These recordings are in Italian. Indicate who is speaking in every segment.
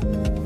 Speaker 1: Thank you.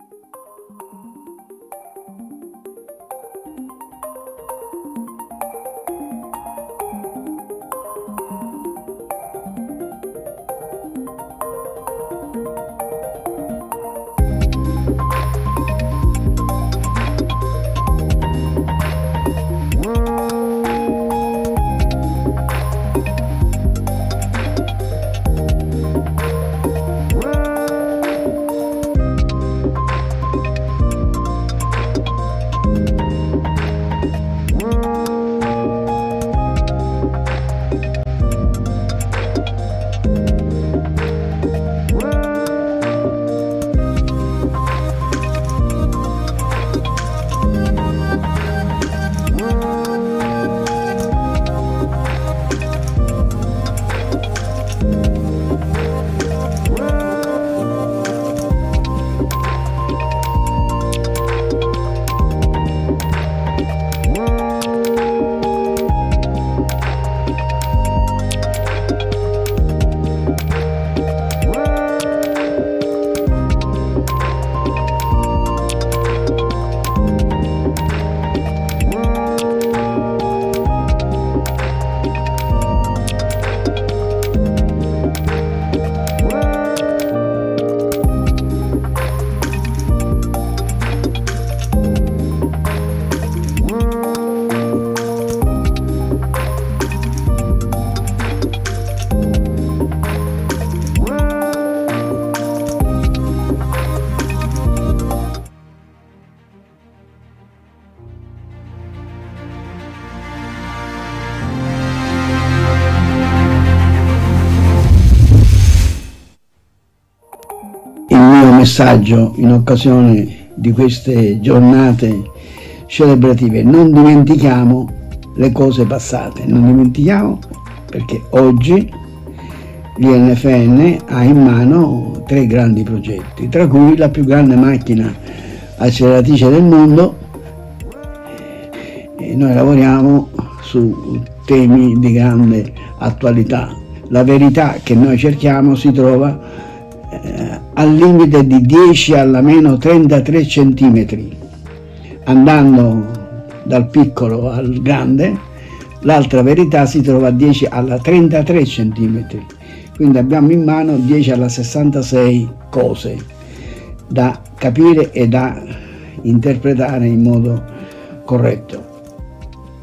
Speaker 1: messaggio in occasione di queste giornate celebrative. Non dimentichiamo le cose passate, non dimentichiamo perché oggi l'INFN ha in mano tre grandi progetti, tra cui la più grande macchina acceleratrice del mondo e noi lavoriamo su temi di grande attualità. La verità che noi cerchiamo si trova al limite di 10 alla meno 33 cm. Andando dal piccolo al grande, l'altra verità si trova a 10 alla 33 cm. Quindi abbiamo in mano 10 alla 66 cose da capire e da interpretare in modo corretto.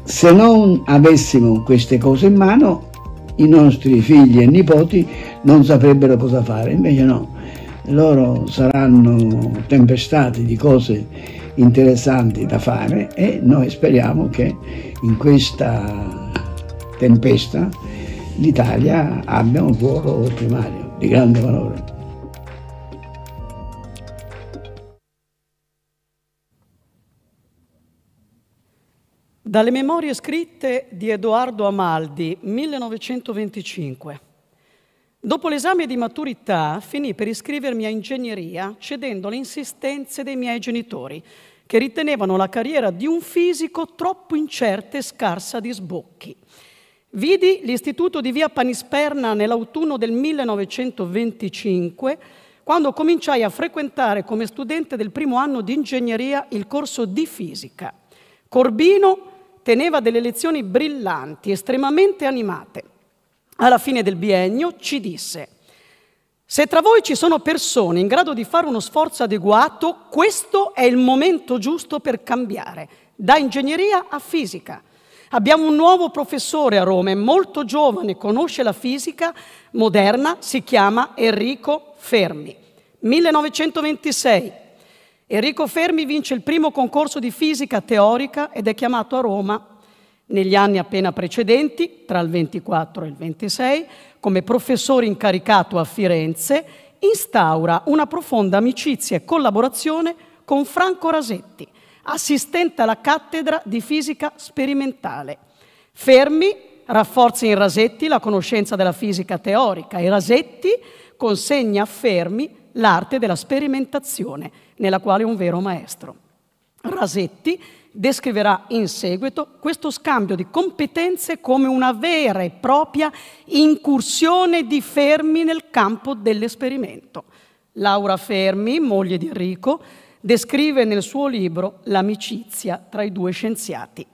Speaker 1: Se non avessimo queste cose in mano, i nostri figli e nipoti non saprebbero cosa fare, invece no, loro saranno tempestati di cose interessanti da fare e noi speriamo che in questa tempesta l'Italia abbia un ruolo primario di grande valore.
Speaker 2: Dalle memorie scritte di Edoardo Amaldi, 1925. Dopo l'esame di maturità finì per iscrivermi a ingegneria cedendo alle insistenze dei miei genitori, che ritenevano la carriera di un fisico troppo incerta e scarsa di sbocchi. Vidi l'istituto di via Panisperna nell'autunno del 1925, quando cominciai a frequentare come studente del primo anno di ingegneria il corso di fisica. Corbino teneva delle lezioni brillanti, estremamente animate alla fine del biennio, ci disse se tra voi ci sono persone in grado di fare uno sforzo adeguato, questo è il momento giusto per cambiare, da ingegneria a fisica. Abbiamo un nuovo professore a Roma, è molto giovane, conosce la fisica moderna, si chiama Enrico Fermi. 1926. Enrico Fermi vince il primo concorso di fisica teorica ed è chiamato a Roma negli anni appena precedenti, tra il 24 e il 26, come professore incaricato a Firenze, instaura una profonda amicizia e collaborazione con Franco Rasetti, assistente alla cattedra di fisica sperimentale. Fermi rafforza in Rasetti la conoscenza della fisica teorica e Rasetti consegna a Fermi l'arte della sperimentazione, nella quale è un vero maestro. Rasetti descriverà in seguito questo scambio di competenze come una vera e propria incursione di Fermi nel campo dell'esperimento. Laura Fermi, moglie di Enrico, descrive nel suo libro l'amicizia tra i due scienziati.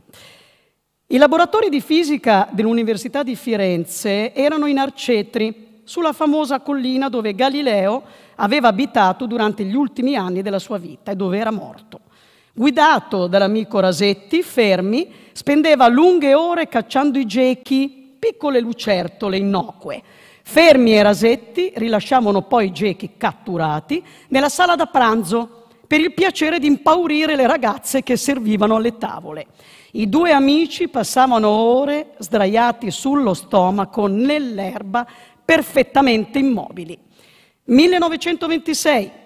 Speaker 2: I laboratori di fisica dell'Università di Firenze erano in Arcetri, sulla famosa collina dove Galileo aveva abitato durante gli ultimi anni della sua vita e dove era morto. Guidato dall'amico Rasetti, Fermi spendeva lunghe ore cacciando i gechi, piccole lucertole innocue. Fermi e Rasetti rilasciavano poi i gechi catturati nella sala da pranzo per il piacere di impaurire le ragazze che servivano alle tavole. I due amici passavano ore sdraiati sullo stomaco nell'erba, perfettamente immobili. 1926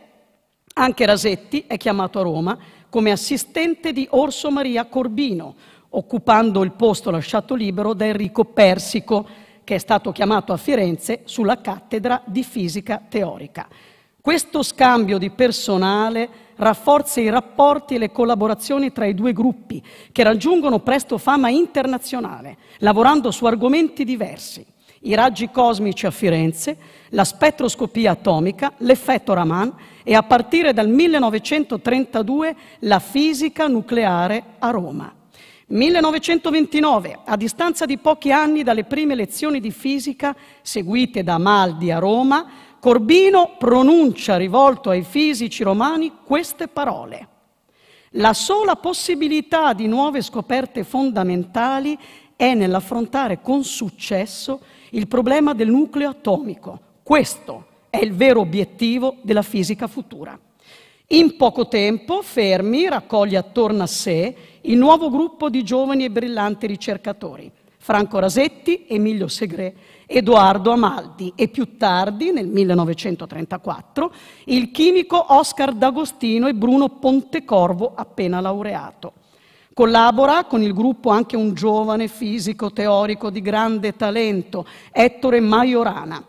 Speaker 2: anche Rasetti è chiamato a Roma come assistente di Orso Maria Corbino, occupando il posto lasciato libero da Enrico Persico, che è stato chiamato a Firenze sulla cattedra di fisica teorica. Questo scambio di personale rafforza i rapporti e le collaborazioni tra i due gruppi, che raggiungono presto fama internazionale, lavorando su argomenti diversi i raggi cosmici a Firenze, la spettroscopia atomica, l'effetto Raman e a partire dal 1932 la fisica nucleare a Roma. 1929, a distanza di pochi anni dalle prime lezioni di fisica seguite da Maldi a Roma, Corbino pronuncia, rivolto ai fisici romani, queste parole. La sola possibilità di nuove scoperte fondamentali è nell'affrontare con successo il problema del nucleo atomico. Questo è il vero obiettivo della fisica futura. In poco tempo Fermi raccoglie attorno a sé il nuovo gruppo di giovani e brillanti ricercatori, Franco Rasetti, Emilio Segre, Edoardo Amaldi e più tardi, nel 1934, il chimico Oscar D'Agostino e Bruno Pontecorvo appena laureato. Collabora con il gruppo anche un giovane fisico teorico di grande talento, Ettore Maiorana.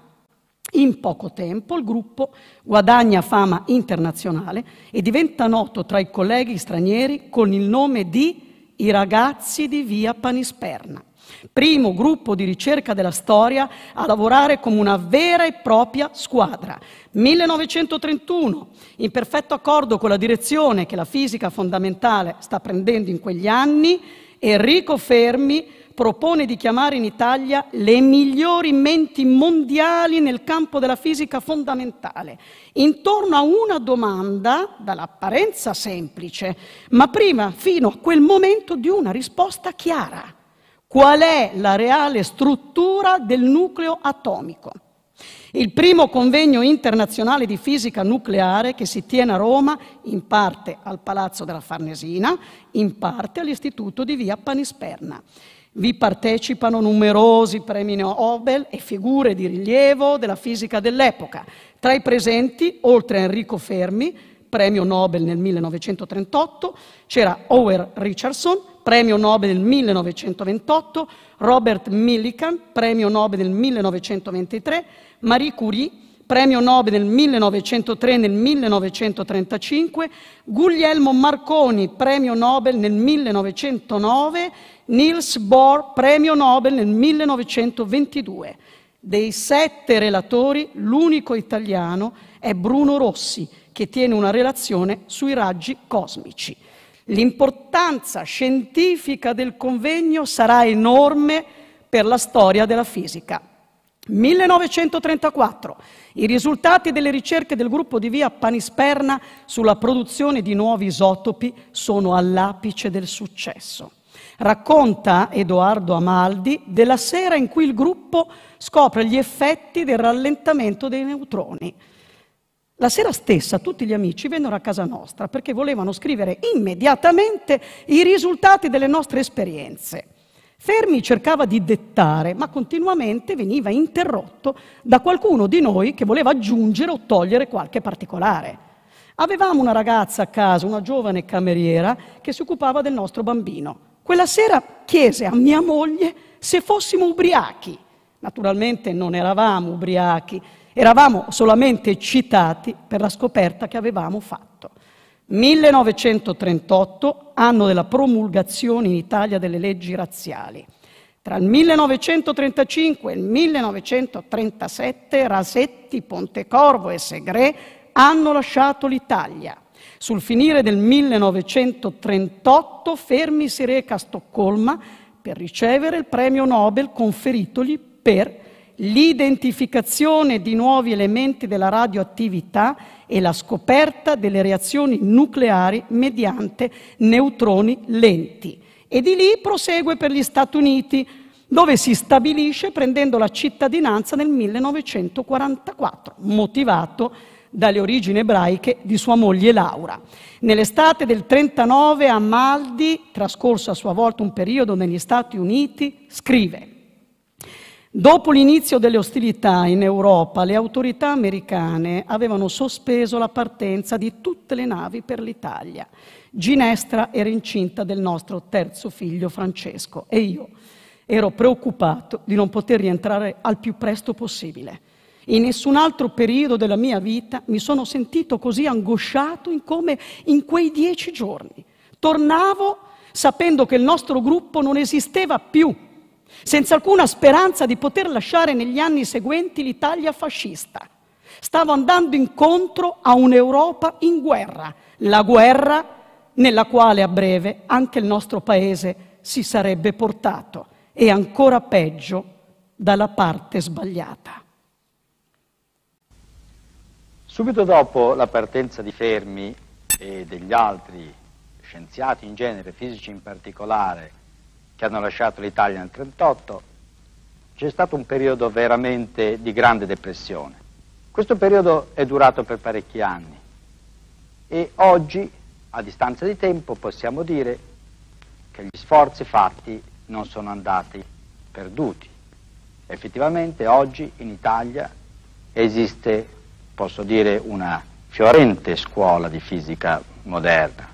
Speaker 2: In poco tempo il gruppo guadagna fama internazionale e diventa noto tra i colleghi stranieri con il nome di I ragazzi di via Panisperna primo gruppo di ricerca della storia a lavorare come una vera e propria squadra. 1931, in perfetto accordo con la direzione che la fisica fondamentale sta prendendo in quegli anni, Enrico Fermi propone di chiamare in Italia le migliori menti mondiali nel campo della fisica fondamentale, intorno a una domanda dall'apparenza semplice, ma prima, fino a quel momento, di una risposta chiara qual è la reale struttura del nucleo atomico. Il primo convegno internazionale di fisica nucleare che si tiene a Roma, in parte al Palazzo della Farnesina, in parte all'Istituto di Via Panisperna. Vi partecipano numerosi premi Nobel e figure di rilievo della fisica dell'epoca. Tra i presenti, oltre a Enrico Fermi, premio Nobel nel 1938, c'era Owen Richardson, premio Nobel nel 1928, Robert Millikan, premio Nobel nel 1923, Marie Curie, premio Nobel nel 1903 e nel 1935, Guglielmo Marconi, premio Nobel nel 1909, Niels Bohr, premio Nobel nel 1922. Dei sette relatori, l'unico italiano è Bruno Rossi, che tiene una relazione sui raggi cosmici. L'importanza scientifica del convegno sarà enorme per la storia della fisica. 1934. I risultati delle ricerche del gruppo di via Panisperna sulla produzione di nuovi isotopi sono all'apice del successo. Racconta Edoardo Amaldi della sera in cui il gruppo scopre gli effetti del rallentamento dei neutroni. La sera stessa tutti gli amici vennero a casa nostra perché volevano scrivere immediatamente i risultati delle nostre esperienze. Fermi cercava di dettare, ma continuamente veniva interrotto da qualcuno di noi che voleva aggiungere o togliere qualche particolare. Avevamo una ragazza a casa, una giovane cameriera, che si occupava del nostro bambino. Quella sera chiese a mia moglie se fossimo ubriachi. Naturalmente non eravamo ubriachi, Eravamo solamente citati per la scoperta che avevamo fatto. 1938, anno della promulgazione in Italia delle leggi razziali. Tra il 1935 e il 1937 Rasetti, Pontecorvo e Segre hanno lasciato l'Italia. Sul finire del 1938 Fermi si reca a Stoccolma per ricevere il premio Nobel conferitogli per l'identificazione di nuovi elementi della radioattività e la scoperta delle reazioni nucleari mediante neutroni lenti. E di lì prosegue per gli Stati Uniti, dove si stabilisce prendendo la cittadinanza nel 1944, motivato dalle origini ebraiche di sua moglie Laura. Nell'estate del 39 a Maldi, trascorso a sua volta un periodo negli Stati Uniti, scrive Dopo l'inizio delle ostilità in Europa, le autorità americane avevano sospeso la partenza di tutte le navi per l'Italia. Ginestra era incinta del nostro terzo figlio Francesco e io ero preoccupato di non poter rientrare al più presto possibile. In nessun altro periodo della mia vita mi sono sentito così angosciato in come in quei dieci giorni. Tornavo sapendo che il nostro gruppo non esisteva più senza alcuna speranza di poter lasciare negli anni seguenti l'Italia fascista. Stava andando incontro a un'Europa in guerra, la guerra nella quale a breve anche il nostro Paese si sarebbe portato e ancora peggio dalla parte sbagliata.
Speaker 3: Subito dopo la partenza di Fermi e degli altri scienziati in genere, fisici in particolare, che hanno lasciato l'Italia nel 1938, c'è stato un periodo veramente di grande depressione. Questo periodo è durato per parecchi anni e oggi, a distanza di tempo, possiamo dire che gli sforzi fatti non sono andati perduti. Effettivamente oggi in Italia esiste, posso dire, una fiorente scuola di fisica moderna.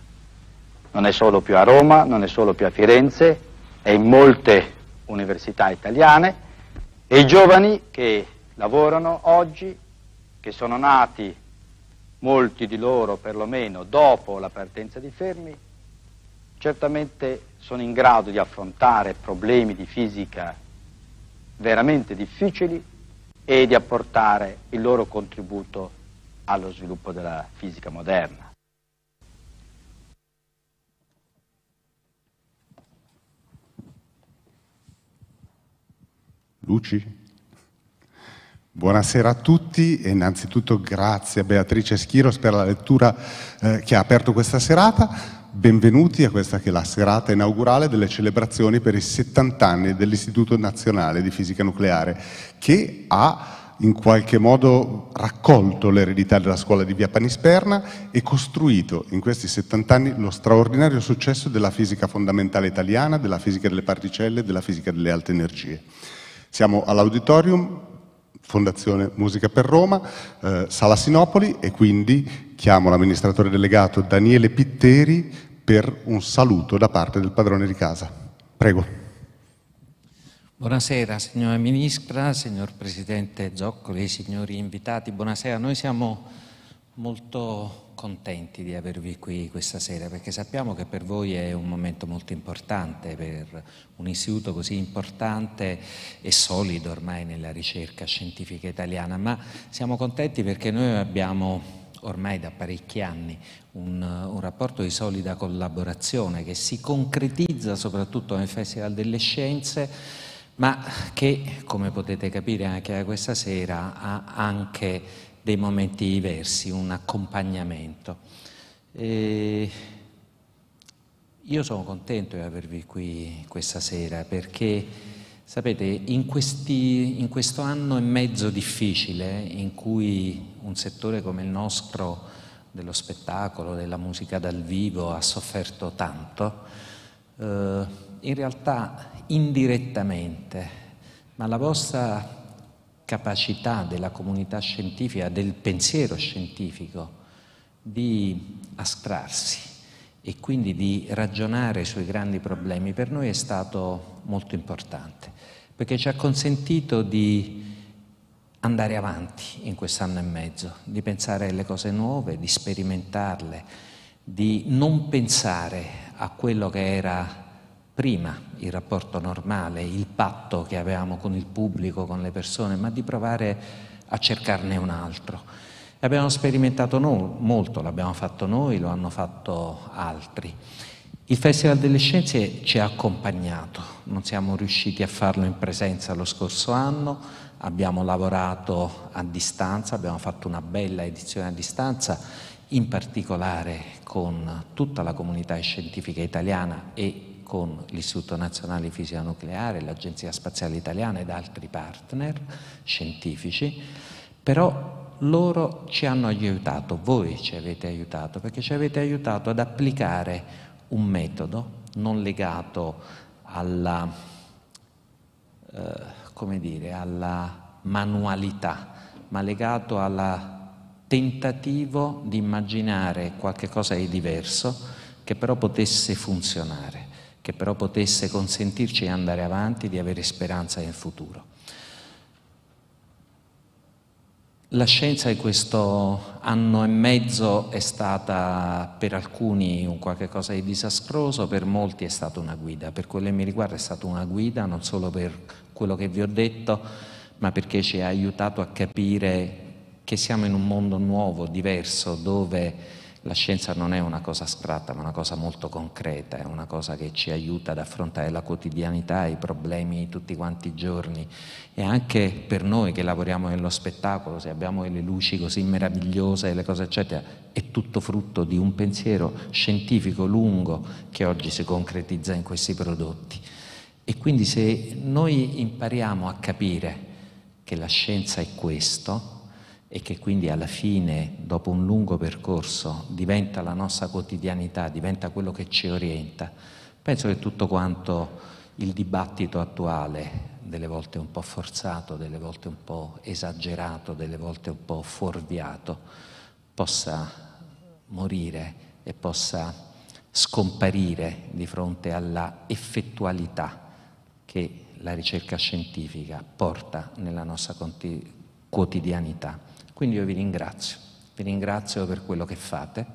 Speaker 3: Non è solo più a Roma, non è solo più a Firenze, è in molte università italiane e i giovani che lavorano oggi, che sono nati molti di loro perlomeno dopo la partenza di Fermi, certamente sono in grado di affrontare problemi di fisica veramente difficili e di apportare il loro contributo allo sviluppo della fisica moderna.
Speaker 4: Luci? Buonasera a tutti e innanzitutto grazie a Beatrice Schiros per la lettura eh, che ha aperto questa serata. Benvenuti a questa che è la serata inaugurale delle celebrazioni per i 70 anni dell'Istituto Nazionale di Fisica Nucleare che ha in qualche modo raccolto l'eredità della scuola di Via Panisperna e costruito in questi 70 anni lo straordinario successo della fisica fondamentale italiana, della fisica delle particelle e della fisica delle alte energie. Siamo all'Auditorium, Fondazione Musica per Roma, eh, Sala Sinopoli e quindi chiamo l'amministratore delegato Daniele Pitteri per un saluto da parte del padrone di casa. Prego.
Speaker 5: Buonasera signora Ministra, signor Presidente Zoccoli, signori invitati, buonasera. Noi siamo molto contenti di avervi qui questa sera perché sappiamo che per voi è un momento molto importante per un istituto così importante e solido ormai nella ricerca scientifica italiana, ma siamo contenti perché noi abbiamo ormai da parecchi anni un, un, rapporto di solida collaborazione che si concretizza soprattutto nel Festival delle Scienze, ma che, come potete capire anche da questa sera, ha anche dei momenti diversi, un accompagnamento. E io sono contento di avervi qui questa sera perché, sapete, in, questi, in questo anno e mezzo difficile eh, in cui un settore come il nostro dello spettacolo, della musica dal vivo ha sofferto tanto, eh, in realtà indirettamente, ma la vostra capacità della comunità scientifica, del pensiero scientifico, di astrarsi e quindi di ragionare sui grandi problemi, per noi è stato molto importante, perché ci ha consentito di andare avanti in quest'anno e mezzo, di pensare alle cose nuove, di sperimentarle, di non pensare a quello che era prima il rapporto normale, il patto che avevamo con il pubblico, con le persone, ma di provare a cercarne un altro. Abbiamo sperimentato no, molto, l'abbiamo fatto noi, lo hanno fatto altri. Il Festival delle Scienze ci ha accompagnato, non siamo riusciti a farlo in presenza lo scorso anno, abbiamo lavorato a distanza, abbiamo fatto una bella edizione a distanza, in particolare con tutta la comunità scientifica italiana e con l'Istituto Nazionale di Fisica Nucleare, l'Agenzia Spaziale Italiana ed altri partner scientifici, però loro ci hanno aiutato, voi ci avete aiutato, perché ci avete aiutato ad applicare un metodo non legato alla, eh, dire, alla manualità, ma legato al tentativo di immaginare qualcosa di diverso che però potesse funzionare che però potesse consentirci di andare avanti, di avere speranza nel futuro. La scienza in questo anno e mezzo è stata per alcuni un qualcosa di disastroso, per molti è stata una guida, per quello che mi riguarda è stata una guida non solo per quello che vi ho detto, ma perché ci ha aiutato a capire che siamo in un mondo nuovo, diverso, dove la scienza non è una cosa astratta, ma una cosa molto concreta, è una cosa che ci aiuta ad affrontare la quotidianità, i problemi di tutti quanti i giorni. E anche per noi che lavoriamo nello spettacolo, se abbiamo le luci così meravigliose, le cose eccetera, è tutto frutto di un pensiero scientifico lungo che oggi si concretizza in questi prodotti. E quindi se noi impariamo a capire che la scienza è questo, e che quindi alla fine, dopo un lungo percorso, diventa la nostra quotidianità, diventa quello che ci orienta. Penso che tutto quanto il dibattito attuale, delle volte un po' forzato, delle volte un po' esagerato, delle volte un po' fuorviato, possa morire e possa scomparire di fronte alla effettualità che la ricerca scientifica porta nella nostra quotidianità. Quindi io vi ringrazio, vi ringrazio per quello che fate,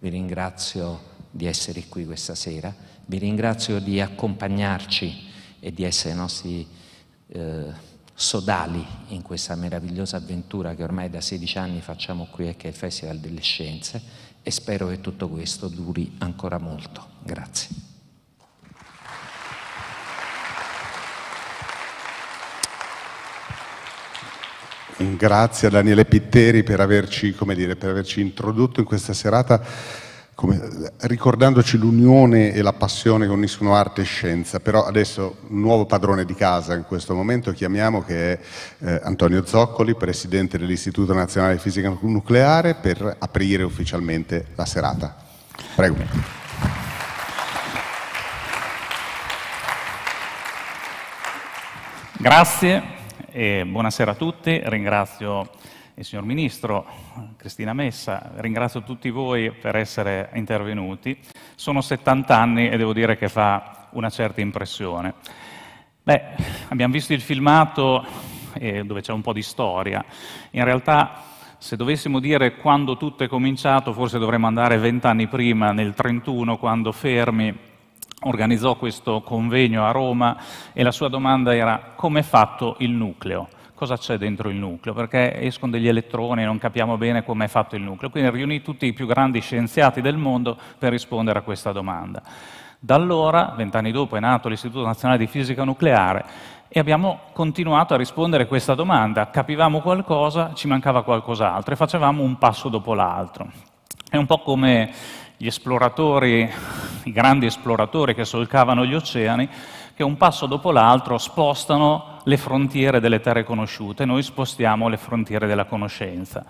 Speaker 5: vi ringrazio di essere qui questa sera, vi ringrazio di accompagnarci e di essere i nostri eh, sodali in questa meravigliosa avventura che ormai da 16 anni facciamo qui e che è il Festival delle Scienze e spero che tutto questo duri ancora molto. Grazie.
Speaker 4: Grazie a Daniele Pitteri per averci, dire, per averci introdotto in questa serata come, ricordandoci l'unione e la passione che uniscono arte e scienza, però adesso un nuovo padrone di casa in questo momento chiamiamo che è eh, Antonio Zoccoli, presidente dell'Istituto Nazionale di Fisica Nucleare, per aprire ufficialmente la serata. Prego.
Speaker 6: Grazie, e buonasera a tutti, ringrazio il signor Ministro, Cristina Messa, ringrazio tutti voi per essere intervenuti. Sono 70 anni e devo dire che fa una certa impressione. Beh, abbiamo visto il filmato eh, dove c'è un po' di storia. In realtà, se dovessimo dire quando tutto è cominciato, forse dovremmo andare vent'anni prima, nel 31, quando Fermi organizzò questo convegno a Roma e la sua domanda era come è fatto il nucleo? Cosa c'è dentro il nucleo? Perché escono degli elettroni e non capiamo bene come è fatto il nucleo. Quindi riunì tutti i più grandi scienziati del mondo per rispondere a questa domanda. Da allora, vent'anni dopo, è nato l'Istituto Nazionale di Fisica Nucleare e abbiamo continuato a rispondere a questa domanda. Capivamo qualcosa, ci mancava qualcos'altro e facevamo un passo dopo l'altro. È un po' come gli esploratori, i grandi esploratori che solcavano gli oceani, che un passo dopo l'altro spostano le frontiere delle terre conosciute, noi spostiamo le frontiere della conoscenza.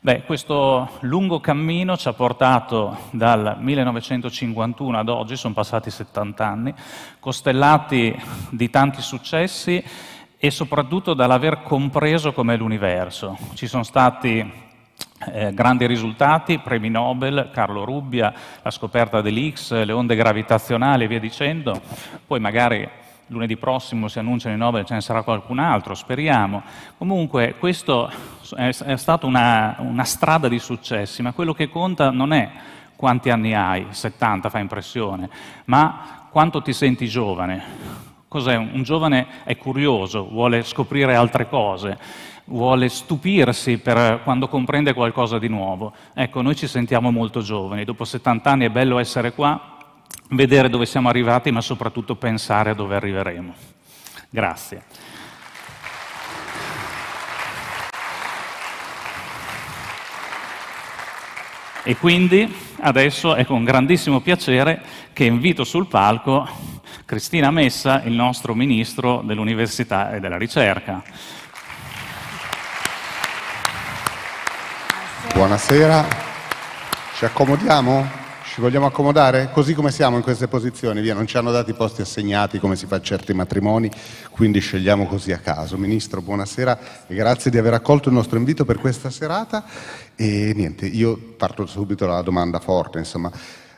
Speaker 6: Beh, questo lungo cammino ci ha portato dal 1951 ad oggi, sono passati 70 anni, costellati di tanti successi e soprattutto dall'aver compreso com'è l'universo. Ci sono stati eh, grandi risultati, premi Nobel, Carlo Rubbia, la scoperta dell'X, le onde gravitazionali e via dicendo. Poi magari lunedì prossimo si annunciano i Nobel, ce ne sarà qualcun altro, speriamo. Comunque questo è, è, stata una, una strada di successi, ma quello che conta non è quanti anni hai, 70 fa impressione, ma quanto ti senti giovane. Cos'è? Un giovane è curioso, vuole scoprire altre cose vuole stupirsi eh, quando comprende qualcosa di nuovo. Ecco, noi ci sentiamo molto giovani, dopo 70 anni è bello essere qua, vedere dove siamo arrivati, ma soprattutto pensare a dove arriveremo. Grazie. E quindi adesso è con grandissimo piacere che invito sul palco Cristina Messa, il nostro ministro dell'Università e della Ricerca.
Speaker 4: Buonasera, ci accomodiamo? Ci vogliamo accomodare? Così come siamo in queste posizioni, via, non ci hanno dati i posti assegnati come si fa a certi matrimoni, quindi scegliamo così a caso. Ministro, buonasera e grazie di aver accolto il nostro invito per questa serata. E niente, io parto subito dalla domanda forte, insomma.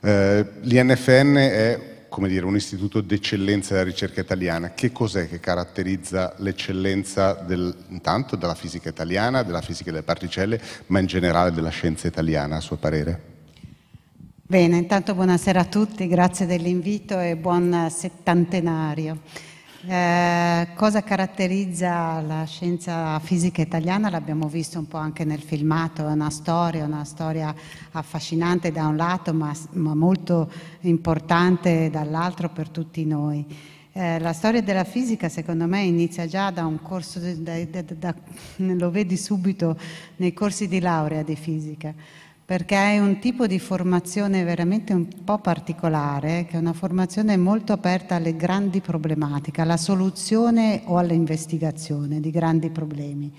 Speaker 4: Eh, L'INFN è come dire, un istituto d'eccellenza della ricerca italiana, che cos'è che caratterizza l'eccellenza del, intanto della fisica italiana, della fisica delle particelle, ma in generale della scienza italiana, a suo parere?
Speaker 7: Bene, intanto buonasera a tutti, grazie dell'invito e buon settantenario. Eh, cosa caratterizza la scienza fisica italiana? L'abbiamo visto un po' anche nel filmato, è una storia, una storia affascinante da un lato, ma, ma molto importante dall'altro per tutti noi. Eh, la storia della fisica secondo me inizia già da un corso, da, da, da, lo vedi subito nei corsi di laurea di fisica perché è un tipo di formazione veramente un po' particolare, che è una formazione molto aperta alle grandi problematiche, alla soluzione o all'investigazione di grandi problemi.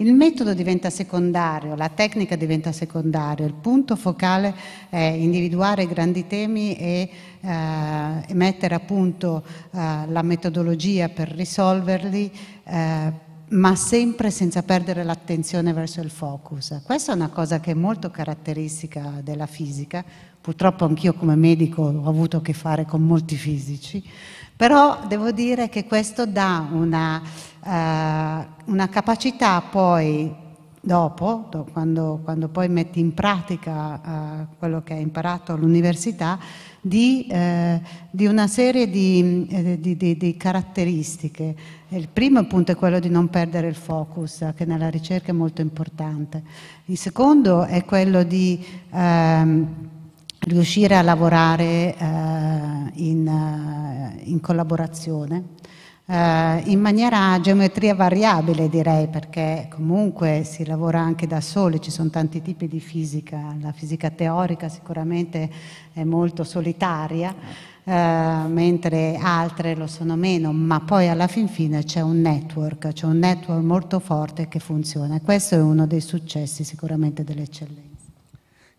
Speaker 7: Il metodo diventa secondario, la tecnica diventa secondaria, il punto focale è individuare grandi temi e eh, mettere a punto eh, la metodologia per risolverli. Eh, ma sempre senza perdere l'attenzione verso il focus. Questa è una cosa che è molto caratteristica della fisica, purtroppo anch'io come medico ho avuto a che fare con molti fisici, però devo dire che questo dà una, uh, una capacità poi dopo, quando, quando, poi metti in pratica uh, quello che hai imparato all'università, di, eh, di una serie eh, di, di, di, caratteristiche. Il primo appunto è quello di non perdere il focus, che nella ricerca è molto importante. Il secondo è quello di ehm, riuscire a lavorare eh, in, eh, in collaborazione eh, in maniera a geometria variabile direi, perché comunque si lavora anche da soli, ci sono tanti tipi di fisica, la fisica teorica sicuramente è molto solitaria, eh, mentre altre lo sono meno, ma poi alla fin fine c'è un network, c'è un network molto forte che funziona e questo è uno dei successi sicuramente dell'eccellenza.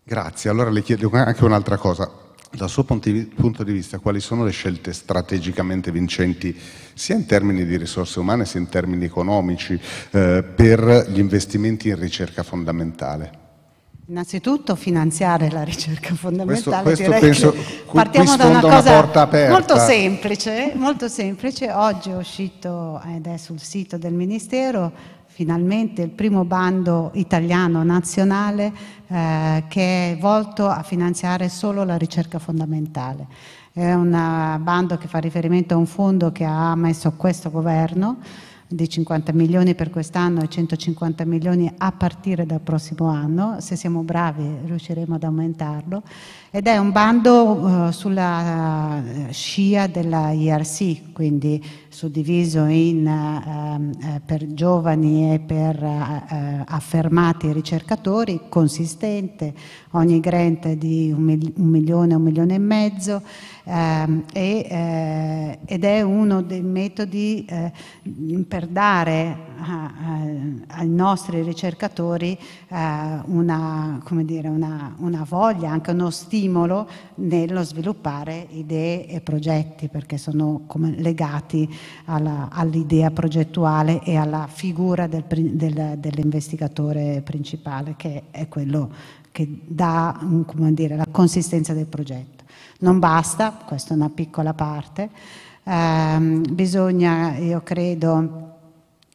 Speaker 4: Grazie, allora le chiedo anche un'altra cosa dal suo punto di vista, quali sono le scelte strategicamente vincenti, sia in termini di risorse umane sia in termini economici, eh, per gli investimenti in ricerca fondamentale?
Speaker 7: Innanzitutto finanziare la ricerca fondamentale. Questo, questo penso, partiamo da una cosa una molto semplice, molto semplice. Oggi è uscito, ed è sul sito del Ministero, finalmente il primo bando italiano nazionale eh, che è volto a finanziare solo la ricerca fondamentale. È un eh, bando che fa riferimento a un fondo che ha messo questo governo di 50 milioni per quest'anno e 150 milioni a partire dal prossimo anno, se siamo bravi riusciremo ad aumentarlo, ed è un bando eh, sulla eh, scia della IRC, quindi suddiviso in, ehm, eh, per giovani e per eh, eh, affermati ricercatori, consistente, ogni grant è di un, milione, un milione e mezzo, Ehm, e, eh, ed è uno dei metodi eh, per dare ai nostri ricercatori eh, una, dire, una, una voglia, anche uno stimolo nello sviluppare idee e progetti perché sono legati alla, all'idea progettuale e alla figura del, del, dell'investigatore principale che è quello che dà dire, la consistenza del progetto. Non basta, questa è una piccola parte, eh, bisogna, io credo,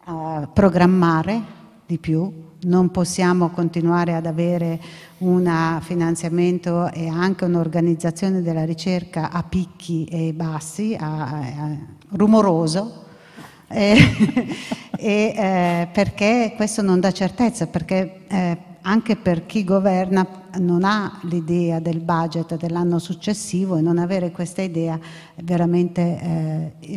Speaker 7: eh, programmare di più, non possiamo continuare ad avere un finanziamento e anche un'organizzazione della ricerca a picchi e bassi, a, a, rumoroso, e, eh, perché questo non dà certezza, perché, eh, anche per chi governa non ha l'idea del budget dell'anno successivo e non avere questa idea veramente... Eh,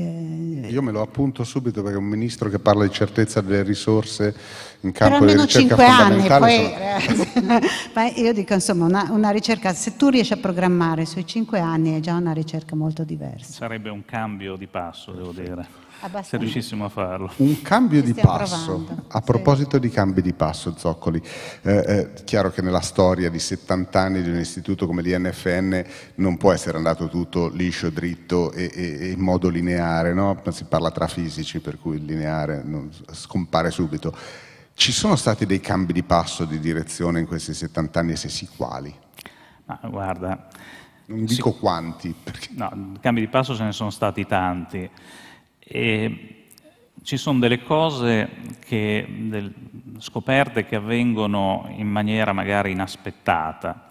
Speaker 4: eh, Io me lo appunto subito perché un ministro che parla di certezza delle risorse in campo di ricerca fondamentale...
Speaker 7: Anni, poi, eh, ma io dico insomma una, una, ricerca, se tu riesci a programmare sui cinque anni è già una ricerca molto diversa.
Speaker 6: Sarebbe un cambio di passo devo dire. Abbastanza. se riuscissimo a farlo. Un cambio di passo, provando.
Speaker 4: a proposito di cambi di passo Zoccoli, eh, eh, chiaro che nella storia di 70 anni di un istituto come l'INFN non può essere andato tutto liscio, dritto e, e, e in modo lineare, no? si parla tra fisici per cui il lineare non, scompare subito. Ci sono stati dei cambi di passo, di direzione in questi 70 anni e se sì quali? Ma guarda... Non dico sì. quanti. Perché...
Speaker 6: No, cambi di passo ce ne sono stati tanti. E ci sono delle cose, che, del, scoperte che avvengono in maniera magari inaspettata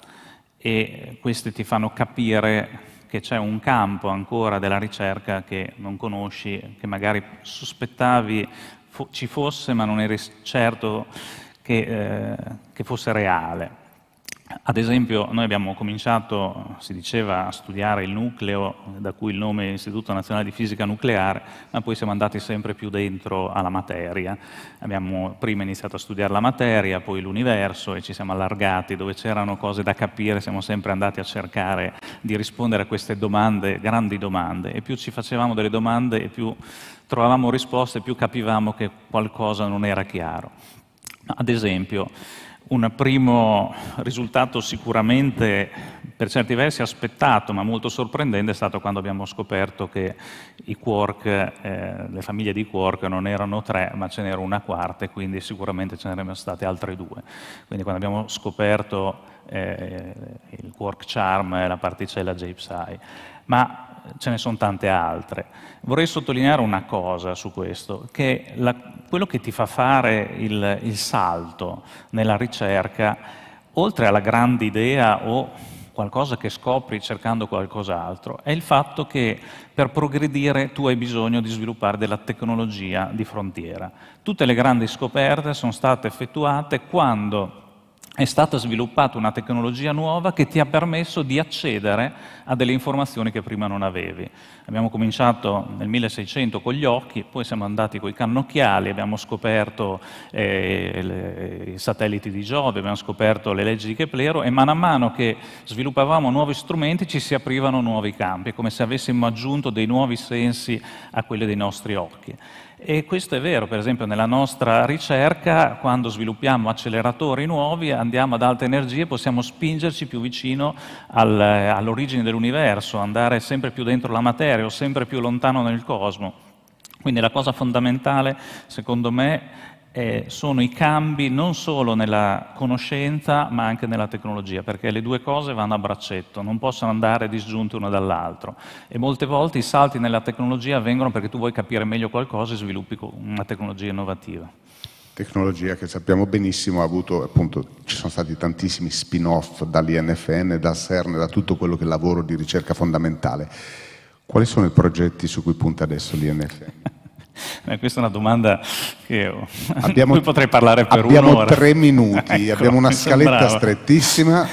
Speaker 6: e queste ti fanno capire che c'è un campo ancora della ricerca che non conosci, che magari sospettavi fo ci fosse ma non eri certo che, eh, che fosse reale. Ad esempio, noi abbiamo cominciato, si diceva, a studiare il nucleo, da cui il nome Istituto Nazionale di Fisica Nucleare, ma poi siamo andati sempre più dentro alla materia. Abbiamo prima iniziato a studiare la materia, poi l'universo e ci siamo allargati, dove c'erano cose da capire, siamo sempre andati a cercare di rispondere a queste domande, grandi domande, e più ci facevamo delle domande e più trovavamo risposte, più capivamo che qualcosa non era chiaro. Ad esempio, un primo risultato sicuramente per certi versi aspettato ma molto sorprendente è stato quando abbiamo scoperto che quark, eh, le famiglie di quark non erano tre ma ce n'era una quarta e quindi sicuramente ce ne erano state altre due. Quindi quando abbiamo scoperto eh, il quark charm e la particella J-psi. Ma ce ne sono tante altre. Vorrei sottolineare una cosa su questo, che la, quello che ti fa fare il, il salto nella ricerca, oltre alla grande idea o qualcosa che scopri cercando qualcos'altro, è il fatto che per progredire tu hai bisogno di sviluppare della tecnologia di frontiera. Tutte le grandi scoperte sono state effettuate quando è stata sviluppata una tecnologia nuova che ti ha permesso di accedere a delle informazioni che prima non avevi. Abbiamo cominciato nel 1600 con gli occhi, poi siamo andati con i cannocchiali, abbiamo scoperto eh, le, i satelliti di Giove, abbiamo scoperto le leggi di Keplero e mano a mano che sviluppavamo nuovi strumenti ci si aprivano nuovi campi, come se avessimo aggiunto dei nuovi sensi a quelli dei nostri occhi. E questo è vero, per esempio nella nostra ricerca, quando sviluppiamo acceleratori nuovi, andiamo ad alte energie, possiamo spingerci più vicino al, all'origine dell'universo, andare sempre più dentro la materia o sempre più lontano nel cosmo. Quindi la cosa fondamentale, secondo me, eh, sono i cambi non solo nella conoscenza ma anche nella tecnologia, perché le due cose vanno a braccetto, non possono andare disgiunte una dall'altra. E molte volte i salti nella tecnologia avvengono perché tu vuoi capire meglio qualcosa e sviluppi una tecnologia innovativa.
Speaker 4: Tecnologia che sappiamo benissimo ha avuto, appunto, ci sono stati tantissimi spin-off dall'INFN, dal CERN, da tutto quello che è lavoro di ricerca fondamentale. Quali sono i progetti su cui punta adesso l'INFN?
Speaker 6: Eh, questa è una domanda che abbiamo, potrei parlare per abbiamo un'ora. Abbiamo tre minuti, ecco, abbiamo una scaletta
Speaker 4: strettissima.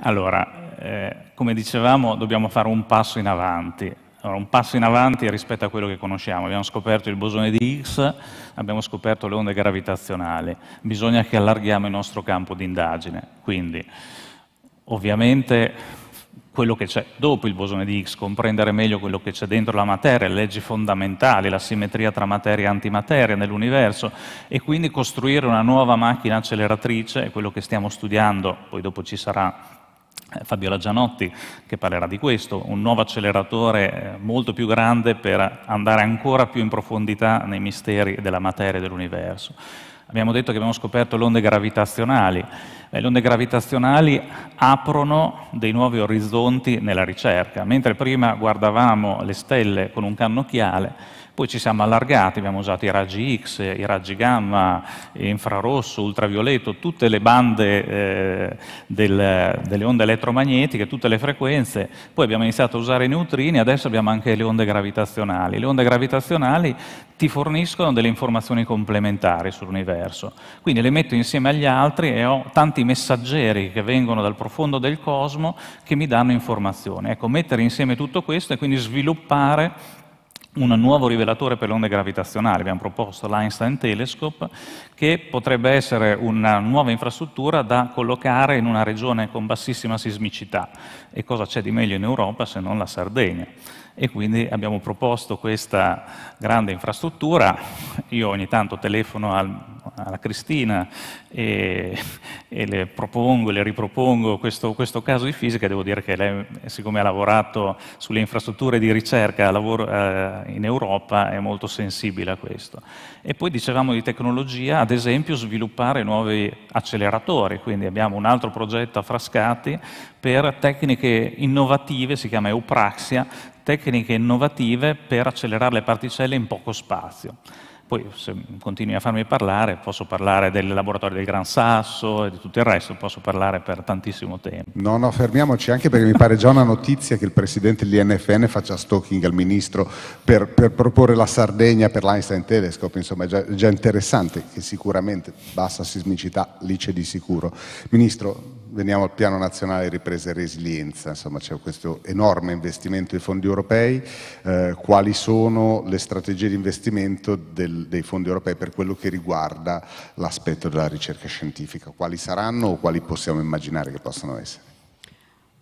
Speaker 6: Allora, eh, come dicevamo, dobbiamo fare un passo in avanti. Allora, un passo in avanti rispetto a quello che conosciamo. Abbiamo scoperto il bosone di Higgs, abbiamo scoperto le onde gravitazionali. Bisogna che allarghiamo il nostro campo di indagine. Quindi, ovviamente quello che c'è dopo il bosone di Higgs, comprendere meglio quello che c'è dentro la materia, le leggi fondamentali, la simmetria tra materia e antimateria nell'universo e quindi costruire una nuova macchina acceleratrice, è quello che stiamo studiando, poi dopo ci sarà eh, Fabiola Gianotti che parlerà di questo, un nuovo acceleratore eh, molto più grande per andare ancora più in profondità nei misteri della materia e dell'universo. Abbiamo detto che abbiamo scoperto le onde gravitazionali, le onde gravitazionali aprono dei nuovi orizzonti nella ricerca. Mentre prima guardavamo le stelle con un cannocchiale, poi ci siamo allargati, abbiamo usato i raggi X, i raggi gamma, infrarosso, ultravioletto, tutte le bande eh, del, delle onde elettromagnetiche, tutte le frequenze. Poi abbiamo iniziato a usare i neutrini, adesso abbiamo anche le onde gravitazionali. Le onde gravitazionali ti forniscono delle informazioni complementari sull'universo. Quindi le metto insieme agli altri e ho tanti messaggeri che vengono dal profondo del cosmo che mi danno informazioni. Ecco, mettere insieme tutto questo e quindi sviluppare un nuovo rivelatore per le onde gravitazionali, abbiamo proposto l'Einstein Telescope, che potrebbe essere una nuova infrastruttura da collocare in una regione con bassissima sismicità. E cosa c'è di meglio in Europa se non la Sardegna? E quindi abbiamo proposto questa grande infrastruttura, io ogni tanto telefono al alla Cristina e, e, le propongo e le ripropongo questo, questo, caso di fisica, devo dire che lei, siccome ha lavorato sulle infrastrutture di ricerca lavoro, eh, in Europa, è molto sensibile a questo. E poi dicevamo di tecnologia, ad esempio sviluppare nuovi acceleratori, quindi abbiamo un altro progetto a Frascati per tecniche innovative, si chiama Eupraxia, tecniche innovative per accelerare le particelle in poco spazio. Poi se continui a farmi parlare, posso parlare del laboratorio del Gran Sasso e di tutto il resto, posso parlare per tantissimo tempo.
Speaker 4: No, no, fermiamoci anche perché mi pare già una notizia che il presidente dell'INFN faccia stalking al ministro per, per proporre la Sardegna per l'Einstein Telescope, insomma è già, già interessante che sicuramente bassa sismicità lì c'è di sicuro. Ministro, veniamo al piano nazionale ripresa e resilienza, insomma c'è questo enorme investimento dei fondi europei, eh, quali sono le strategie di investimento del, dei fondi europei per quello che riguarda l'aspetto della ricerca scientifica, quali saranno o quali possiamo immaginare che possano essere?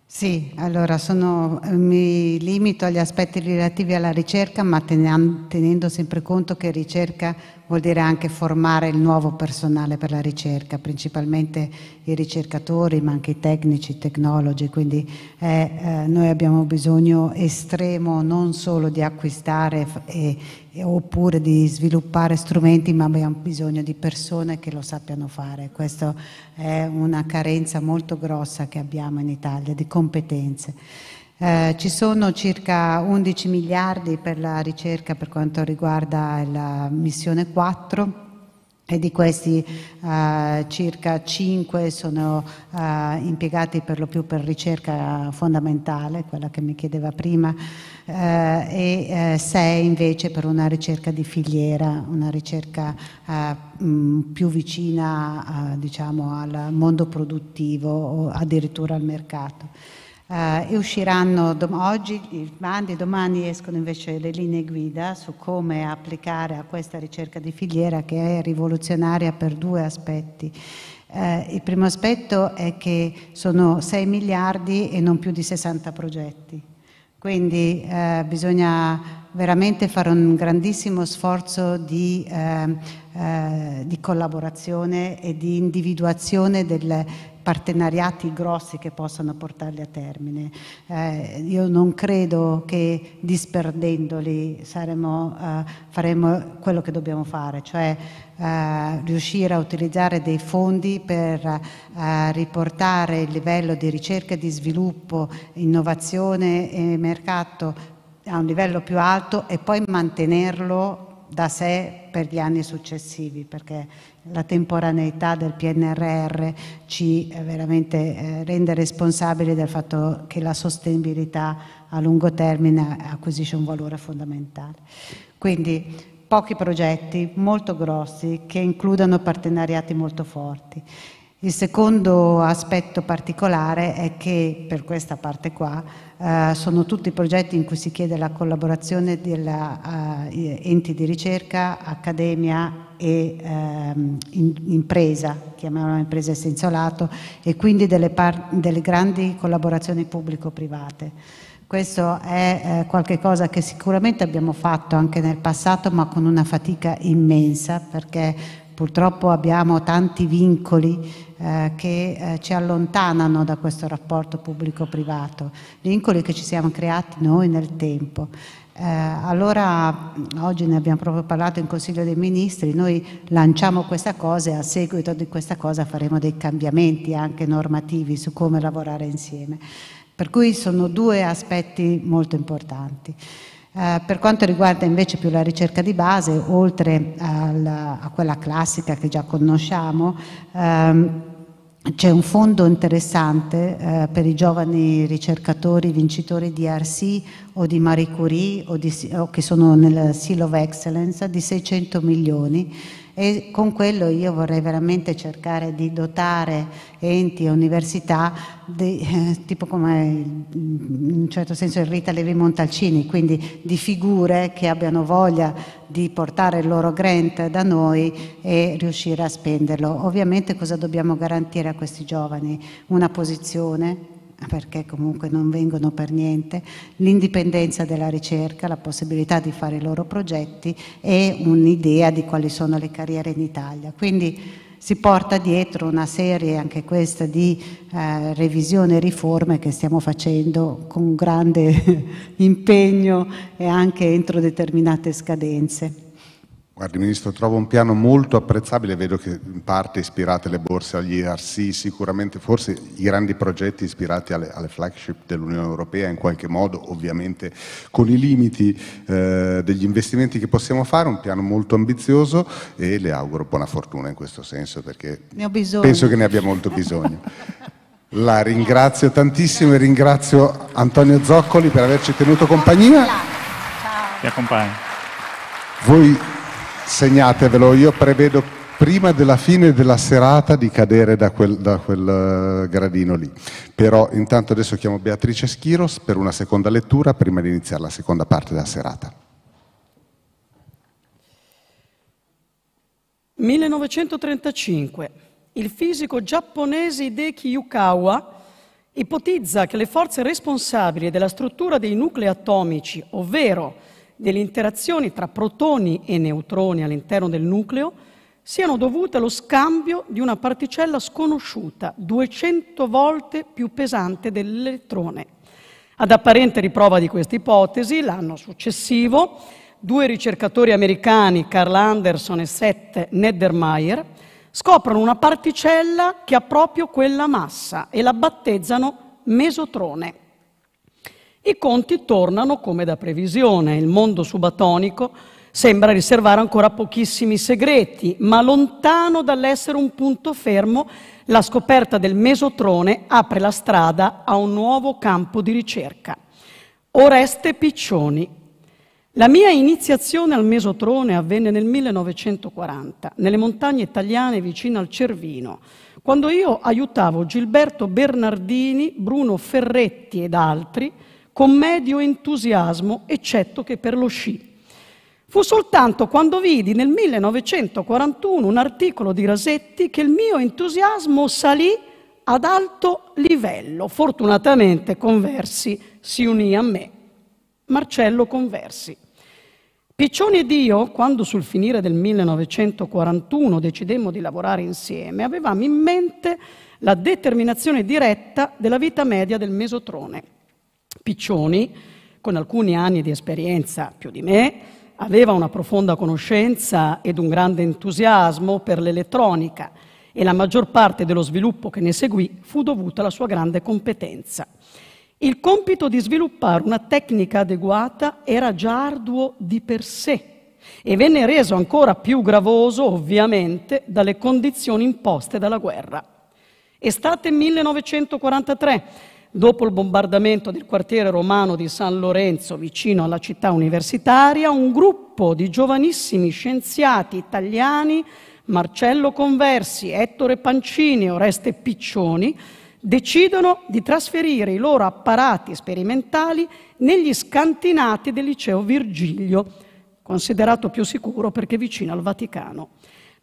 Speaker 7: Sì, allora sono, eh, mi limito agli aspetti relativi alla ricerca, ma tenendo sempre conto che ricerca vuol dire anche formare il nuovo personale per la ricerca, principalmente i ricercatori, ma anche i tecnici, i tecnologi, quindi eh, eh, noi abbiamo bisogno estremo non solo di acquistare e, e, oppure di sviluppare strumenti, ma abbiamo bisogno di persone che lo sappiano fare. Questa è una carenza molto grossa che abbiamo in Italia di competenze. Eh, ci sono circa 11 miliardi per la ricerca per quanto riguarda la missione 4 e di questi eh, circa 5 sono eh, impiegati per lo più per ricerca fondamentale, quella che mi chiedeva prima, eh, e 6 eh, invece per una ricerca di filiera, una ricerca mh, mm, più vicina diciamo, al mondo produttivo o addirittura al mercato eh, e usciranno dom- oggi i bandi, domani escono invece le linee guida su come applicare a questa ricerca di filiera che è rivoluzionaria per due aspetti. Eh, il primo aspetto è che sono 6 miliardi e non più di 60 progetti, quindi eh, bisogna veramente fare un grandissimo sforzo di, eh, eh, di collaborazione e di individuazione del, partenariati grossi che possano portarli a termine. Eh, io non credo che disperdendoli saremo, eh, faremo quello che dobbiamo fare, cioè eh, riuscire a utilizzare dei fondi per eh, riportare il livello di ricerca, di sviluppo, innovazione e mercato a un livello più alto e poi mantenerlo da sé per gli anni successivi, perché la temporaneità del PNRR ci eh, veramente eh, rende responsabili del fatto che la sostenibilità a lungo termine acquisisce un valore fondamentale. Quindi pochi progetti molto grossi che includano partenariati molto forti. Il secondo aspetto particolare è che per questa parte qua eh, sono tutti progetti in cui si chiede la collaborazione degli eh, enti di ricerca, accademia e ehm, in, impresa, chiamiamola impresa a senso lato, e quindi delle, delle grandi collaborazioni pubblico-private. Questo è eh, qualcosa che sicuramente abbiamo fatto anche nel passato, ma con una fatica immensa, perché purtroppo abbiamo tanti vincoli eh, che eh, ci allontanano da questo rapporto pubblico-privato, vincoli che ci siamo creati noi nel tempo. Eh, allora, oggi ne abbiamo proprio parlato in Consiglio dei Ministri, noi lanciamo questa cosa e a seguito di questa cosa faremo dei cambiamenti anche normativi su come lavorare insieme. Per cui sono due aspetti molto importanti. Eh, per quanto riguarda invece più la ricerca di base, oltre alla, a quella classica che già conosciamo, ehm, c'è un fondo interessante eh, per i giovani ricercatori vincitori di RC o di Marie Curie o, di, o che sono nel Seal of Excellence di 600 milioni e con quello io vorrei veramente cercare di dotare enti e università di, eh, tipo come in un certo senso il Rita Levi Montalcini, quindi di figure che abbiano voglia di portare il loro grant da noi e riuscire a spenderlo. Ovviamente cosa dobbiamo garantire a questi giovani? Una posizione, perché comunque non vengono per niente, l'indipendenza della ricerca, la possibilità di fare i loro progetti e un'idea di quali sono le carriere in Italia. Quindi si porta dietro una serie anche questa di eh, revisione e riforme che stiamo facendo con grande impegno e anche entro determinate scadenze.
Speaker 4: Guardi Ministro, trovo un piano molto apprezzabile, vedo che in parte ispirate le borse agli ERC, sicuramente forse i grandi progetti ispirati alle, alle flagship dell'Unione Europea in qualche modo, ovviamente con i limiti eh, degli investimenti che possiamo fare, un piano molto ambizioso e le auguro buona fortuna in questo senso perché penso che ne abbia molto bisogno. La ringrazio tantissimo e ringrazio Antonio Zoccoli per averci tenuto compagnia. Ciao. Ti accompagno. Voi segnatevelo, io prevedo prima della fine della serata di cadere da quel, da quel, eh, gradino lì. Però intanto adesso chiamo Beatrice Schiros per una seconda lettura prima di iniziare la seconda parte della serata.
Speaker 2: 1935. Il fisico giapponese Hideki Yukawa ipotizza che le forze responsabili della struttura dei nuclei atomici, ovvero delle interazioni tra protoni e neutroni all'interno del nucleo siano dovute allo scambio di una particella sconosciuta 200 volte più pesante dell'elettrone. Ad apparente riprova di questa ipotesi, l'anno successivo, due ricercatori americani, Carl Anderson e Seth Nedermeyer, scoprono una particella che ha proprio quella massa e la battezzano mesotrone. I conti tornano come da previsione, il mondo subatonico sembra riservare ancora pochissimi segreti, ma lontano dall'essere un punto fermo, la scoperta del mesotrone apre la strada a un nuovo campo di ricerca. Oreste Piccioni. La mia iniziazione al mesotrone avvenne nel 1940, nelle montagne italiane vicino al Cervino, quando io aiutavo Gilberto Bernardini, Bruno Ferretti ed altri con medio entusiasmo, eccetto che per lo sci. Fu soltanto quando vidi nel 1941 un articolo di Rasetti che il mio entusiasmo salì ad alto livello. Fortunatamente Conversi si unì a me. Marcello Conversi. Piccioni ed io, quando sul finire del 1941 decidemmo di lavorare insieme, avevamo in mente la determinazione diretta della vita media del mesotrone. Piccioni, con alcuni anni di esperienza più di me, aveva una profonda conoscenza ed un grande entusiasmo per l'elettronica e la maggior parte dello sviluppo che ne seguì fu dovuta alla sua grande competenza. Il compito di sviluppare una tecnica adeguata era già arduo di per sé e venne reso ancora più gravoso, ovviamente, dalle condizioni imposte dalla guerra. Estate 1943, Dopo il bombardamento del quartiere romano di San Lorenzo, vicino alla città universitaria, un gruppo di giovanissimi scienziati italiani, Marcello Conversi, Ettore Pancini e Oreste Piccioni, decidono di trasferire i loro apparati sperimentali negli scantinati del liceo Virgilio, considerato più sicuro perché vicino al Vaticano.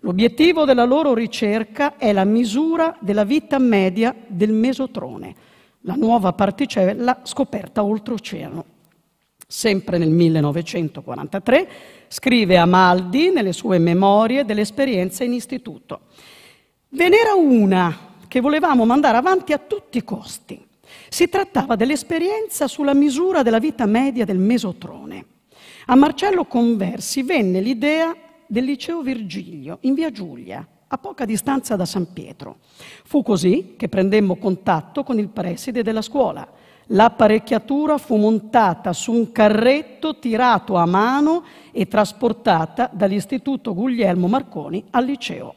Speaker 2: L'obiettivo della loro ricerca è la misura della vita media del mesotrone, la nuova particella scoperta oltreoceano. Sempre nel 1943 scrive Amaldi nelle sue memorie dell'esperienza in istituto. Ve n'era una che volevamo mandare avanti a tutti i costi. Si trattava dell'esperienza sulla misura della vita media del mesotrone. A Marcello Conversi venne l'idea del liceo Virgilio in via Giulia, a poca distanza da San Pietro. Fu così che prendemmo contatto con il preside della scuola. L'apparecchiatura fu montata su un carretto tirato a mano e trasportata dall'Istituto Guglielmo Marconi al liceo.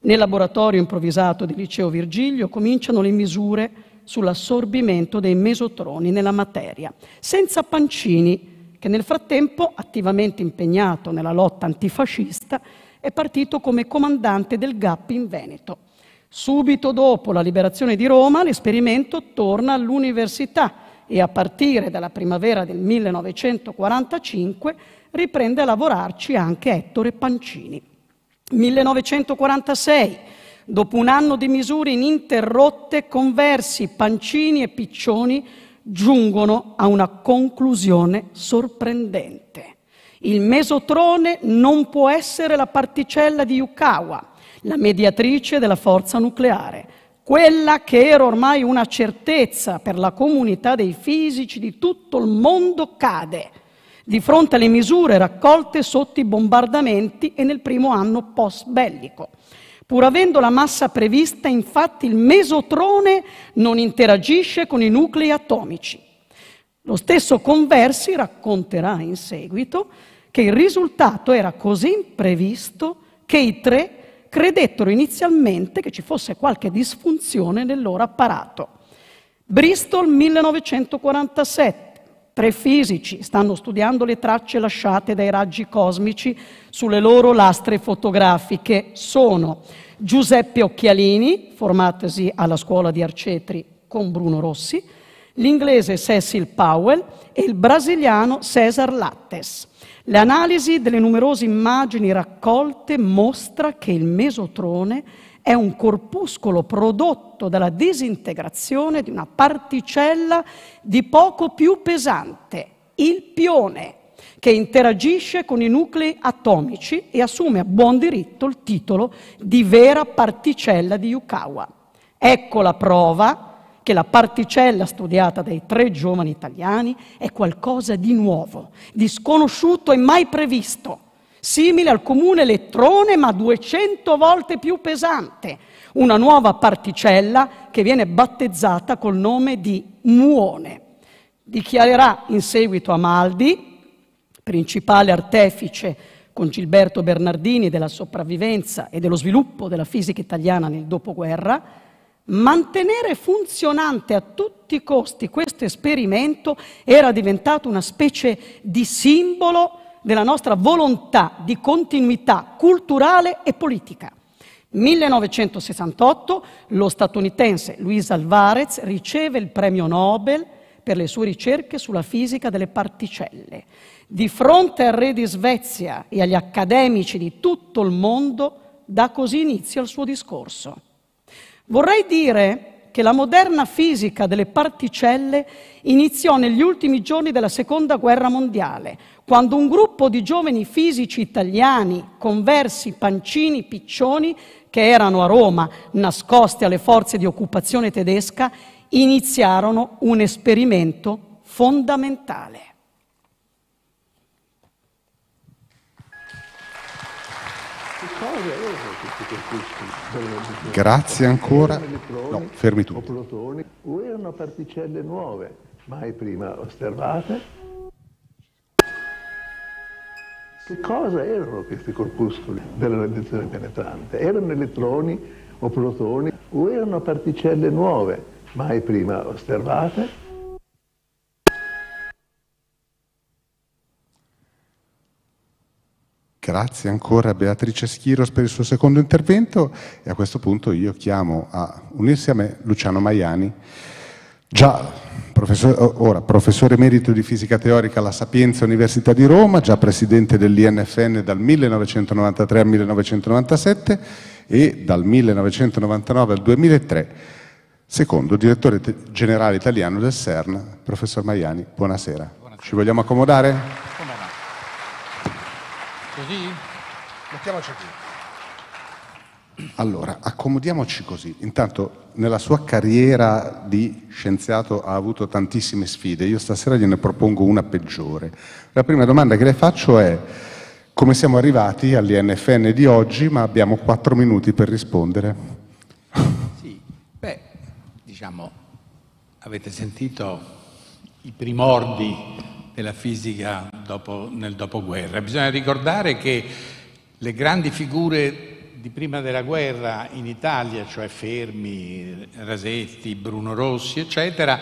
Speaker 2: Nel laboratorio improvvisato di Liceo Virgilio cominciano le misure sull'assorbimento dei mesotroni nella materia, senza Pancini, che nel frattempo, attivamente impegnato nella lotta antifascista, è partito come comandante del GAP in Veneto. Subito dopo la liberazione di Roma, l'esperimento torna all'università e a partire dalla primavera del 1945 riprende a lavorarci anche Ettore Pancini. 1946, dopo un anno di misure ininterrotte, Conversi, Pancini e Piccioni giungono a una conclusione sorprendente. Il mesotrone non può essere la particella di Yukawa, la mediatrice della forza nucleare, quella che era ormai una certezza per la comunità dei fisici di tutto il mondo cade di fronte alle misure raccolte sotto i bombardamenti e nel primo anno post bellico. Pur avendo la massa prevista, infatti, il mesotrone non interagisce con i nuclei atomici. Lo stesso Conversi racconterà in seguito che il risultato era così imprevisto che i tre credettero inizialmente che ci fosse qualche disfunzione nel loro apparato. Bristol 1947. Tre fisici stanno studiando le tracce lasciate dai raggi cosmici sulle loro lastre fotografiche. Sono Giuseppe Occhialini, formatasi alla scuola di Arcetri con Bruno Rossi, l'inglese Cecil Powell e il brasiliano Cesar Lattes. L'analisi delle numerose immagini raccolte mostra che il mesotrone è un corpuscolo prodotto dalla disintegrazione di una particella di poco più pesante, il pione, che interagisce con i nuclei atomici e assume a buon diritto il titolo di vera particella di Yukawa. Ecco la prova che la particella studiata dai tre giovani italiani è qualcosa di nuovo, di sconosciuto e mai previsto, simile al comune elettrone ma 200 volte più pesante, una nuova particella che viene battezzata col nome di muone. Dichiarerà in seguito Amaldi, principale artefice con Gilberto Bernardini della sopravvivenza e dello sviluppo della fisica italiana nel dopoguerra, Mantenere funzionante a tutti i costi questo esperimento era diventato una specie di simbolo della nostra volontà di continuità culturale e politica. 1968 lo statunitense Luis Alvarez riceve il premio Nobel per le sue ricerche sulla fisica delle particelle. Di fronte al re di Svezia e agli accademici di tutto il mondo dà così inizio al suo discorso. Vorrei dire che la moderna fisica delle particelle iniziò negli ultimi giorni della Seconda Guerra Mondiale, quando un gruppo di giovani fisici italiani, conversi, pancini, piccioni, che erano a Roma, nascosti alle forze di occupazione tedesca, iniziarono un esperimento fondamentale. Che cosa è questo? Grazie
Speaker 4: ancora. No, fermi tutti.
Speaker 8: Erano particelle nuove, mai prima osservate. Che cosa erano questi corpuscoli della radiazione penetrante? Erano elettroni o protoni o erano particelle nuove, mai prima osservate?
Speaker 4: Grazie ancora a Beatrice Schiros per il suo secondo intervento e a questo punto io chiamo a unirsi a me Luciano Maiani, già professor, ora, professore emerito di fisica teorica alla Sapienza Università di Roma, già presidente dell'INFN dal 1993 al 1997 e dal 1999 al 2003 secondo direttore generale italiano del CERN, professor Maiani. Buonasera. buonasera. Ci vogliamo accomodare? Così? Mettiamoci qui. Allora, accomodiamoci così. Intanto, nella sua carriera di scienziato ha avuto tantissime sfide. Io stasera gliene propongo una peggiore. La prima domanda che le faccio è come siamo arrivati all'INFN di oggi, ma abbiamo quattro minuti per rispondere.
Speaker 9: Sì, beh, diciamo, avete sentito i primordi della fisica dopo, nel dopoguerra. Bisogna ricordare che le grandi figure di prima della guerra in Italia, cioè Fermi, Rasetti, Bruno Rossi, eccetera,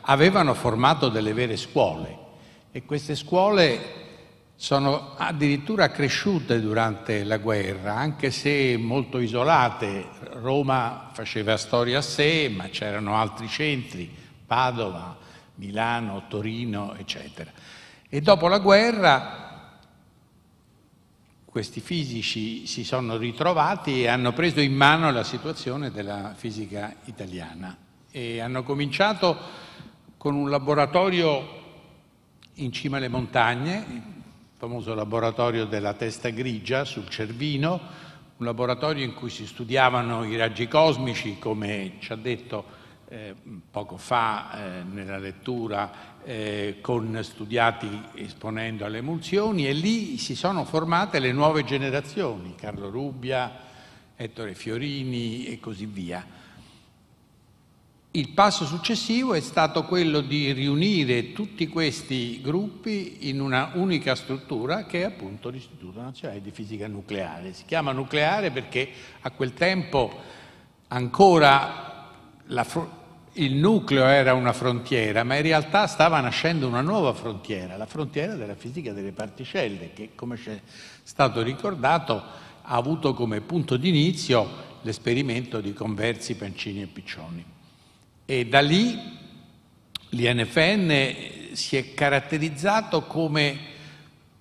Speaker 9: avevano formato delle vere scuole e queste scuole sono addirittura cresciute durante la guerra, anche se molto isolate. Roma faceva storia a sé, ma c'erano altri centri, Padova, Milano, Torino, eccetera. E dopo la guerra questi fisici si sono ritrovati e hanno preso in mano la situazione della fisica italiana e hanno cominciato con un laboratorio in cima alle montagne, il famoso laboratorio della testa grigia sul Cervino, un laboratorio in cui si studiavano i raggi cosmici, come ci ha detto eh, poco fa eh, nella lettura eh, con studiati esponendo alle emulsioni e lì si sono formate le nuove generazioni, Carlo Rubbia, Ettore Fiorini e così via. Il passo successivo è stato quello di riunire tutti questi gruppi in una unica struttura che è appunto l'Istituto Nazionale di Fisica Nucleare. Si chiama nucleare perché a quel tempo ancora la, il nucleo era una frontiera, ma in realtà stava nascendo una nuova frontiera, la frontiera della fisica delle particelle, che come c'è stato ricordato ha avuto come punto d'inizio l'esperimento di Conversi, Pancini e Piccioni. E da lì l'INFN si è caratterizzato come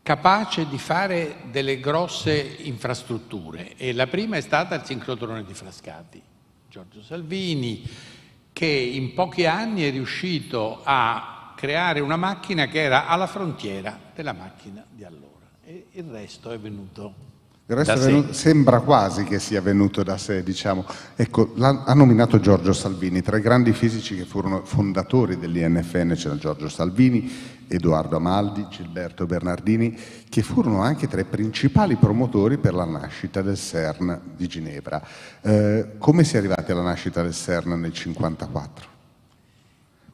Speaker 9: capace di fare delle grosse infrastrutture e la prima è stata il sincrotrone di Frascati. Giorgio Salvini, che in pochi anni è riuscito a creare una macchina che era alla frontiera della macchina di allora. E il resto è venuto del resto venuto,
Speaker 4: sembra quasi che sia venuto da sé, diciamo. Ecco, ha nominato Giorgio Salvini, tra i grandi fisici che furono fondatori dell'INFN c'erano Giorgio Salvini, Edoardo Amaldi, Gilberto Bernardini, che furono anche tra i principali promotori per la nascita del CERN di Ginevra. Eh, come si è arrivati alla nascita del CERN nel 1954?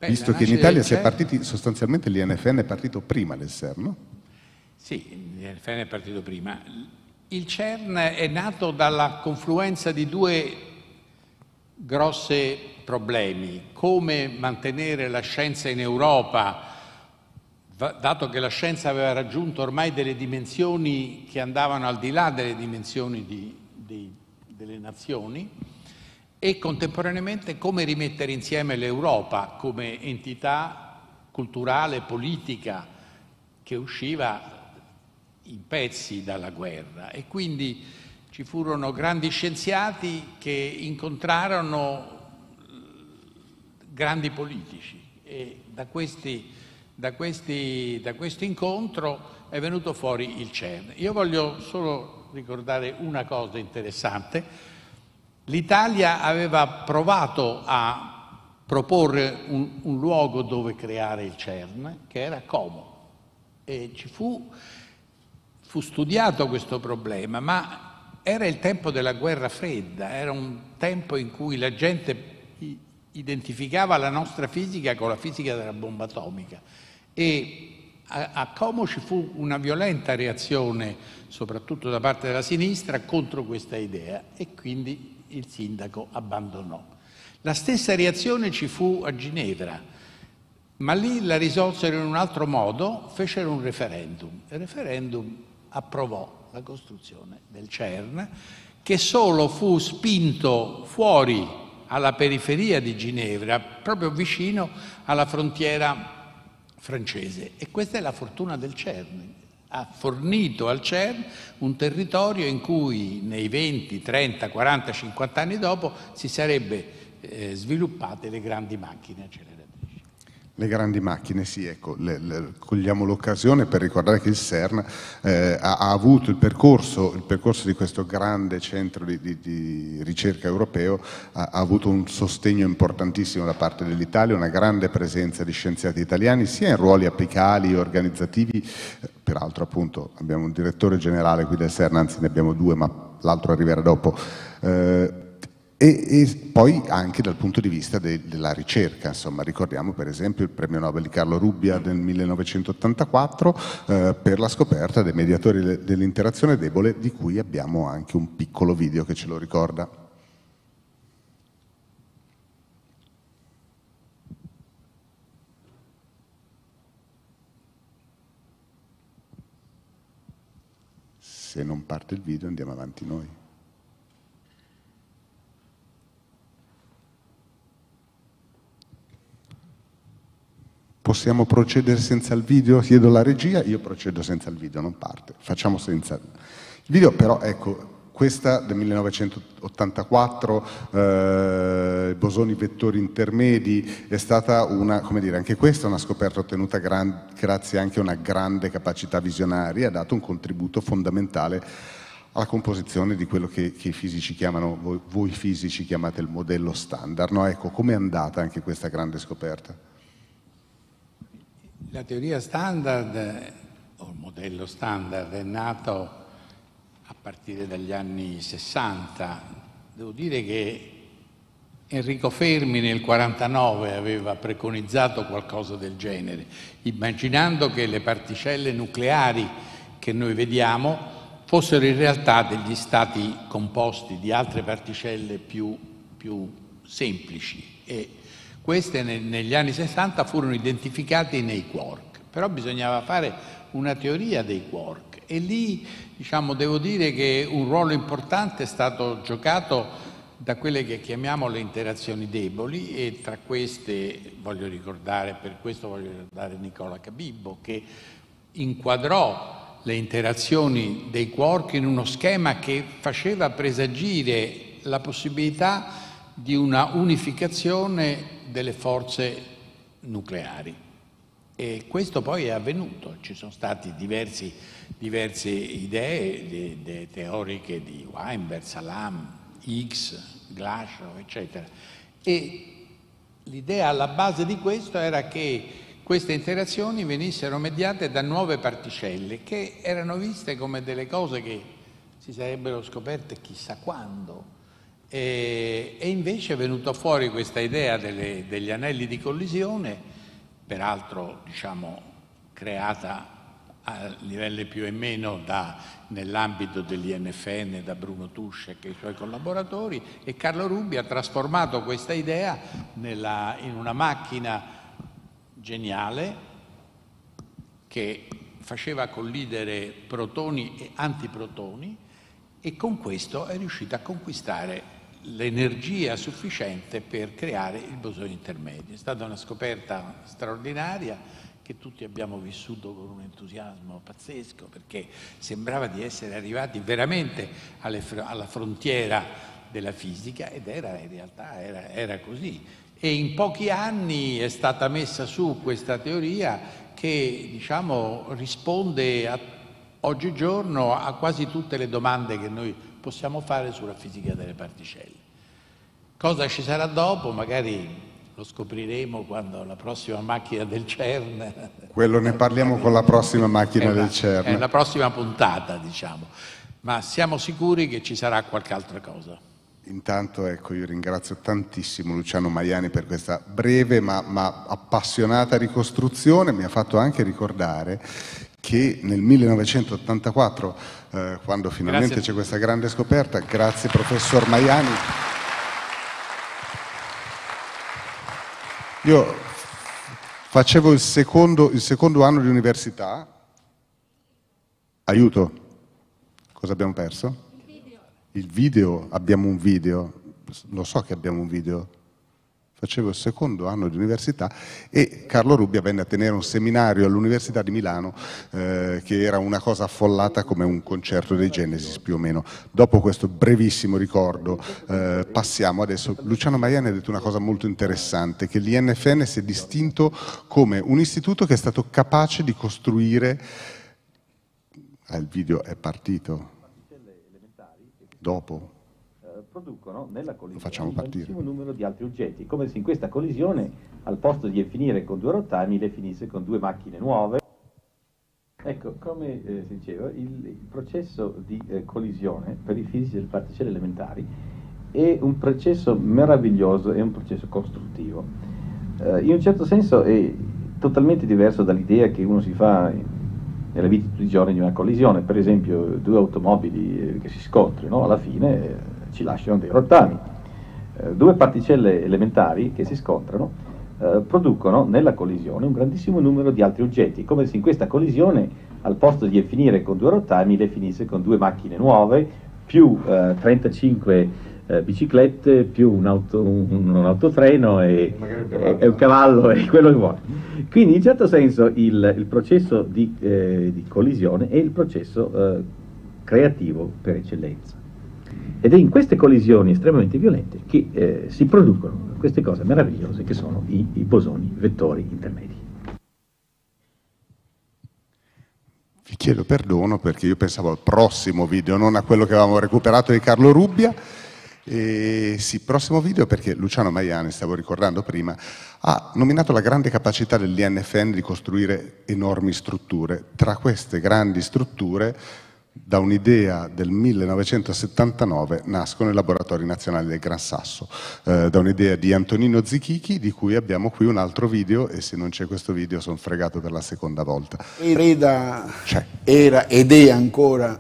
Speaker 9: Visto che in Italia si è partiti,
Speaker 4: sostanzialmente l'INFN è partito prima del CERN, no?
Speaker 9: Sì, l'INFN è partito prima il CERN è nato dalla confluenza di due grossi problemi, come mantenere la scienza in Europa, dato che la scienza aveva raggiunto ormai delle dimensioni che andavano al di là delle dimensioni di, di, delle nazioni, e contemporaneamente come rimettere insieme l'Europa come entità culturale, politica, che usciva in pezzi dalla guerra e quindi ci furono grandi scienziati che incontrarono eh, grandi politici e da, questi, da, questi, da questo incontro è venuto fuori il CERN. Io voglio solo ricordare una cosa interessante. L'Italia aveva provato a proporre un, un luogo dove creare il CERN, che era Como, e ci fu fu studiato questo problema, ma era il tempo della guerra fredda, era un tempo in cui la gente identificava la nostra fisica con la fisica della bomba atomica e a, Como ci fu una violenta reazione, soprattutto da parte della sinistra, contro questa idea e quindi il sindaco abbandonò. La stessa reazione ci fu a Ginevra, ma lì la risolsero in un altro modo, fecero un referendum. Il referendum approvò la costruzione del CERN, che solo fu spinto fuori alla periferia di Ginevra, proprio vicino alla frontiera francese. E questa è la fortuna del CERN. Ha fornito al CERN un territorio in cui nei 20, 30, 40, 50 anni dopo si sarebbe eh, sviluppate le grandi macchine accelerate.
Speaker 4: Le grandi macchine, sì, ecco, le, le, cogliamo l'occasione per ricordare che il CERN eh, ha, ha, avuto il percorso, il percorso, di questo grande centro di, di, di ricerca europeo, ha, ha, avuto un sostegno importantissimo da parte dell'Italia, una grande presenza di scienziati italiani sia in ruoli apicali, organizzativi, eh, peraltro appunto abbiamo un direttore generale qui del CERN, anzi ne abbiamo due ma l'altro arriverà dopo. Eh, e, e, poi anche dal punto di vista de, della ricerca, insomma, ricordiamo per esempio il premio Nobel di Carlo Rubbia del 1984 eh, per la scoperta dei mediatori dell'interazione debole di cui abbiamo anche un piccolo video che ce lo ricorda. Se non parte il video andiamo avanti noi. Possiamo procedere senza il video? Chiedo la regia, io procedo senza il video, non parte. Facciamo senza il video, però ecco, questa del 1984, eh, bosoni vettori intermedi, è stata una, come dire, anche questa una scoperta ottenuta gran, grazie anche a una grande capacità visionaria, ha dato un contributo fondamentale alla composizione di quello che, che i fisici chiamano, voi, voi, fisici chiamate il modello standard. No? Ecco, è andata anche questa grande scoperta?
Speaker 9: La teoria standard, o il modello standard, è nato a partire dagli anni 60. Devo dire che Enrico Fermi nel 49 aveva preconizzato qualcosa del genere, immaginando che le particelle nucleari che noi vediamo fossero in realtà degli stati composti di altre particelle più, più semplici e queste negli anni 60 furono identificate nei quark, però bisognava fare una teoria dei quark e lì diciamo, devo dire che un ruolo importante è stato giocato da quelle che chiamiamo le interazioni deboli e tra queste voglio ricordare, per questo voglio ricordare Nicola Cabibbo che inquadrò le interazioni dei quark in uno schema che faceva presagire la possibilità di una unificazione delle forze nucleari. E questo poi è avvenuto, ci sono state diverse idee de, de teoriche di Weinberg, Salam, Higgs, Glashow, eccetera. E l'idea alla base di questo era che queste interazioni venissero mediate da nuove particelle che erano viste come delle cose che si sarebbero scoperte chissà quando, e, e, invece è venuta fuori questa idea delle, degli anelli di collisione, peraltro diciamo, creata a livelli più e meno da, nell'ambito dell'INFN da Bruno Tusce e i suoi collaboratori e Carlo Rubbi ha trasformato questa idea nella, in una macchina geniale che faceva collidere protoni e antiprotoni e con questo è riuscito a conquistare l'energia sufficiente per creare il bosone intermedio. È stata una scoperta straordinaria che tutti abbiamo vissuto con un entusiasmo pazzesco perché sembrava di essere arrivati veramente alle, alla frontiera della fisica ed era in realtà era, era così. E in pochi anni è stata messa su questa teoria che diciamo, risponde a, oggigiorno a quasi tutte le domande che noi possiamo fare sulla fisica delle particelle. Cosa ci sarà dopo? Magari lo scopriremo quando la prossima macchina del CERN.
Speaker 4: Quello ne parliamo con la prossima macchina una, eh, del eh, CERN. È eh, la
Speaker 9: prossima puntata, diciamo. Ma siamo sicuri che ci sarà qualche altra cosa.
Speaker 4: Intanto ecco, io ringrazio tantissimo Luciano Maiani per questa breve ma, ma appassionata ricostruzione, mi ha fatto anche ricordare che nel 1984, eh, quando finalmente c'è questa grande scoperta, grazie professor Maiani, Io facevo il secondo, il secondo anno di università. Aiuto, cosa abbiamo perso? Il video. il video, abbiamo un video, lo so che abbiamo un video, facevo il secondo anno di università e Carlo Rubbia venne a tenere un seminario all'Università di Milano eh, che era una cosa affollata come un concerto dei Genesis più o meno. Dopo questo brevissimo ricordo eh, passiamo adesso, Luciano Maiani ha detto una cosa molto interessante, che l'INFN si è distinto come un istituto che è stato capace di costruire, ah, il video è partito, dopo,
Speaker 10: producono nella collisione un massimo numero di altri oggetti, come se in questa collisione al posto di finire con due rottami le finisse con due macchine nuove. Ecco, come eh, si diceva, il, il processo di eh, collisione per i fisici delle particelle elementari è un processo meraviglioso, è un processo costruttivo. Eh, in un certo senso è totalmente diverso dall'idea che uno si fa nella vita di tutti i giorni di una collisione, per esempio due automobili eh, che si scontrano, alla fine eh, ci lasciano dei rottami. Eh, due particelle elementari che si scontrano eh, producono nella collisione un grandissimo numero di altri oggetti, come se in questa collisione al posto di finire con due rottami le finisse con due macchine nuove, più 35 eh, eh, biciclette, più un, auto, un, un autotreno e, e, un cavallo e quello che vuole. Quindi in certo senso il, il processo di, eh, di, collisione è il processo creativo per eccellenza. Ed è in queste collisioni estremamente violente che eh, si producono queste cose meravigliose che sono i, i bosoni vettori intermedi.
Speaker 4: Vi chiedo perdono perché io pensavo al prossimo video, non a quello che avevamo recuperato di Carlo Rubbia. E sì, prossimo video perché Luciano Maiani, stavo ricordando prima, ha nominato la grande capacità dell'INFN di costruire enormi strutture. Tra queste grandi strutture da un'idea del 1979 nascono i laboratori nazionali del Gran Sasso, eh, da un'idea di Antonino Zichichi di cui abbiamo qui un altro video e se non c'è questo video sono fregato per la seconda volta.
Speaker 11: Preda era ed è ancora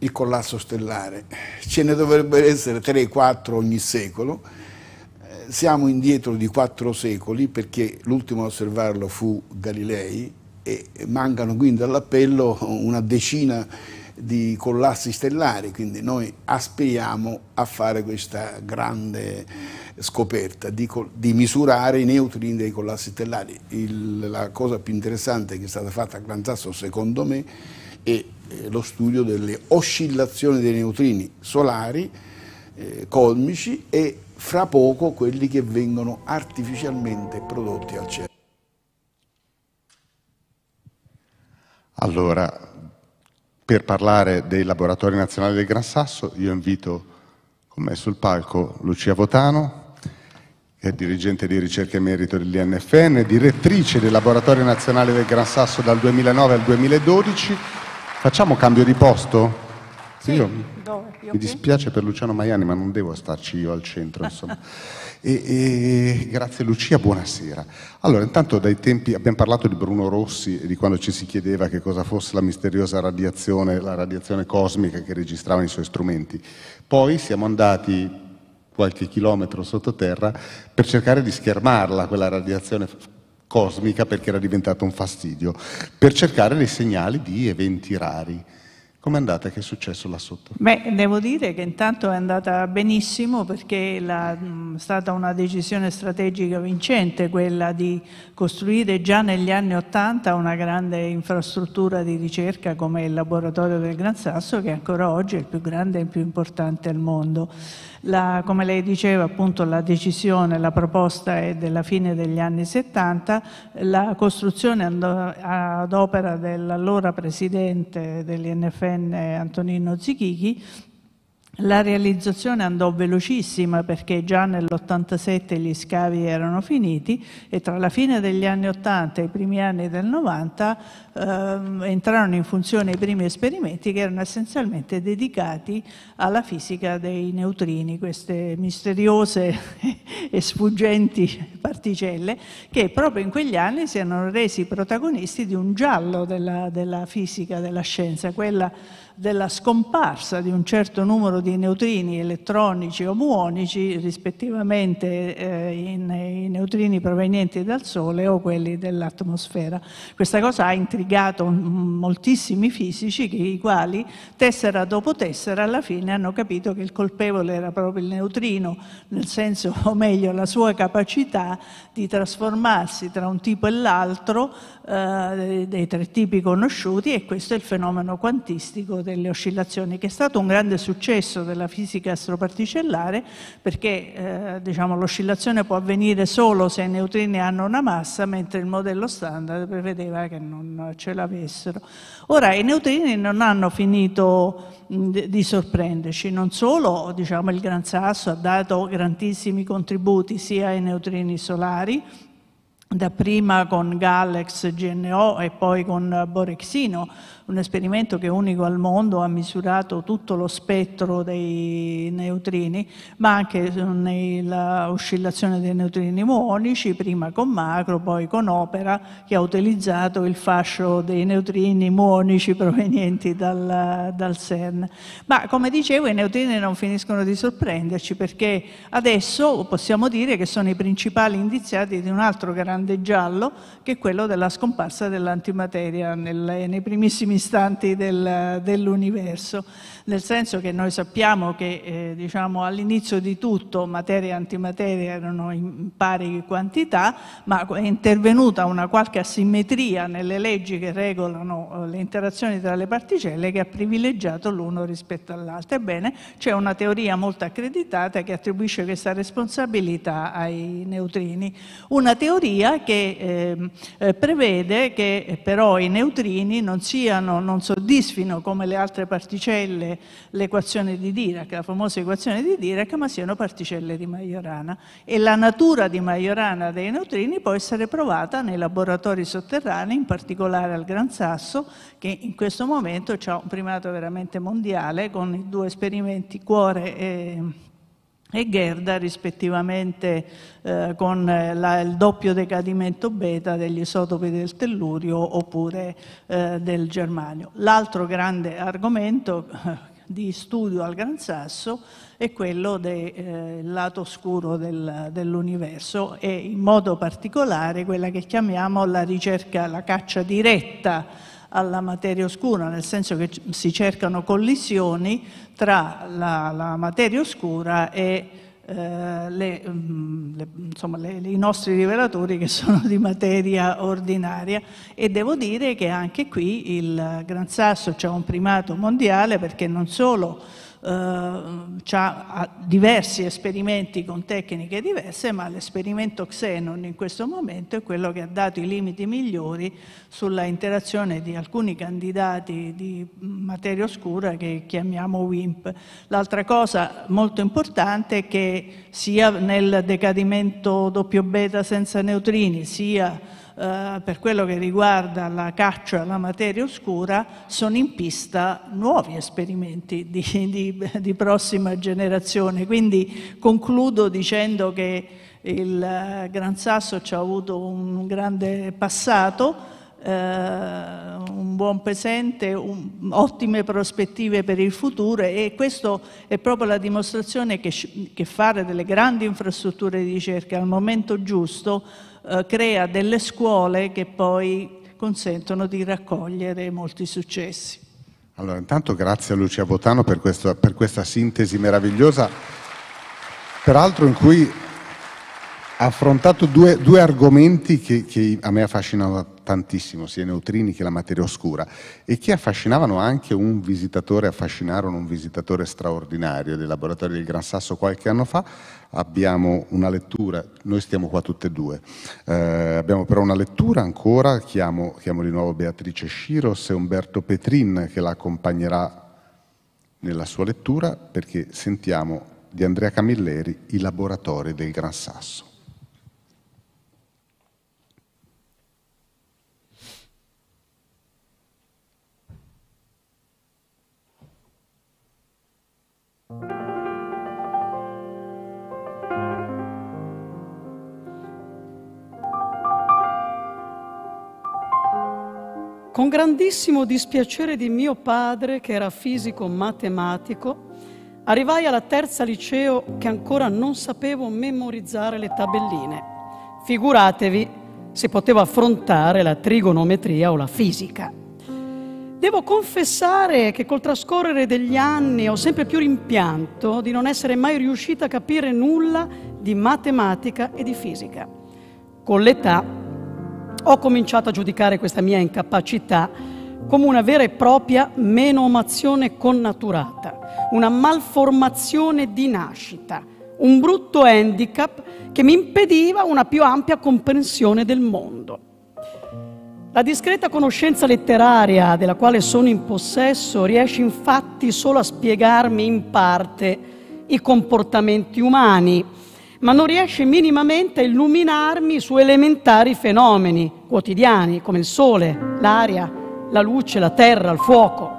Speaker 11: il collasso stellare, ce ne dovrebbero essere 3-4 ogni secolo, eh, siamo indietro di 4 secoli perché l'ultimo a osservarlo fu Galilei e mancano quindi all'appello una decina di collassi stellari, quindi noi aspiriamo a fare questa grande scoperta di, di misurare i neutrini dei collassi stellari. Il, la cosa più interessante che è stata fatta a Gran Sasso secondo me è eh, lo studio delle oscillazioni dei neutrini solari eh, cosmici e fra poco quelli che vengono artificialmente prodotti al cielo.
Speaker 4: Allora, per parlare dei laboratori nazionali del Gran Sasso, io invito con me sul palco Lucia Votano, che è dirigente di ricerca e merito dell'INFN, direttrice del laboratorio nazionale del Gran Sasso dal 2009 al 2012. Facciamo cambio di posto? Sì, io, dove, io mi dispiace per Luciano Maiani, ma non devo starci io al centro, insomma. E, e, grazie Lucia, buonasera. Allora, intanto dai tempi abbiamo parlato di Bruno Rossi e di quando ci si chiedeva che cosa fosse la misteriosa radiazione, la radiazione cosmica che registrava i suoi strumenti. Poi siamo andati qualche chilometro sottoterra per cercare di schermarla, quella radiazione cosmica, perché era diventato un fastidio, per cercare dei segnali di eventi rari. Come è andata? Che è successo là sotto?
Speaker 12: Beh, devo dire che intanto è andata benissimo perché mm, è stata una decisione strategica vincente quella di costruire già negli anni Ottanta una grande infrastruttura di ricerca come il laboratorio del Gran Sasso che ancora oggi è il più grande e il più importante al mondo. La, come lei diceva, appunto, la decisione, la proposta è della fine degli anni 70, la costruzione andò ad opera dell'allora presidente dell'INFN Antonino Zichichi la realizzazione andò velocissima perché già nell'87 gli scavi erano finiti e tra la fine degli anni 80 e i primi anni del 90 ehm, entrarono in funzione i primi esperimenti che erano essenzialmente dedicati alla fisica dei neutrini, queste misteriose e sfuggenti particelle che proprio in quegli anni si erano resi protagonisti di un giallo della, della fisica, della scienza, quella della scomparsa di un certo numero di neutrini elettronici o muonici, rispettivamente eh, in, i neutrini provenienti dal Sole o quelli dell'atmosfera. Questa cosa ha intrigato mm, moltissimi fisici, che, i quali tessera dopo tessera alla fine hanno capito che il colpevole era proprio il neutrino, nel senso, o meglio, la sua capacità di trasformarsi tra un tipo e l'altro eh, dei tre tipi conosciuti e questo è il fenomeno quantistico delle oscillazioni, che è stato un grande successo della fisica astroparticellare perché eh, diciamo, l'oscillazione può avvenire solo se i neutrini hanno una massa, mentre il modello standard prevedeva che non ce l'avessero. Ora, i neutrini non hanno finito di sorprenderci, non solo diciamo, il Gran Sasso ha dato grandissimi contributi sia ai neutrini solari, dapprima con Galax GNO e poi con Borexino, un esperimento che è unico al mondo, ha misurato tutto lo spettro dei neutrini, ma anche nell'oscillazione dei neutrini muonici, prima con macro, poi con opera, che ha utilizzato il fascio dei neutrini muonici provenienti dal, dal CERN. Ma come dicevo i neutrini non finiscono di sorprenderci perché adesso possiamo dire che sono i principali indiziati di un altro grande giallo che è quello della scomparsa dell'antimateria nei primissimi istanti del, dell'universo nel senso che noi sappiamo che eh, diciamo, all'inizio di tutto materia e antimateria erano in pari quantità, ma è intervenuta una qualche asimmetria nelle leggi che regolano eh, le interazioni tra le particelle che ha privilegiato l'uno rispetto all'altro. Ebbene, c'è una teoria molto accreditata che attribuisce questa responsabilità ai neutrini. Una teoria che ehm, eh, prevede che però i neutrini non, siano, non soddisfino come le altre particelle l'equazione di Dirac, la famosa equazione di Dirac, ma siano particelle di Majorana. E la natura di Majorana dei neutrini può essere provata nei laboratori sotterranei, in particolare al Gran Sasso, che in questo momento ha un primato veramente mondiale con i due esperimenti cuore e e Gerda rispettivamente eh, con eh, la, il doppio decadimento beta degli isotopi del tellurio oppure eh, del germanio. L'altro grande argomento di studio al Gran Sasso è quello del eh, lato oscuro del, dell'universo e in modo particolare quella che chiamiamo la ricerca, la caccia diretta alla materia oscura, nel senso che si cercano collisioni tra la, la materia oscura e eh, le, mm, le, insomma, le, i nostri rivelatori che sono di materia ordinaria e devo dire che anche qui il Gran Sasso c'è un primato mondiale perché non solo eh, ha diversi esperimenti con tecniche diverse, ma l'esperimento Xenon in questo momento è quello che ha dato i limiti migliori sulla interazione di alcuni candidati di materia oscura che chiamiamo WIMP. L'altra cosa molto importante è che sia nel decadimento doppio beta senza neutrini, sia eh, per quello che riguarda la caccia alla materia oscura, sono in pista nuovi esperimenti di, di, di prossima generazione. Quindi concludo dicendo che il eh, Gran Sasso ci ha avuto un grande passato, eh, un buon presente, un, ottime prospettive per il futuro e questo è proprio la dimostrazione che, che fare delle grandi infrastrutture di ricerca al momento giusto eh, crea delle scuole che poi consentono di raccogliere molti successi.
Speaker 4: Allora, intanto grazie a Lucia Botano per, questo, per questa sintesi meravigliosa, peraltro in cui ha affrontato due, due argomenti che, che, a me affascinano tantissimo, sia i neutrini che la materia oscura, e che affascinavano anche un visitatore, affascinarono un visitatore straordinario dei laboratori del Gran Sasso qualche anno fa. Abbiamo una lettura, noi stiamo qua tutte e due, eh, abbiamo però una lettura ancora, chiamo, chiamo di nuovo Beatrice Sciros e Umberto Petrin che la accompagnerà nella sua lettura perché sentiamo di Andrea Camilleri i laboratori del Gran Sasso.
Speaker 2: con grandissimo dispiacere di mio padre, che era fisico matematico, arrivai alla terza liceo che ancora non sapevo memorizzare le tabelline. Figuratevi se potevo affrontare la trigonometria o la fisica. Devo confessare che col trascorrere degli anni ho sempre più rimpianto di non essere mai riuscita a capire nulla di matematica e di fisica. Con l'età ho cominciato a giudicare questa mia incapacità come una vera e propria menomazione connaturata, una malformazione di nascita, un brutto handicap che mi impediva una più ampia comprensione del mondo. La discreta conoscenza letteraria della quale sono in possesso riesce infatti solo a spiegarmi in parte i comportamenti umani, ma non riesce minimamente a illuminarmi su elementari fenomeni quotidiani come il sole, l'aria, la luce, la terra, il fuoco.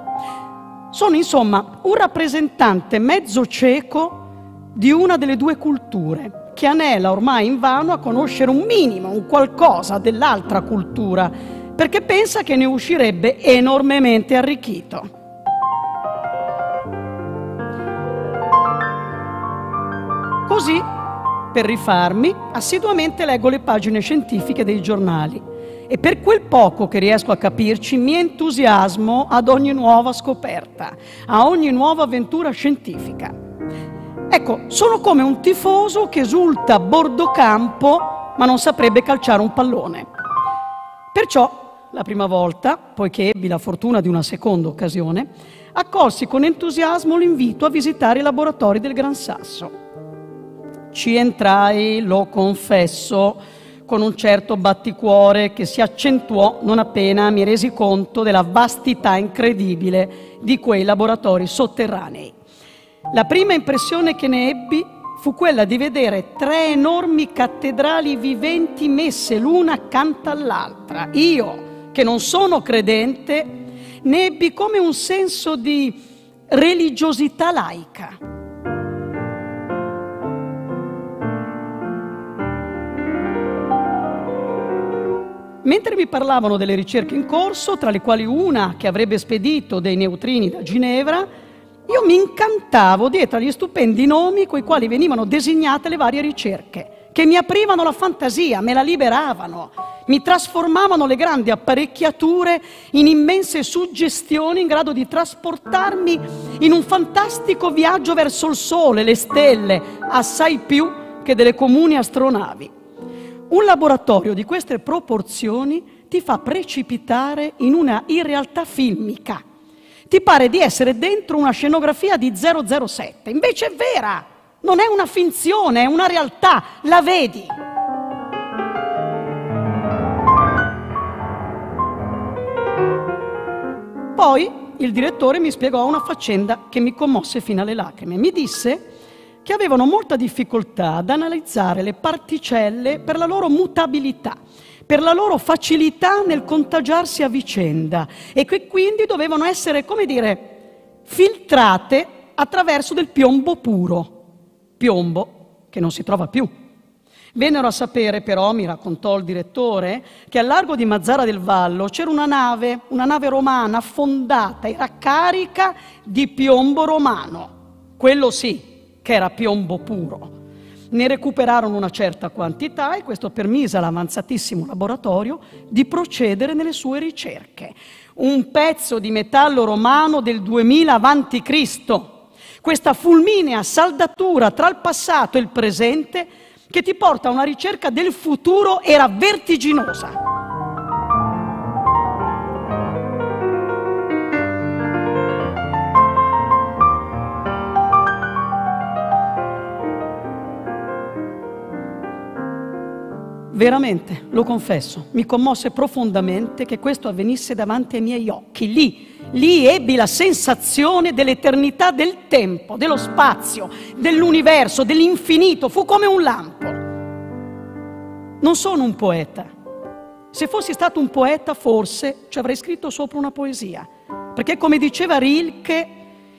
Speaker 2: Sono insomma un rappresentante mezzo cieco di una delle due culture che anela ormai invano a conoscere un minimo, un qualcosa dell'altra cultura, perché pensa che ne uscirebbe enormemente arricchito. Così per rifarmi, assiduamente leggo le pagine scientifiche dei giornali e per quel poco che riesco a capirci mi entusiasmo ad ogni nuova scoperta, a ogni nuova avventura scientifica. Ecco, sono come un tifoso che esulta a bordo campo ma non saprebbe calciare un pallone. Perciò, la prima volta, poiché ebbi la fortuna di una seconda occasione, accolsi con entusiasmo l'invito a visitare i laboratori del Gran Sasso ci entrai, lo confesso, con un certo batticuore che si accentuò non appena mi resi conto della vastità incredibile di quei laboratori sotterranei. La prima impressione che ne ebbi fu quella di vedere tre enormi cattedrali viventi messe l'una accanto all'altra. Io, che non sono credente, ne ebbi come un senso di religiosità laica Mentre mi parlavano delle ricerche in corso, tra le quali una che avrebbe spedito dei neutrini da Ginevra, io mi incantavo dietro agli stupendi nomi coi quali venivano designate le varie ricerche, che mi aprivano la fantasia, me la liberavano, mi trasformavano le grandi apparecchiature in immense suggestioni in grado di trasportarmi in un fantastico viaggio verso il sole, le stelle, assai più che delle comuni astronavi. Un laboratorio di queste proporzioni ti fa precipitare in una irrealtà filmica. Ti pare di essere dentro una scenografia di 007, invece è vera, non è una finzione, è una realtà, la vedi. Poi il direttore mi spiegò una faccenda che mi commosse fino alle lacrime. Mi disse che avevano molta difficoltà ad analizzare le particelle per la loro mutabilità, per la loro facilità nel contagiarsi a vicenda e che quindi dovevano essere, come dire, filtrate attraverso del piombo puro, piombo che non si trova più. Vennero a sapere però, mi raccontò il direttore, che al largo di Mazzara del Vallo c'era una nave, una nave romana affondata, era carica di piombo romano, quello sì, che era piombo puro. Ne recuperarono una certa quantità e questo permise all'avanzatissimo laboratorio di procedere nelle sue ricerche. Un pezzo di metallo romano del 2000 a.C., questa fulminea saldatura tra il passato e il presente che ti porta a una ricerca del futuro era vertiginosa. veramente, lo confesso, mi commosse profondamente che questo avvenisse davanti ai miei occhi, lì. Lì ebbi la sensazione dell'eternità del tempo, dello spazio, dell'universo, dell'infinito. Fu come un lampo. Non sono un poeta. Se fossi stato un poeta, forse ci avrei scritto sopra una poesia. Perché come diceva Rilke,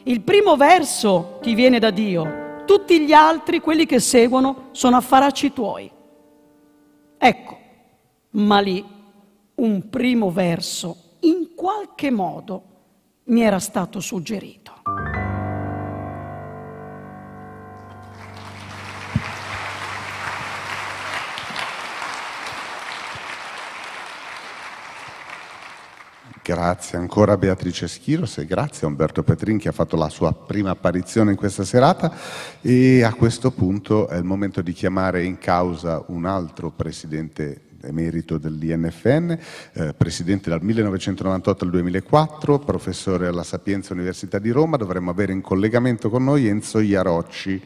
Speaker 2: il primo verso ti viene da Dio, tutti gli altri, quelli che seguono, sono affaracci tuoi. Ecco, ma lì un primo verso in qualche modo mi era stato suggerito.
Speaker 4: Grazie ancora Beatrice Schiros e grazie a Umberto Petrin che ha fatto la sua prima apparizione in questa serata e a questo punto è il momento di chiamare in causa un altro presidente emerito dell'INFN, eh, presidente dal 1998 al 2004, professore alla Sapienza Università di Roma, dovremmo avere in collegamento con noi Enzo Iarocci.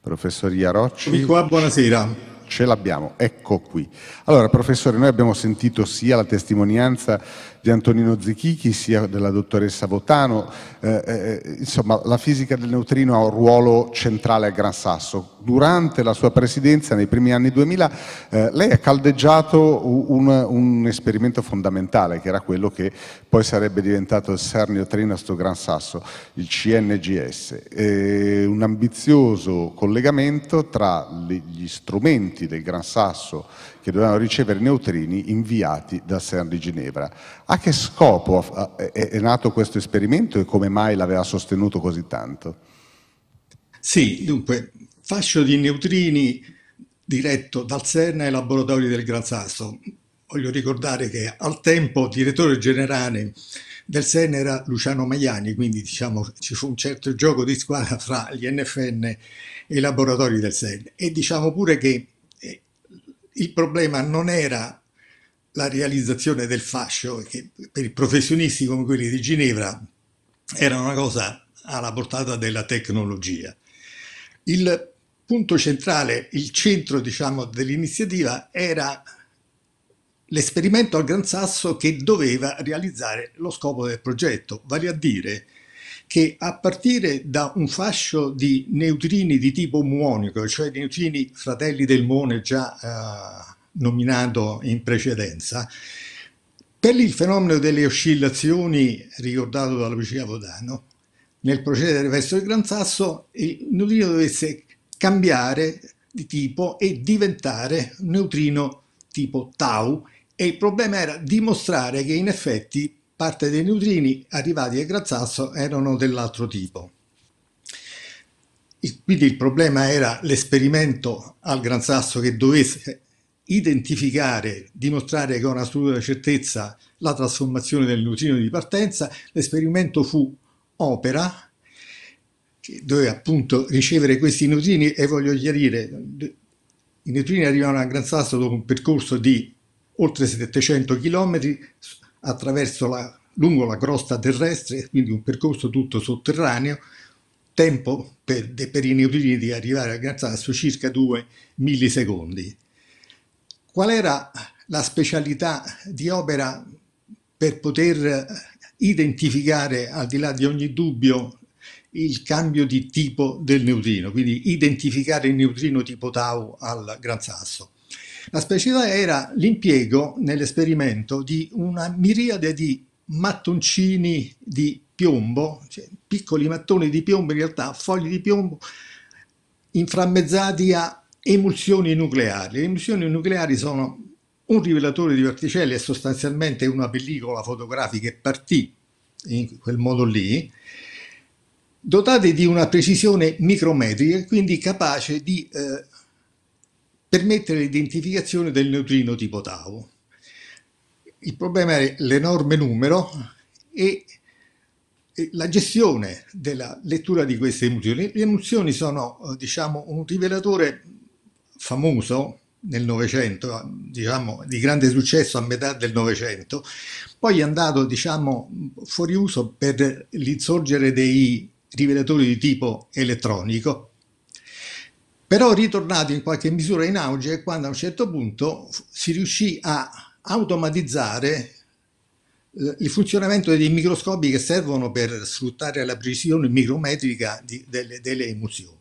Speaker 4: Professor Iarocci. Qui qua, ah,
Speaker 8: buonasera
Speaker 4: ce l'abbiamo, ecco qui. Allora, professore, noi abbiamo sentito sia la testimonianza di Antonino Zichichi sia della dottoressa Votano, eh, eh, insomma la fisica del neutrino ha un ruolo centrale a Gran Sasso, durante la sua presidenza, nei primi anni 2000, eh, lei ha caldeggiato un, un, esperimento fondamentale, che era quello che poi sarebbe diventato il Sernio Trinasto Gran Sasso, il CNGS, eh, un ambizioso collegamento tra gli strumenti del Gran Sasso che dovevano ricevere neutrini inviati dal CERN di Ginevra. A che scopo è nato questo esperimento e come mai l'aveva sostenuto così
Speaker 8: tanto? Sì, dunque, Fascio di neutrini diretto dal Serna ai laboratori del Gran Sasso. Voglio ricordare che al tempo direttore generale del Serna era Luciano Maiani, quindi diciamo ci fu un certo gioco di squadra fra gli NFN e i laboratori del Serna. E diciamo pure che eh, il problema non era la realizzazione del fascio, che per i professionisti come quelli di Ginevra era una cosa alla portata della tecnologia. Il punto centrale, il centro diciamo, dell'iniziativa era l'esperimento al Gran Sasso che doveva realizzare lo scopo del progetto, vale a dire che a partire da un fascio di neutrini di tipo muonico, cioè neutrini fratelli del muone già eh, nominato in precedenza, per il fenomeno delle oscillazioni ricordato dalla Lucia Vodano, nel procedere verso il Gran Sasso, il neutrino dovesse cambiare di tipo e diventare neutrino tipo tau e il problema era dimostrare che in effetti parte dei neutrini arrivati a Grazzasso erano dell'altro tipo. E quindi il problema era l'esperimento al Gran Sasso che dovesse identificare, dimostrare con assoluta certezza la trasformazione del neutrino di partenza. L'esperimento fu opera dove appunto ricevere questi neutrini e voglio chiarire, i neutrini arrivano a Gran Sasso dopo un percorso di oltre 700 km attraverso la, lungo la crosta terrestre, quindi un percorso tutto sotterraneo, tempo per, per i neutrini di arrivare a Gran Sasso circa 2 millisecondi. Qual era la specialità di opera per poter identificare al di là di ogni dubbio il cambio di tipo del neutrino, quindi identificare il neutrino tipo tau al Gran Sasso. La specialità era l'impiego nell'esperimento di una miriade di mattoncini di piombo, cioè piccoli mattoni di piombo, in realtà fogli di piombo, inframmezzati a emulsioni nucleari. Le emulsioni nucleari sono un rivelatore di particelle è sostanzialmente una pellicola fotografica che partì in quel modo lì, dotate di una precisione micrometrica, quindi capace di eh, permettere l'identificazione del neutrino tipo tau. Il problema è l'enorme numero e la gestione della lettura di queste emozioni. Le emozioni sono eh, diciamo, un rivelatore famoso nel Novecento, diciamo, di grande successo a metà del Novecento, poi è andato diciamo, fuori uso per l'insorgere dei rivelatori di tipo elettronico. Però ritornato in qualche misura in auge quando a un certo punto si riuscì a automatizzare eh, il funzionamento dei microscopi che servono per sfruttare la precisione micrometrica di, delle, delle emozioni.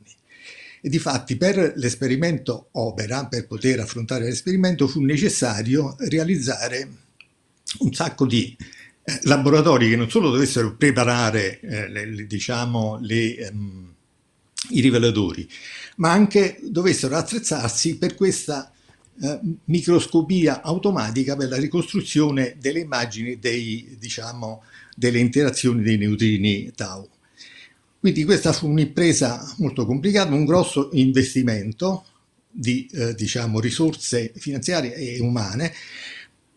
Speaker 8: E difatti per l'esperimento opera, per poter affrontare l'esperimento, fu necessario realizzare un sacco di laboratori che non solo dovessero preparare eh, le, diciamo, le, ehm, i rivelatori, ma anche dovessero attrezzarsi per questa eh, microscopia automatica per la ricostruzione delle immagini dei, diciamo, delle interazioni dei neutrini tau. Quindi questa fu un'impresa molto complicata, un grosso investimento di eh, diciamo, risorse finanziarie e umane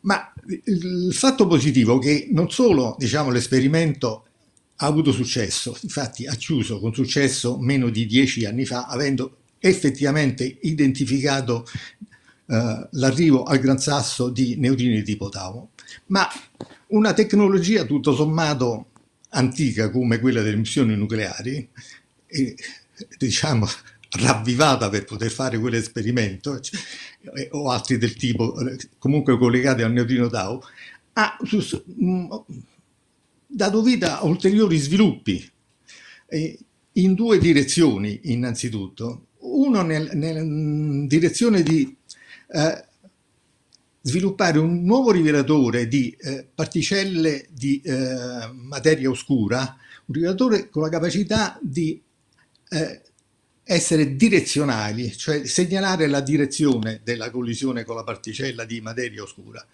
Speaker 8: ma il fatto positivo è che non solo diciamo, l'esperimento ha avuto successo, infatti ha chiuso con successo meno di dieci anni fa, avendo effettivamente identificato eh, l'arrivo al Gran Sasso di neutrini di tipo Tau, ma una tecnologia tutto sommato antica come quella delle missioni nucleari, eh, diciamo ravvivata per poter fare quell'esperimento cioè, o altri del tipo comunque collegati al neutrino tau ha mm, dato vita a ulteriori sviluppi eh, in due direzioni innanzitutto uno nel, nella mm, direzione di eh, sviluppare un nuovo rivelatore di eh, particelle di eh, materia oscura un rivelatore con la capacità di eh, essere direzionali, cioè segnalare la direzione della collisione con la particella di materia oscura.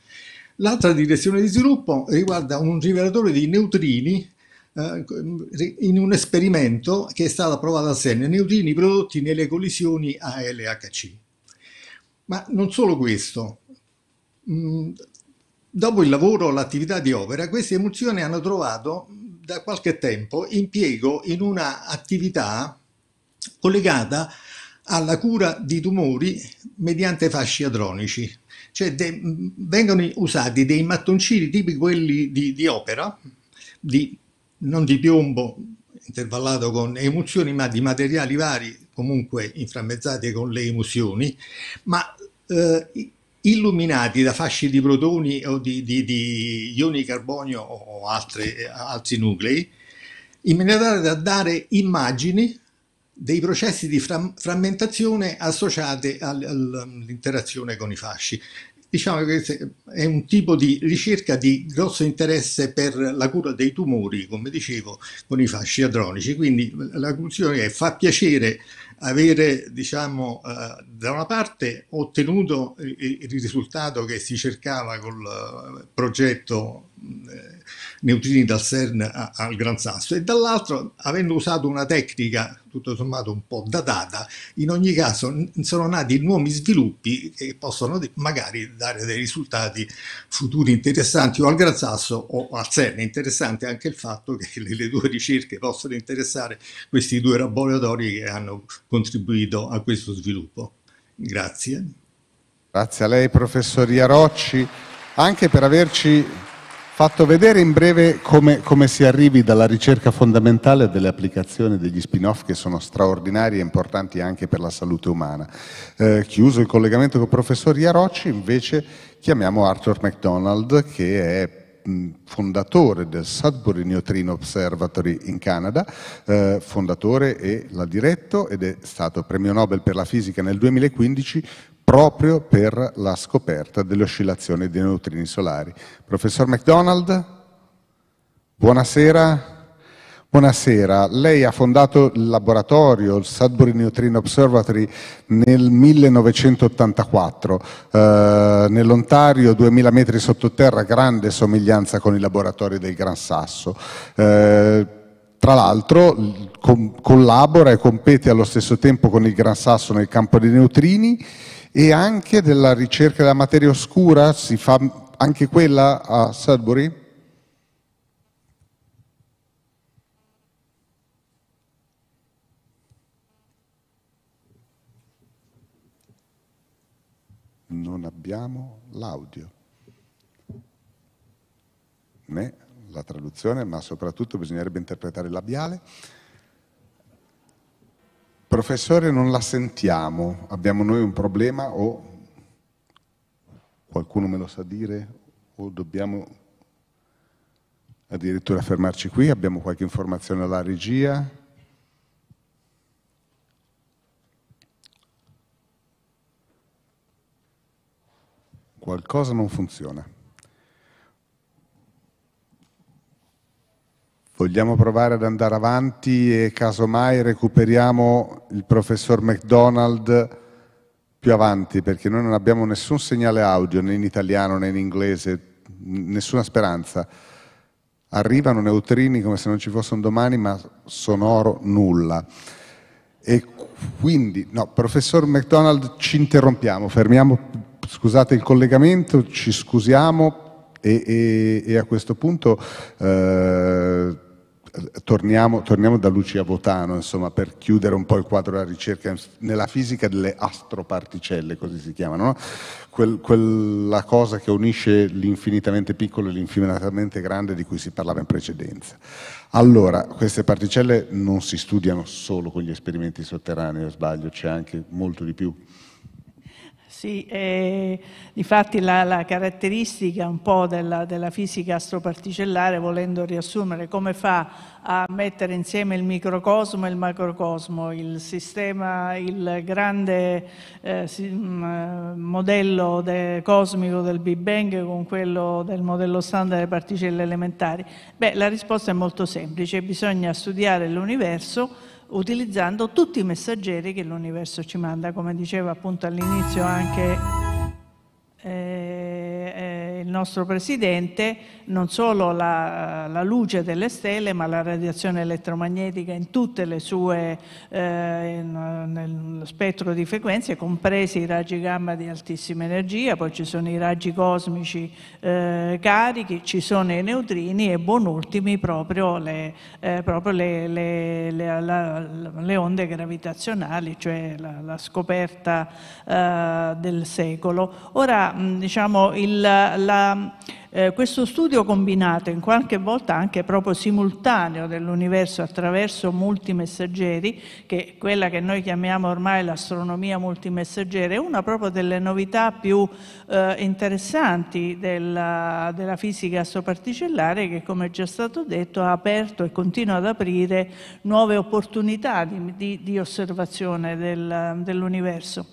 Speaker 8: L'altra direzione di sviluppo riguarda un rivelatore di neutrini eh, in un esperimento che è stato approvato a Senna, neutrini prodotti nelle collisioni ALHC. Ma non solo questo. Mm, dopo il lavoro, l'attività di opera, queste emulsioni hanno trovato da qualche tempo impiego in una attività collegata alla cura di tumori mediante fasci adronici, cioè de, vengono usati dei mattoncini tipi quelli di, di opera, di, non di piombo intervallato con emusioni, ma di materiali vari, comunque inframmezzati con le emusioni, ma eh, illuminati da fasci di protoni o di, di, di ioni carbonio o altre, eh, altri nuclei, in maniera tale da dare immagini dei processi di frammentazione associati all'interazione con i fasci. Diciamo che è un tipo di ricerca di grosso interesse per la cura dei tumori, come dicevo, con i fasci adronici. Quindi la conclusione è fa piacere avere, diciamo, eh, da una parte ottenuto il risultato che si cercava col eh, progetto eh, neutrini dal CERN a, al Gran Sasso e dall'altro avendo usato una tecnica tutto sommato un po' datata, in ogni caso sono nati nuovi sviluppi che possono magari dare dei risultati futuri interessanti o al Gran Sasso o al CERN. È interessante anche il fatto che le, le due ricerche possono interessare questi due laboratori che hanno contribuito a questo sviluppo. Grazie. Grazie a lei professor Iarocci anche per averci
Speaker 4: fatto vedere in breve come, come, si arrivi dalla ricerca fondamentale delle applicazioni degli spin-off che sono straordinarie e importanti anche per la salute umana. Eh, chiuso il collegamento con il professor Iarocci, invece chiamiamo Arthur MacDonald che è fondatore del Sudbury Neutrino Observatory in Canada, eh, fondatore e l'ha diretto ed è stato premio Nobel per la fisica nel 2015, proprio per la scoperta delle oscillazioni dei neutrini solari. Professor MacDonald, buonasera. Buonasera, lei ha fondato il laboratorio, il Sudbury Neutrino Observatory nel 1984, eh, nell'Ontario 2000 metri sottoterra, grande somiglianza con i laboratori del Gran Sasso. Eh, tra l'altro collabora e compete allo stesso tempo con il Gran Sasso nel campo dei neutrini e anche della ricerca della materia oscura, si fa anche quella a Sudbury? Non abbiamo l'audio, né la traduzione, ma soprattutto bisognerebbe interpretare il labiale. Professore, non la sentiamo, abbiamo noi un problema o qualcuno me lo sa dire o dobbiamo addirittura fermarci qui? Abbiamo qualche informazione alla regia? Qualcosa non funziona. Vogliamo provare ad andare avanti e casomai recuperiamo il professor McDonald più avanti perché noi non abbiamo nessun segnale audio né in italiano né in inglese, nessuna speranza. Arrivano neutrini come se non ci fossero domani, ma sonoro nulla. E quindi, no, professor McDonald, ci interrompiamo, fermiamo, scusate il collegamento, ci scusiamo e, e, e a questo punto... Eh, torniamo, torniamo, da Lucia Votano, insomma, per chiudere un po' il quadro della ricerca nella fisica delle astroparticelle, così si chiamano, no? Quel, quella cosa che unisce l'infinitamente piccolo e l'infinitamente grande di cui si parlava in precedenza. Allora, queste particelle non si studiano solo con gli esperimenti sotterranei, o sbaglio, c'è anche molto di più.
Speaker 12: Sì, eh, difatti la, la, caratteristica un po' della, della, fisica astroparticellare, volendo riassumere come fa a mettere insieme il microcosmo e il macrocosmo, il sistema, il grande eh, mm, modello de, cosmico del Big Bang con quello del modello standard delle particelle elementari? Beh, la risposta è molto semplice, bisogna studiare l'universo utilizzando tutti i messaggeri che l'universo ci manda, come diceva appunto all'inizio anche eh, eh, il nostro Presidente, non solo la, la, luce delle stelle, ma la radiazione elettromagnetica in tutte le sue, eh, in, nello spettro di frequenze, compresi i raggi gamma di altissima energia, poi ci sono i raggi cosmici eh, carichi, ci sono i neutrini e buon ultimi proprio le, eh, proprio le, le, la, le onde gravitazionali, cioè la, la scoperta eh, del secolo. Ora, Mm, diciamo, il, la, eh, questo studio combinato, in qualche volta anche proprio simultaneo dell'universo attraverso multimessaggeri, che è quella che noi chiamiamo ormai l'astronomia multimessaggera, è una proprio delle novità più eh, interessanti della, della fisica astroparticellare che, come è già stato detto, ha aperto e continua ad aprire nuove opportunità di, di, di osservazione del, dell'universo.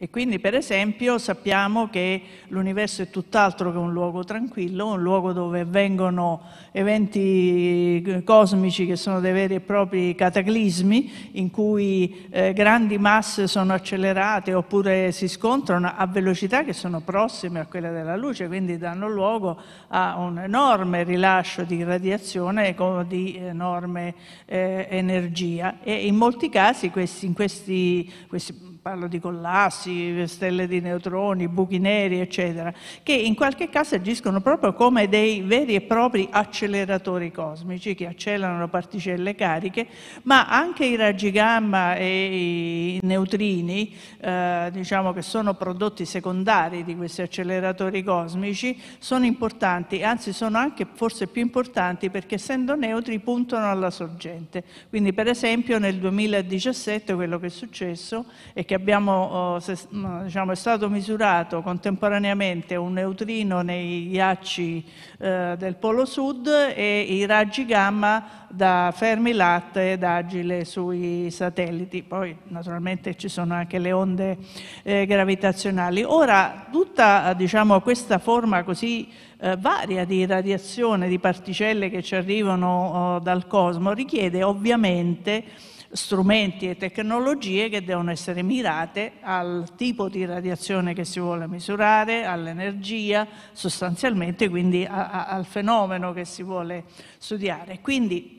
Speaker 12: E quindi, per esempio, sappiamo che l'universo è tutt'altro che un luogo tranquillo, un luogo dove avvengono eventi eh, cosmici che sono dei veri e propri cataclismi, in cui eh, grandi masse sono accelerate oppure si scontrano a velocità che sono prossime a quelle della luce, quindi danno luogo a un enorme rilascio di radiazione e di enorme eh, energia. E in molti casi, questi, in questi, questi parlo di collassi, stelle di neutroni, buchi neri, eccetera, che in qualche caso agiscono proprio come dei veri e propri acceleratori cosmici che accelerano particelle cariche, ma anche i raggi gamma e i neutrini, eh, diciamo che sono prodotti secondari di questi acceleratori cosmici, sono importanti, anzi sono anche forse più importanti perché essendo neutri puntano alla sorgente. Quindi per esempio nel 2017 quello che è successo è che abbiamo, oh, mm, diciamo, è stato misurato contemporaneamente un neutrino nei ghiacci eh, del Polo Sud e i raggi gamma da Fermilat ed Agile sui satelliti. Poi naturalmente ci sono anche le onde eh, gravitazionali. Ora, tutta diciamo, questa forma così eh, varia di radiazione, di particelle che ci arrivano oh, dal cosmo, richiede ovviamente strumenti e tecnologie che devono essere mirate al tipo di radiazione che si vuole misurare, all'energia, sostanzialmente quindi a, a, al fenomeno che si vuole studiare. Quindi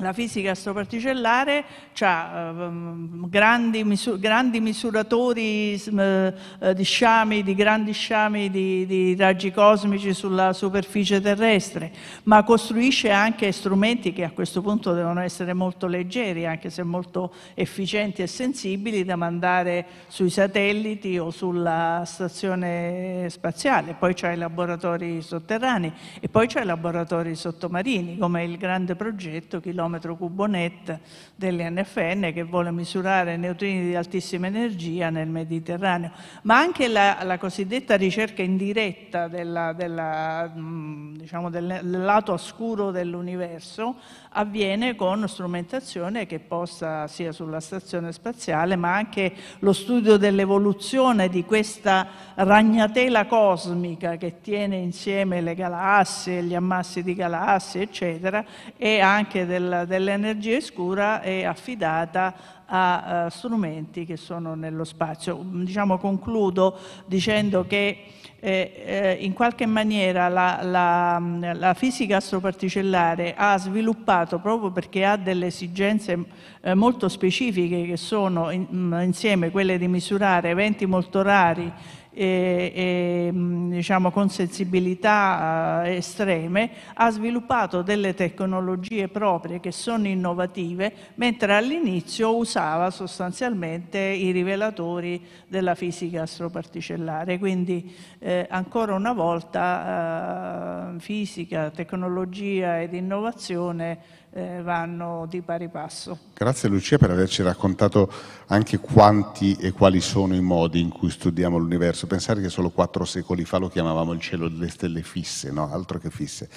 Speaker 12: la fisica astroparticellare ha ehm, grandi, misur grandi, misuratori eh, di sciami, di grandi sciami di, di, raggi cosmici sulla superficie terrestre, ma costruisce anche strumenti che a questo punto devono essere molto leggeri, anche se molto efficienti e sensibili, da mandare sui satelliti o sulla stazione spaziale. Poi c'è i laboratori sotterranei e poi c'è i laboratori sottomarini, come il grande progetto Chilometro chilometro cubo net dell'NFN che vuole misurare neutrini di altissima energia nel Mediterraneo. Ma anche la, la cosiddetta ricerca indiretta della, della, mm, diciamo, del lato oscuro dell'universo avviene con strumentazione che possa sia sulla stazione spaziale ma anche lo studio dell'evoluzione di questa ragnatela cosmica che tiene insieme le galassie, gli ammassi di galassie eccetera e anche del, dell'energia scura è affidata a uh, strumenti che sono nello spazio. Diciamo, concludo dicendo che eh, in qualche maniera la, la, la, fisica astroparticellare ha sviluppato, proprio perché ha delle esigenze eh, molto specifiche che sono in, insieme quelle di misurare eventi molto rari e, e mm, diciamo, con sensibilità eh, estreme, ha sviluppato delle tecnologie proprie che sono innovative, mentre all'inizio usava sostanzialmente i rivelatori della fisica astroparticellare. Quindi eh, ancora una volta eh, fisica, tecnologia ed innovazione eh, vanno di pari passo.
Speaker 4: Grazie Lucia per averci raccontato anche quanti e quali sono i modi in cui studiamo l'universo. Pensare che solo quattro secoli fa lo chiamavamo il cielo delle stelle fisse, no? Altro che fisse.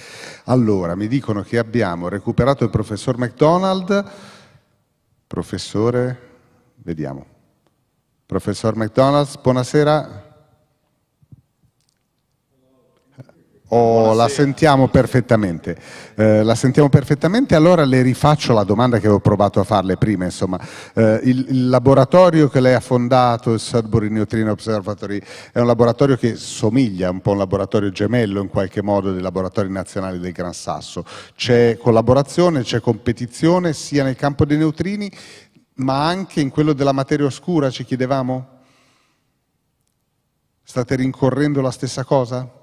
Speaker 4: Allora, mi dicono che abbiamo recuperato il professor MacDonald. Professore, vediamo. Professor McDonald's, buonasera. Oh, la sentiamo perfettamente. Eh, la sentiamo perfettamente, allora le rifaccio la domanda che avevo provato a farle prima. Insomma, eh, il, il, laboratorio che lei ha fondato, il Sudbury Neutrino Observatory, è un laboratorio che somiglia un po' a un laboratorio gemello in qualche modo dei laboratori nazionali del Gran Sasso. C'è collaborazione, c'è competizione sia nel campo dei neutrini ma anche in quello della materia oscura, ci chiedevamo? State rincorrendo la stessa cosa?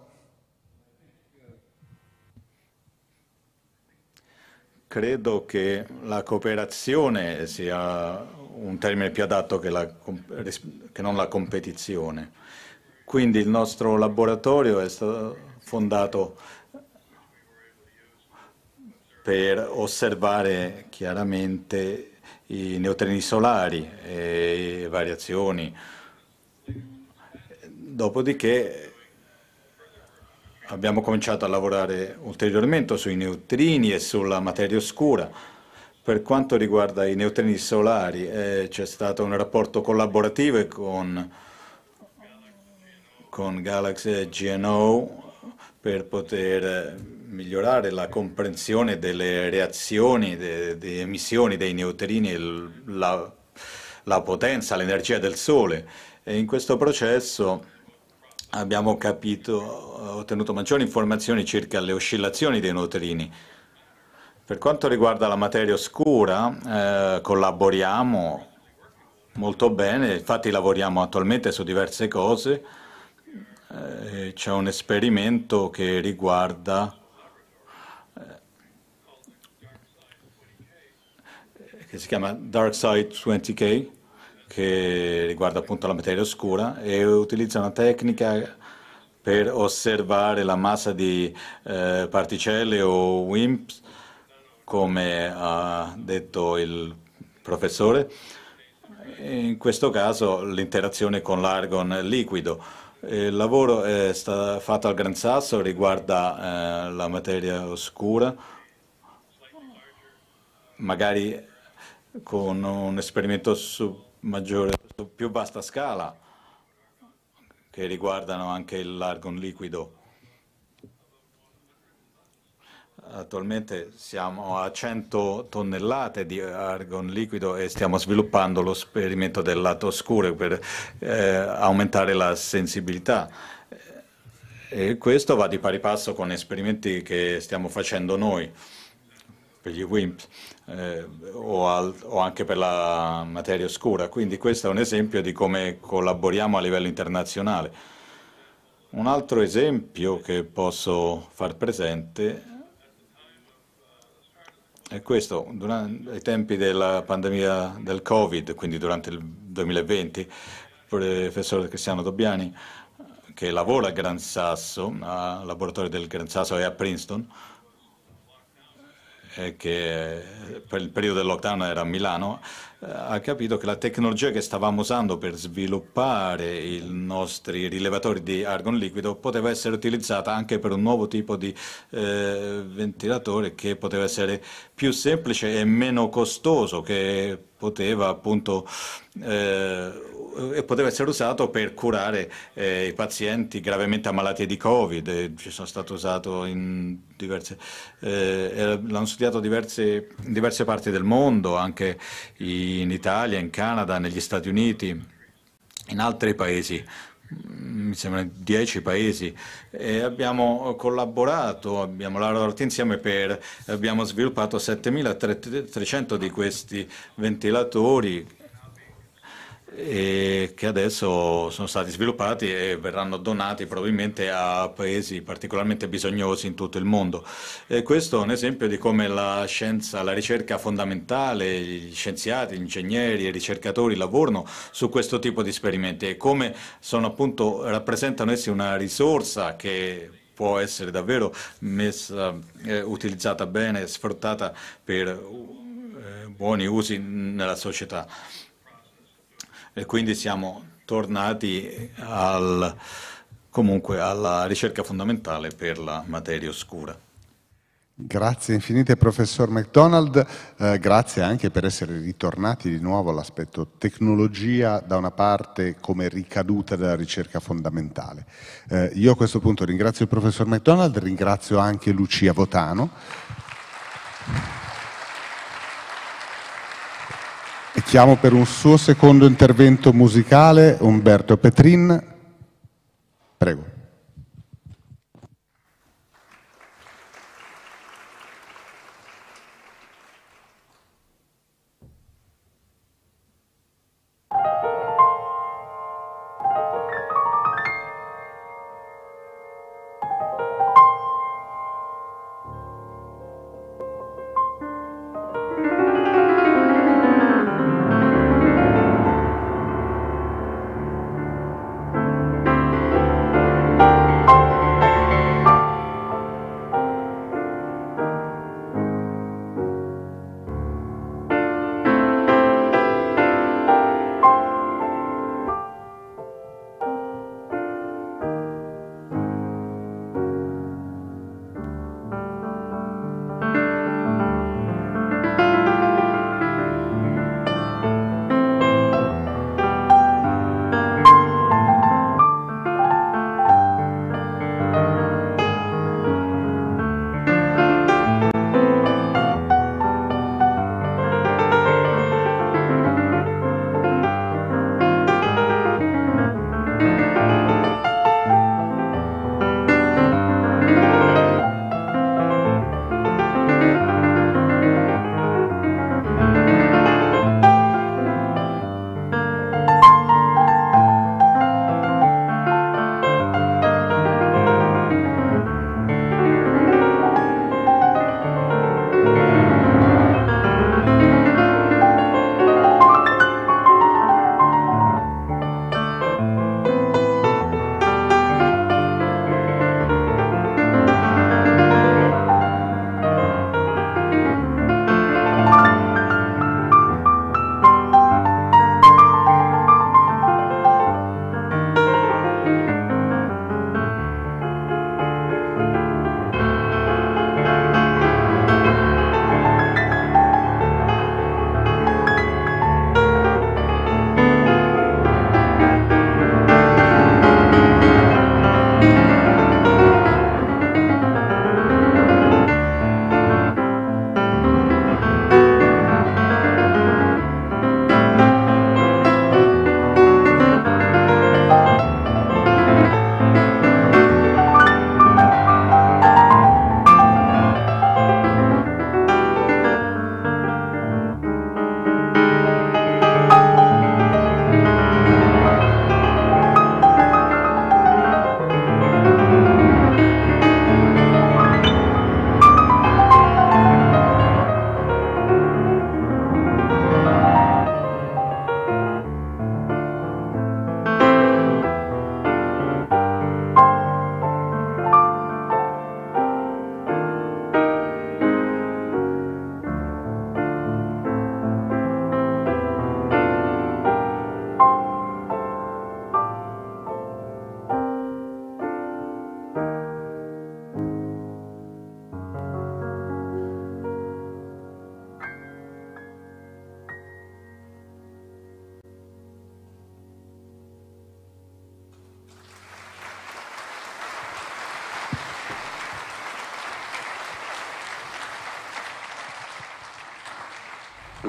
Speaker 13: credo che la cooperazione sia un termine più adatto che, la, che non la competizione. Quindi il nostro laboratorio è stato fondato per osservare chiaramente i neutrini solari e variazioni. Dopodiché abbiamo cominciato a lavorare ulteriormente sui neutrini e sulla materia oscura. Per quanto riguarda i neutrini solari eh, c'è stato un rapporto collaborativo con, con Galaxy e GNO per poter eh, migliorare la comprensione delle reazioni, delle de emissioni dei neutrini, la, la potenza, l'energia del Sole. E in questo processo abbiamo capito, eh, ottenuto maggiori informazioni circa le oscillazioni dei neutrini. Per quanto riguarda la materia oscura, eh, collaboriamo molto bene, infatti lavoriamo attualmente su diverse cose, eh, c'è un esperimento che riguarda eh, che si chiama Dark Side 20K che riguarda appunto la materia oscura e utilizza una tecnica per osservare la massa di eh, particelle o WIMPs, come ha detto il professore, in questo caso l'interazione con l'argon liquido. Il lavoro è stato fatto al Gran Sasso, riguarda eh, la materia oscura, magari con un esperimento su maggiore, più vasta scala, che riguardano anche l'argon liquido. Attualmente siamo a 100 tonnellate di argon liquido e stiamo sviluppando lo sperimento del lato oscuro per eh, aumentare la sensibilità. E questo va di pari passo con esperimenti che stiamo facendo noi per gli WIMP eh, o, al, o, anche per la materia oscura. Quindi questo è un esempio di come collaboriamo a livello internazionale. Un altro esempio che posso far presente è questo, durante, ai tempi della pandemia del Covid, quindi durante il 2020, il professor Cristiano Dobbiani, che lavora a Gran Sasso, al laboratorio del Gran Sasso e a Princeton, eh, che eh, per il periodo del lockdown era a Milano, eh, ha capito che la tecnologia che stavamo usando per sviluppare i nostri rilevatori di argon liquido poteva essere utilizzata anche per un nuovo tipo di eh, ventilatore che poteva essere più semplice e meno costoso, che poteva appunto eh, eh, e poteva essere usato per curare eh, i pazienti gravemente ammalati di Covid, eh, ci sono stato usato in diverse, eh, l'hanno studiato diverse, in diverse parti del mondo, anche in Italia, in Canada, negli Stati Uniti, in altri paesi mm, mi sembra dieci paesi e abbiamo collaborato, abbiamo lavorato insieme per abbiamo sviluppato 7300 di questi ventilatori e che adesso sono stati sviluppati e verranno donati probabilmente a paesi particolarmente bisognosi in tutto il mondo. E questo è un esempio di come la scienza, la ricerca fondamentale, gli scienziati, gli ingegneri, i ricercatori lavorano su questo tipo di esperimenti e come sono appunto, rappresentano essi una risorsa che può essere davvero messa, eh, utilizzata bene, sfruttata per eh, buoni usi nella società. E quindi siamo tornati al, comunque alla ricerca fondamentale per la materia oscura.
Speaker 4: Grazie infinite professor McDonald, eh, grazie anche per essere ritornati di nuovo all'aspetto tecnologia da una parte come ricaduta della ricerca fondamentale. Eh, io a questo punto ringrazio il professor McDonald, ringrazio anche Lucia Votano. E chiamo per un suo secondo intervento musicale Umberto Petrin. Prego.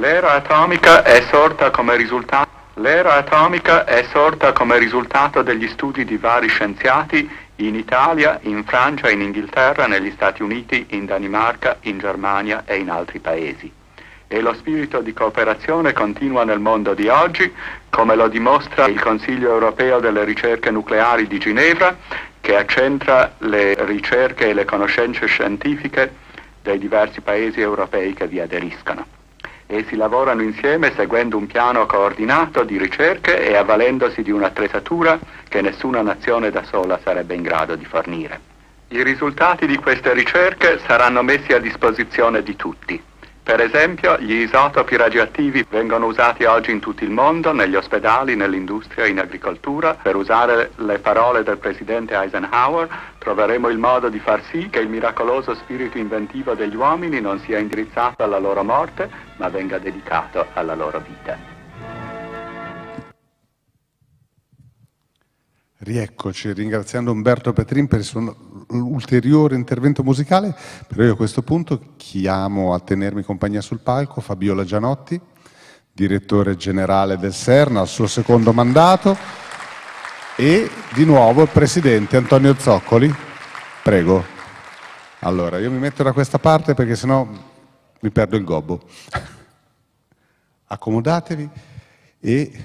Speaker 14: L'era atomica è sorta come risultato L'era atomica è sorta come risultato degli studi di vari scienziati in Italia, in Francia, in Inghilterra, negli Stati Uniti, in Danimarca, in Germania e in altri paesi. E lo spirito di cooperazione continua nel mondo di oggi, come lo dimostra il Consiglio europeo delle ricerche nucleari di Ginevra, che accentra le ricerche e le conoscenze scientifiche dei diversi paesi europei che vi aderiscono e si lavorano insieme seguendo un piano coordinato di ricerche e avvalendosi di un'attrezzatura che nessuna nazione da sola sarebbe in grado di fornire. I risultati di queste ricerche saranno messi a disposizione di tutti. Per esempio, gli isotopi radioattivi vengono usati oggi in tutto il mondo, negli ospedali, nell'industria, in agricoltura. Per usare le parole del presidente Eisenhower, troveremo il modo di far sì che il miracoloso spirito inventivo degli uomini non sia indirizzato alla loro morte, ma venga dedicato alla loro vita.
Speaker 4: Rieccoci, ringraziando Umberto Petrin per il suo ulteriore intervento musicale, però io a questo punto chiamo a tenermi compagnia sul palco Fabiola Gianotti, direttore generale del Serna, al suo secondo mandato, e di nuovo il presidente Antonio Zoccoli. Prego. Allora, io mi metto da questa parte perché sennò mi perdo il gobbo. Accomodatevi e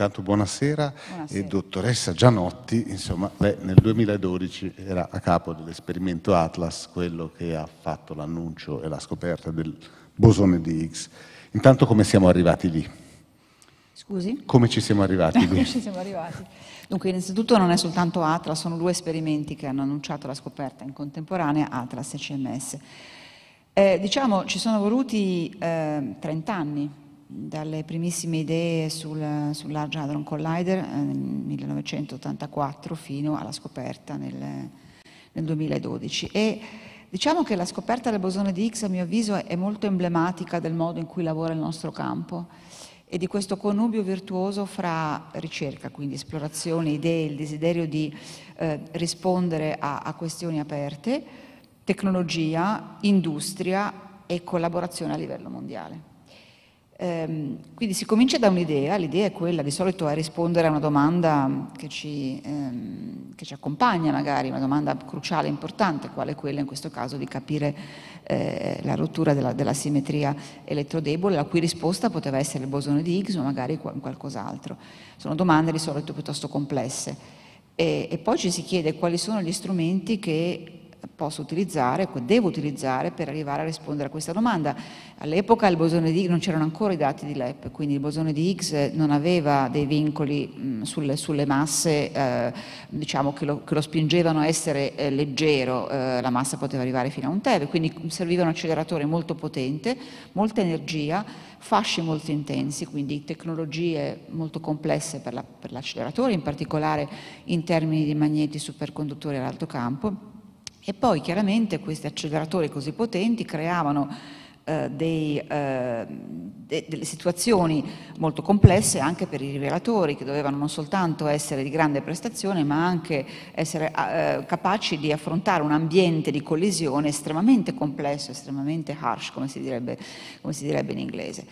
Speaker 4: Intanto buonasera, buonasera. dottoressa Gianotti, insomma, beh, nel 2012 era a capo dell'esperimento Atlas, quello che ha fatto l'annuncio e la scoperta del bosone di Higgs. Intanto come siamo arrivati lì? Scusi? Come ci siamo arrivati lì? come ci
Speaker 15: siamo arrivati? Dunque, innanzitutto non è soltanto Atlas, sono due esperimenti che hanno annunciato la scoperta in contemporanea, Atlas e CMS. Eh, diciamo, ci sono voluti eh, 30 anni dalle primissime idee sul, sul Large Hadron Collider eh, nel 1984 fino alla scoperta nel, nel 2012. E diciamo che la scoperta del bosone di Higgs, a mio avviso, è molto emblematica del modo in cui lavora il nostro campo e di questo connubio virtuoso fra ricerca, quindi esplorazione, idee, il desiderio di eh, rispondere a, a questioni aperte, tecnologia, industria e collaborazione a livello mondiale. Ehm, quindi si comincia da un'idea, l'idea è quella di solito è rispondere a una domanda che ci, ehm, che ci accompagna magari, una domanda cruciale, importante, quale è quella in questo caso di capire eh, la rottura della, della, simmetria elettrodebole, la cui risposta poteva essere il bosone di Higgs o magari qualcos'altro. Sono domande di solito piuttosto complesse. E, e poi ci si chiede quali sono gli strumenti che posso utilizzare, ecco, devo utilizzare per arrivare a rispondere a questa domanda. All'epoca non c'erano ancora i dati di LEP, quindi il bosone di Higgs non aveva dei vincoli mh, sulle, sulle, masse eh, diciamo che, lo, che, lo, spingevano a essere eh, leggero, eh, la massa poteva arrivare fino a un TeV, quindi serviva un acceleratore molto potente, molta energia, fasci molto intensi, quindi tecnologie molto complesse per l'acceleratore, in particolare in termini di magneti superconduttori ad alto campo e poi chiaramente questi acceleratori così potenti creavano eh, dei, eh, de delle situazioni molto complesse anche per i rivelatori che dovevano non soltanto essere di grande prestazione ma anche essere eh, capaci di affrontare un ambiente di collisione estremamente complesso, estremamente harsh come si direbbe, come si direbbe in inglese.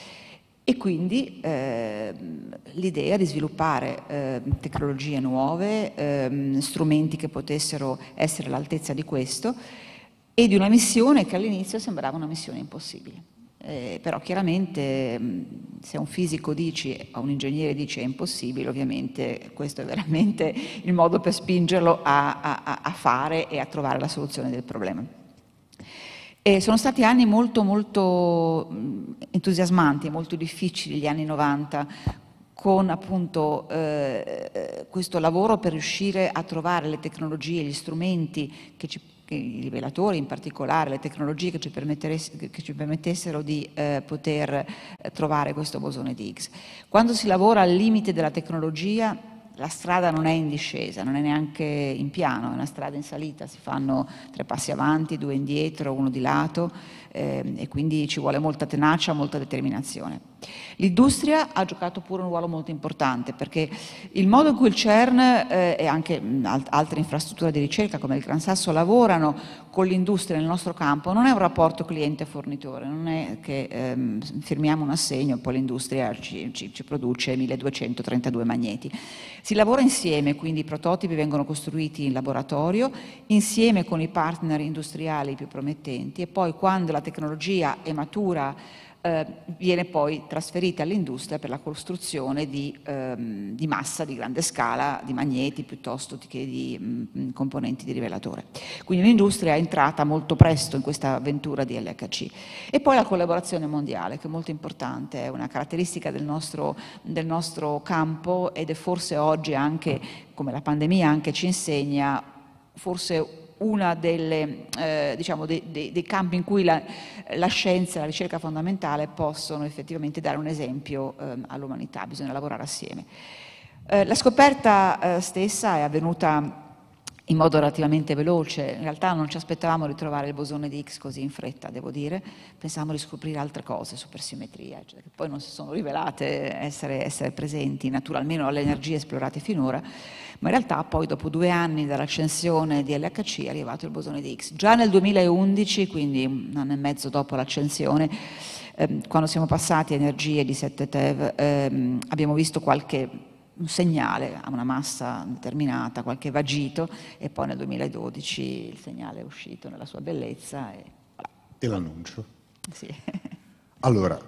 Speaker 15: E quindi eh, l'idea di sviluppare eh, tecnologie nuove, eh, strumenti che potessero essere all'altezza di questo e di una missione che all'inizio sembrava una missione impossibile. Eh, però chiaramente ehm, se un fisico dici, a un ingegnere dice è impossibile, ovviamente questo è veramente il modo per spingerlo a, a, a fare e a trovare la soluzione del problema. E sono stati anni molto, molto mm, entusiasmanti, molto difficili gli anni 90, con appunto eh, eh, questo lavoro per riuscire a trovare le tecnologie, gli strumenti che ci che i rivelatori in particolare, le tecnologie che ci, che ci permettessero di eh, poter eh, trovare questo bosone di Higgs. Quando si lavora al limite della tecnologia la strada non è in discesa, non è neanche in piano, è una strada in salita, si fanno tre passi avanti, due indietro, uno di lato eh, e quindi ci vuole molta tenacia, molta determinazione. L'industria ha giocato pure un ruolo molto importante perché il modo in cui il CERN eh, e anche alt- altre infrastrutture di ricerca come il Gran Sasso lavorano con l'industria nel nostro campo non è un rapporto cliente-fornitore, non è che ehm, firmiamo un assegno e poi l'industria ci, ci, ci produce 1232 magneti. Si lavora insieme, quindi i prototipi vengono costruiti in laboratorio insieme con i partner industriali più promettenti e poi quando la tecnologia è matura eh, viene poi trasferita all'industria per la costruzione di, ehm, di, massa di grande scala, di magneti piuttosto che di mh, mm, mm, componenti di rivelatore. Quindi l'industria è entrata molto presto in questa avventura di LHC. E poi la collaborazione mondiale, che è molto importante, è una caratteristica del nostro, del nostro campo ed è forse oggi anche, come la pandemia anche ci insegna, forse uno eh, diciamo, dei, dei, dei, campi in cui la, la, scienza e la ricerca fondamentale possono effettivamente dare un esempio eh, all'umanità, bisogna lavorare assieme. Eh, la scoperta eh, stessa è avvenuta in modo relativamente veloce. In realtà non ci aspettavamo di trovare il bosone di X così in fretta, devo dire, pensavamo di scoprire altre cose, supersimmetria, cioè, che poi non si sono rivelate essere, essere presenti, naturalmente alle energie esplorate finora, ma in realtà poi dopo due anni dall'accensione di LHC è arrivato il bosone di X. Già nel 2011, quindi un anno e mezzo dopo l'accensione, ehm, quando siamo passati a energie di 7 TeV, ehm, abbiamo visto qualche un segnale a una massa determinata, qualche vagito, e poi nel 2012 il segnale è uscito nella sua bellezza. E,
Speaker 4: e l'annuncio. Sì. allora,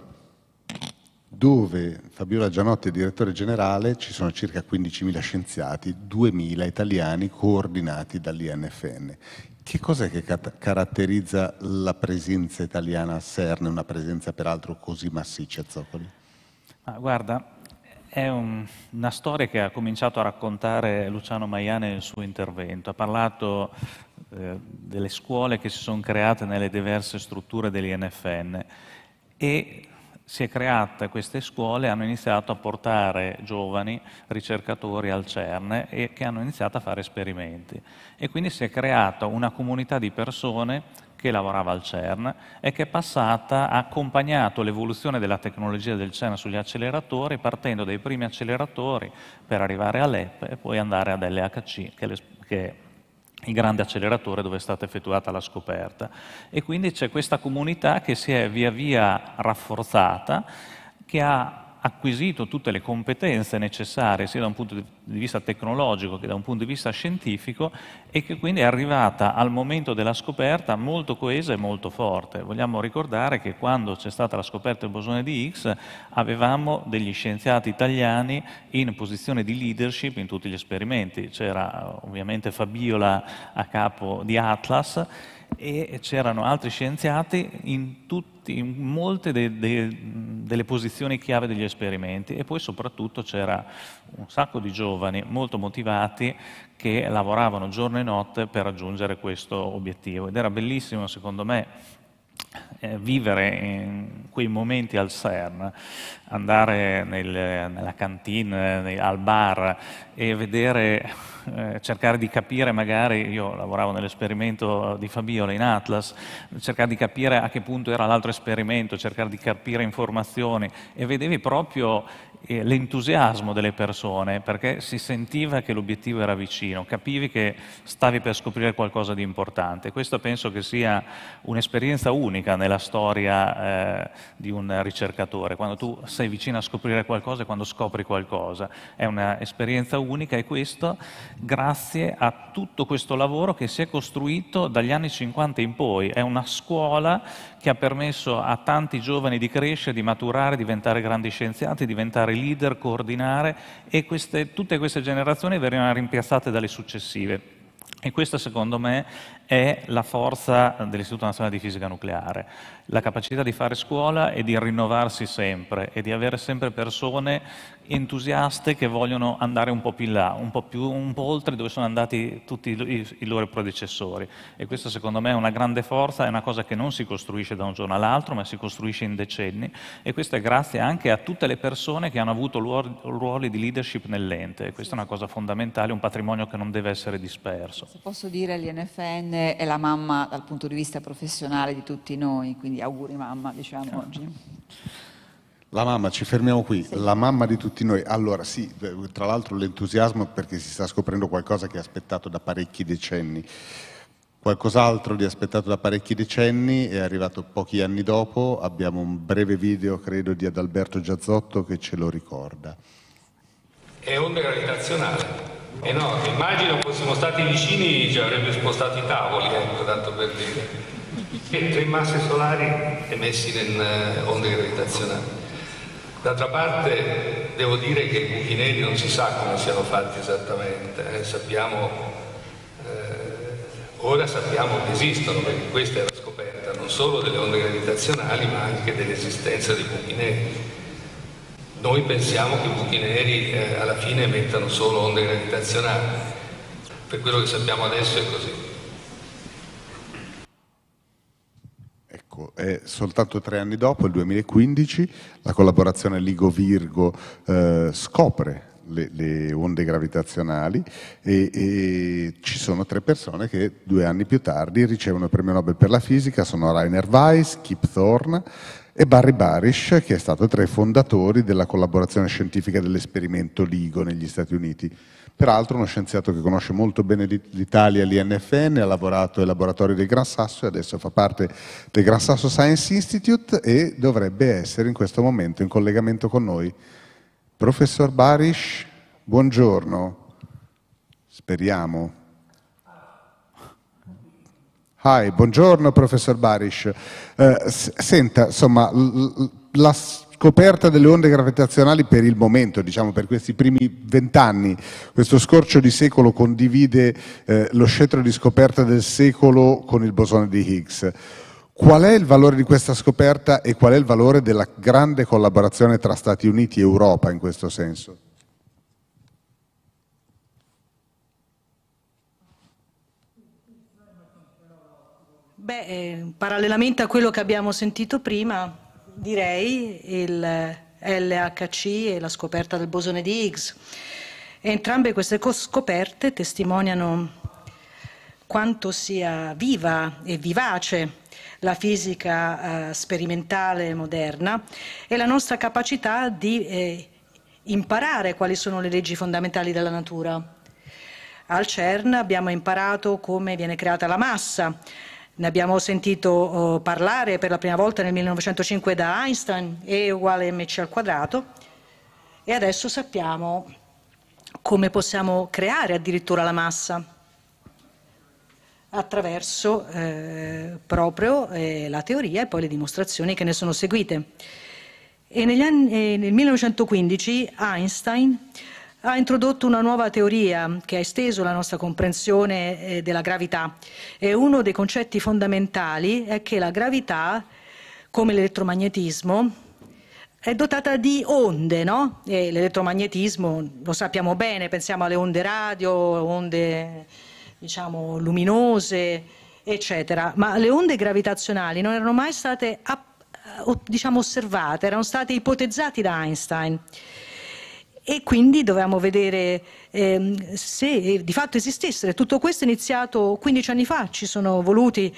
Speaker 4: dove Fabiola Gianotti è direttore generale, ci sono circa 15.000 scienziati, 2.000 italiani coordinati dall'INFN. Che cos'è che caratterizza la presenza italiana a CERN, una presenza peraltro così massiccia, a Zoccoli?
Speaker 6: Ah, guarda, è un, una storia che ha cominciato a raccontare Luciano Maiane nel suo intervento. Ha parlato eh, delle scuole che si sono create nelle diverse strutture dell'INFN e si è creata queste scuole, hanno iniziato a portare giovani ricercatori al CERN e che hanno iniziato a fare esperimenti. E quindi si è creata una comunità di persone che lavorava al CERN e che è passata, ha accompagnato l'evoluzione della tecnologia del CERN sugli acceleratori, partendo dai primi acceleratori per arrivare all'EP e poi andare ad LHC, che, le, che il grande acceleratore dove è stata effettuata la scoperta. E quindi c'è questa comunità che si è via via rafforzata, che ha acquisito tutte le competenze necessarie sia da un punto di vista tecnologico che da un punto di vista scientifico e che quindi è arrivata al momento della scoperta molto coesa e molto forte. Vogliamo ricordare che quando c'è stata la scoperta del bosone di Higgs avevamo degli scienziati italiani in posizione di leadership in tutti gli esperimenti. C'era ovviamente Fabiola a capo di Atlas e c'erano altri scienziati in tutti in molte de, de, delle posizioni chiave degli esperimenti e poi soprattutto c'era un sacco di giovani molto motivati che lavoravano giorno e notte per raggiungere questo obiettivo ed era bellissimo secondo me eh, vivere in quei momenti al CERN, andare nel, nella cantina, al bar e vedere, eh, cercare di capire magari, io lavoravo nell'esperimento di Fabiola in Atlas, cercare di capire a che punto era l'altro esperimento, cercare di capire informazioni e vedevi proprio l'entusiasmo delle persone perché si sentiva che l'obiettivo era vicino, capivi che stavi per scoprire qualcosa di importante. Questa penso che sia un'esperienza unica nella storia eh, di un ricercatore, quando tu sei vicino a scoprire qualcosa e quando scopri qualcosa. È un'esperienza unica e questo grazie a tutto questo lavoro che si è costruito dagli anni 50 in poi. È una scuola che ha permesso a tanti giovani di crescere, di maturare, diventare grandi scienziati, diventare leader, coordinare e queste, tutte queste generazioni venivano rimpiazzate dalle successive. E questa secondo me è la forza dell'Istituto Nazionale di Fisica Nucleare, la capacità di fare scuola e di rinnovarsi sempre e di avere sempre persone entusiaste che vogliono andare un po' più in là, un po', più, un po oltre dove sono andati tutti i, i loro predecessori. E questa secondo me è una grande forza, è una cosa che non si costruisce da un giorno all'altro, ma si costruisce in decenni e questo è grazie anche a tutte le persone che hanno avuto ruoli di leadership nell'ente. E Questa sì. è una cosa fondamentale, un patrimonio che non deve essere disperso. Se
Speaker 15: posso dire, all'INFN Irene è la mamma dal punto di vista professionale di tutti noi, quindi auguri mamma, diciamo certo. oggi.
Speaker 4: La mamma, ci fermiamo qui, sì. la mamma di tutti noi. Allora sì, tra l'altro l'entusiasmo perché si sta scoprendo qualcosa che è aspettato da parecchi decenni. Qualcos'altro di aspettato da parecchi decenni è arrivato pochi anni dopo, abbiamo un breve video credo di Adalberto Giazzotto che
Speaker 8: ce lo ricorda. È onda gravitazionale eh no, Immagino fossimo stati vicini ci avrebbe spostato i tavoli, ecco, tanto per dire. Mentre in masse solari emessi in eh, onde gravitazionali. D'altra parte devo dire che i buchi neri non si sa come siano fatti esattamente, eh, sappiamo, eh, ora sappiamo che esistono, perché questa è la scoperta non solo delle onde gravitazionali ma anche dell'esistenza dei buchi neri noi pensiamo che i buchi neri eh, alla fine emettano solo onde gravitazionali, per quello che sappiamo adesso è così.
Speaker 4: Ecco, e soltanto tre anni dopo, il 2015, la collaborazione Ligo Virgo eh, scopre le, le onde gravitazionali e, e, ci sono tre persone che due anni più tardi ricevono il premio Nobel per la fisica, sono Rainer Weiss, Kip Thorne e Barry Barish, che è stato tra i fondatori della collaborazione scientifica dell'esperimento LIGO negli Stati Uniti. Peraltro uno scienziato che conosce molto bene l'Italia, l'INFN, ha lavorato ai laboratori del Gran Sasso e adesso fa parte del Gran Sasso Science Institute e dovrebbe essere in questo momento in collegamento con noi. Professor Barish, buongiorno, speriamo. Hi, buongiorno professor Barish. Eh, senta, insomma, la scoperta delle onde gravitazionali per il momento, diciamo per questi primi vent'anni, questo scorcio di secolo condivide eh, lo scettro di scoperta del secolo con il bosone di Higgs. Qual è il valore di questa scoperta e qual è il valore della grande collaborazione tra Stati Uniti e Europa in questo senso?
Speaker 16: Beh, eh, parallelamente a quello che abbiamo sentito prima, direi il LHC e la scoperta del bosone di Higgs. Entrambe queste scoperte testimoniano quanto sia viva e vivace la fisica eh, sperimentale moderna e la nostra capacità di eh, imparare quali sono le leggi fondamentali della natura. Al CERN abbiamo imparato come viene creata la massa, ne abbiamo sentito oh, parlare per la prima volta nel 1905 da Einstein, E uguale mc al quadrato, e adesso sappiamo come possiamo creare addirittura la massa attraverso eh, proprio eh, la teoria e poi le dimostrazioni che ne sono seguite. Anni, nel 1915 Einstein ha introdotto una nuova teoria che ha esteso la nostra comprensione eh, della gravità e uno dei concetti fondamentali è che la gravità, come l'elettromagnetismo, è dotata di onde, no? l'elettromagnetismo lo sappiamo bene, pensiamo alle onde radio, onde diciamo, luminose, eccetera, ma le onde gravitazionali non erano mai state eh, diciamo, osservate, erano state ipotizzate da Einstein e quindi dovevamo vedere ehm, se eh, di fatto esistessero. Tutto questo è iniziato 15 anni fa, ci sono voluti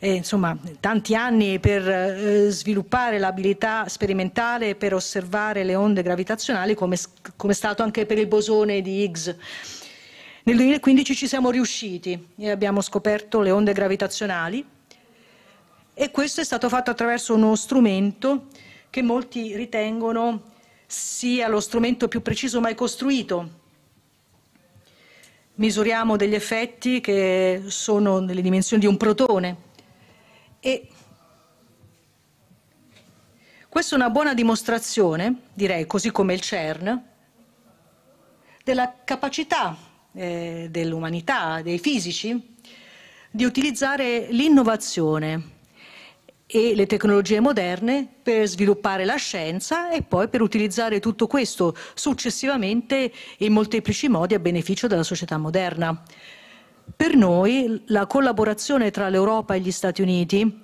Speaker 16: eh, insomma, tanti anni per eh, sviluppare l'abilità sperimentale per osservare le onde gravitazionali come, come è stato anche per il bosone di Higgs nel 2015 ci siamo riusciti e abbiamo scoperto le onde gravitazionali e questo è stato fatto attraverso uno strumento che molti ritengono sia lo strumento più preciso mai costruito. Misuriamo degli effetti che sono nelle dimensioni di un protone e questa è una buona dimostrazione, direi così come il CERN, della capacità eh, dell'umanità, dei fisici, di utilizzare l'innovazione e le tecnologie moderne per sviluppare la scienza e poi per utilizzare tutto questo successivamente in molteplici modi a beneficio della società moderna. Per noi la collaborazione tra l'Europa e gli Stati Uniti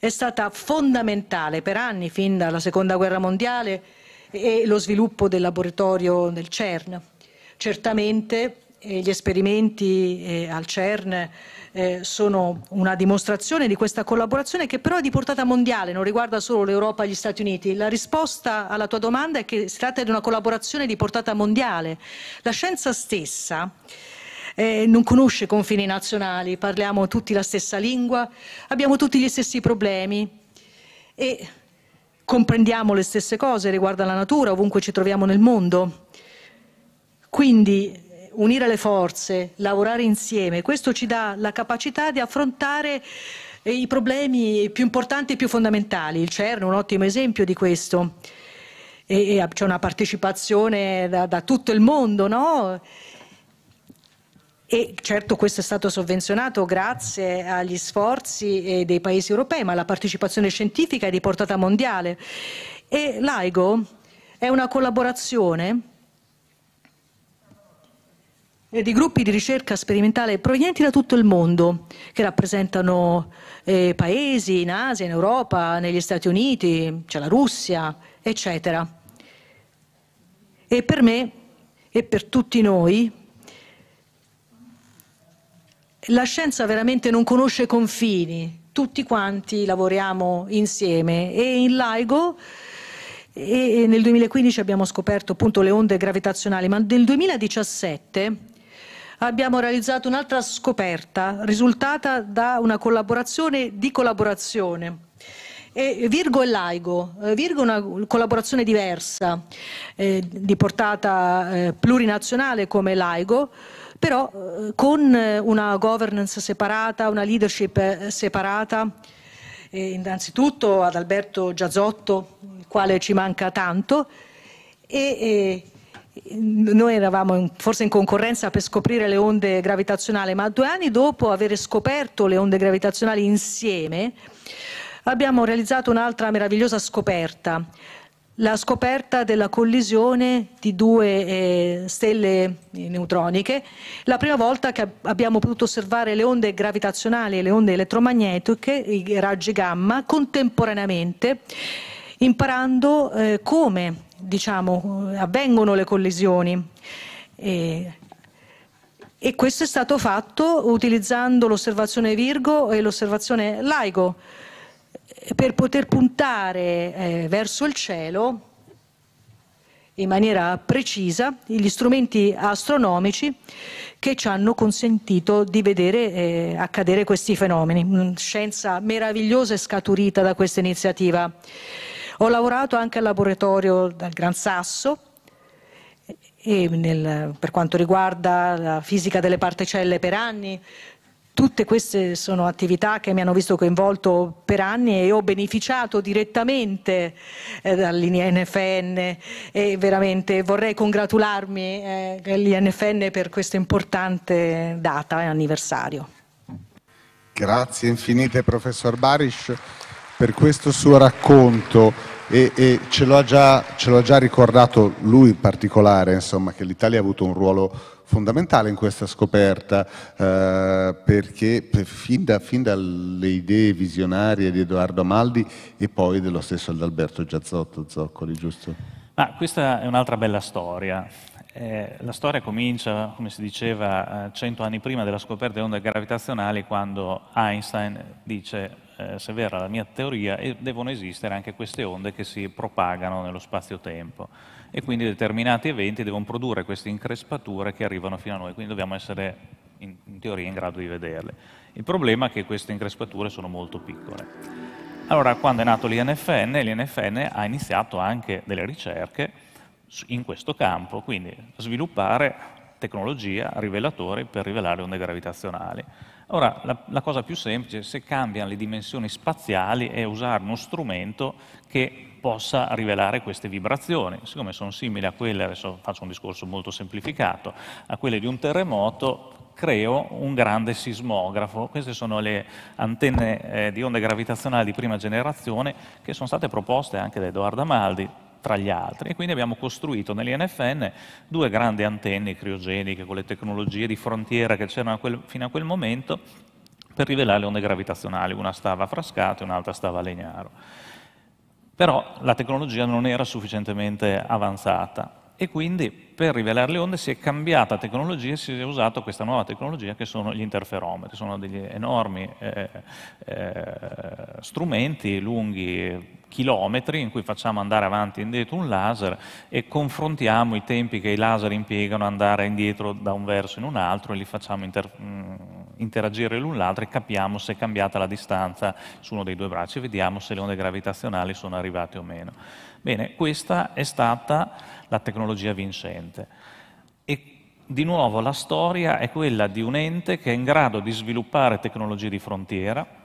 Speaker 16: è stata fondamentale per anni, fin dalla Seconda Guerra Mondiale e lo sviluppo del laboratorio del CERN. Certamente gli esperimenti eh, al CERN eh, sono una dimostrazione di questa collaborazione che però è di portata mondiale, non riguarda solo l'Europa e gli Stati Uniti. La risposta alla tua domanda è che si tratta di una collaborazione di portata mondiale. La scienza stessa eh, non conosce confini nazionali, parliamo tutti la stessa lingua, abbiamo tutti gli stessi problemi e comprendiamo le stesse cose riguardo alla natura ovunque ci troviamo nel mondo. Quindi unire le forze, lavorare insieme, questo ci dà la capacità di affrontare eh, i problemi più importanti e più fondamentali. Il CERN è un ottimo esempio di questo. E, e c'è una partecipazione da, da tutto il mondo, no? E certo questo è stato sovvenzionato grazie agli sforzi eh, dei paesi europei, ma la partecipazione scientifica è di portata mondiale. E l'AIGO è una collaborazione e eh, di gruppi di ricerca sperimentale provenienti da tutto il mondo, che rappresentano eh, paesi in Asia, in Europa, negli Stati Uniti, c'è la Russia, eccetera. E per me e per tutti noi la scienza veramente non conosce confini, tutti quanti lavoriamo insieme e in LIGO e nel 2015 abbiamo scoperto appunto le onde gravitazionali, ma nel 2017 abbiamo realizzato un'altra scoperta risultata da una collaborazione di collaborazione. E Virgo e Laigo, eh, Virgo è una collaborazione diversa, eh, di portata eh, plurinazionale come Laigo, però eh, con eh, una governance separata, una leadership eh, separata, e innanzitutto ad Alberto Giazzotto, il quale ci manca tanto, e, noi eravamo in, forse in concorrenza per scoprire le onde gravitazionali, ma due anni dopo aver scoperto le onde gravitazionali insieme, abbiamo realizzato un'altra meravigliosa scoperta, la scoperta della collisione di due eh, stelle eh, neutroniche, la prima volta che abbiamo potuto osservare le onde gravitazionali e le onde elettromagnetiche, i raggi gamma, contemporaneamente, imparando eh, come diciamo, avvengono le collisioni. E, e questo è stato fatto utilizzando l'osservazione Virgo e l'osservazione Laigo per poter puntare eh, verso il cielo in maniera precisa gli strumenti astronomici che ci hanno consentito di vedere eh, accadere questi fenomeni. Mm, scienza meravigliosa è scaturita da questa iniziativa. Ho lavorato anche al laboratorio del Gran Sasso nel, per quanto riguarda la fisica delle particelle per anni. Tutte queste sono attività che mi hanno visto coinvolto per anni e ho beneficiato direttamente eh, dall'INFN e veramente vorrei congratularmi eh, dell'INFN per questa importante data e anniversario.
Speaker 4: Grazie infinite professor Barish per questo suo racconto e, e ce, l'ha già, ce lo già ricordato lui in particolare, insomma, che l'Italia ha avuto un ruolo fondamentale in questa scoperta, eh, perché fin, da, fin, dalle idee visionarie di Edoardo Amaldi e poi dello stesso Alberto Giazzotto Zoccoli, giusto?
Speaker 6: Ma questa è un'altra bella storia. Eh, la storia comincia, come si diceva, eh, cento anni prima della scoperta delle onde gravitazionali, quando Einstein dice eh, se vera la mia teoria, devono esistere anche queste onde che si propagano nello spazio-tempo e quindi determinati eventi devono produrre queste increspature che arrivano fino a noi, quindi dobbiamo essere in, in teoria in grado di vederle. Il problema è che queste increspature sono molto piccole. Allora, quando è nato l'INFN, l'INFN ha iniziato anche delle ricerche in questo campo, quindi sviluppare tecnologia, rivelatori per rivelare onde gravitazionali. Ora, la, la, cosa più semplice, se cambiano le dimensioni spaziali, è usare uno strumento che possa rivelare queste vibrazioni. Siccome sono simili a quelle, adesso faccio un discorso molto semplificato, a quelle di un terremoto, creo un grande sismografo. Queste sono le antenne eh, di onde gravitazionali di prima generazione che sono state proposte anche da Edoardo Amaldi tra gli altri e quindi abbiamo costruito nell'INFN due grandi antenne criogeniche con le tecnologie di frontiera che c'erano fino a quel momento per rivelare le onde gravitazionali, una stava a Frascato e un'altra stava a Legnaro. Però la tecnologia non era sufficientemente avanzata e quindi per rivelare le onde si è cambiata tecnologia e si è usata questa nuova tecnologia che sono gli interferometri, sono degli enormi eh, eh, strumenti lunghi chilometri in cui facciamo andare avanti e indietro un laser e confrontiamo i tempi che i laser impiegano andare indietro da un verso in un altro e li facciamo inter mm, interagire l'un l'altro e capiamo se è cambiata la distanza su uno dei due bracci e vediamo se le onde gravitazionali sono arrivate o meno. Bene, questa è stata la tecnologia vincente. E di nuovo la storia è quella di un ente che è in grado di sviluppare tecnologie di frontiera,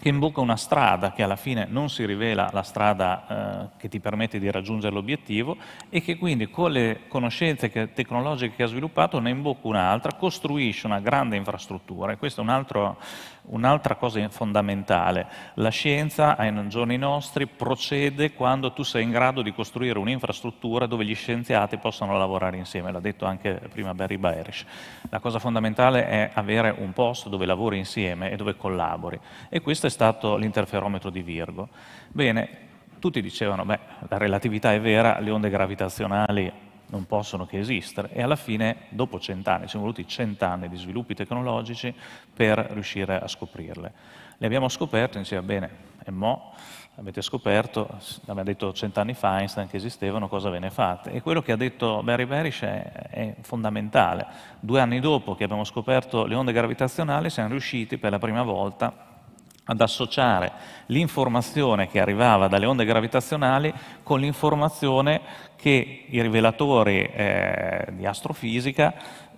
Speaker 6: che imbocca una strada che alla fine non si rivela la strada eh, che ti permette di raggiungere l'obiettivo e che quindi con le conoscenze che, tecnologiche che ha sviluppato ne imbocca un'altra, costruisce una grande infrastruttura e questo è un altro Un'altra cosa fondamentale, la scienza ai giorni nostri procede quando tu sei in grado di costruire un'infrastruttura dove gli scienziati possano lavorare insieme, l'ha detto anche prima Barry Baerish. La cosa fondamentale è avere un posto dove lavori insieme e dove collabori e questo è stato l'interferometro di Virgo. Bene, tutti dicevano, beh, la relatività è vera, le onde gravitazionali non possono che esistere e alla fine, dopo cent'anni, ci sono voluti cent'anni di sviluppi tecnologici per riuscire a scoprirle. Le abbiamo scoperte, diceva bene, e mo' avete scoperto, abbiamo detto cent'anni fa Einstein che esistevano, cosa ve ne fate? E quello che ha detto Barry Berish è, è, fondamentale. Due anni dopo che abbiamo scoperto le onde gravitazionali siamo riusciti per la prima volta ad associare l'informazione che arrivava dalle onde gravitazionali con l'informazione che i rivelatori eh, di astrofisica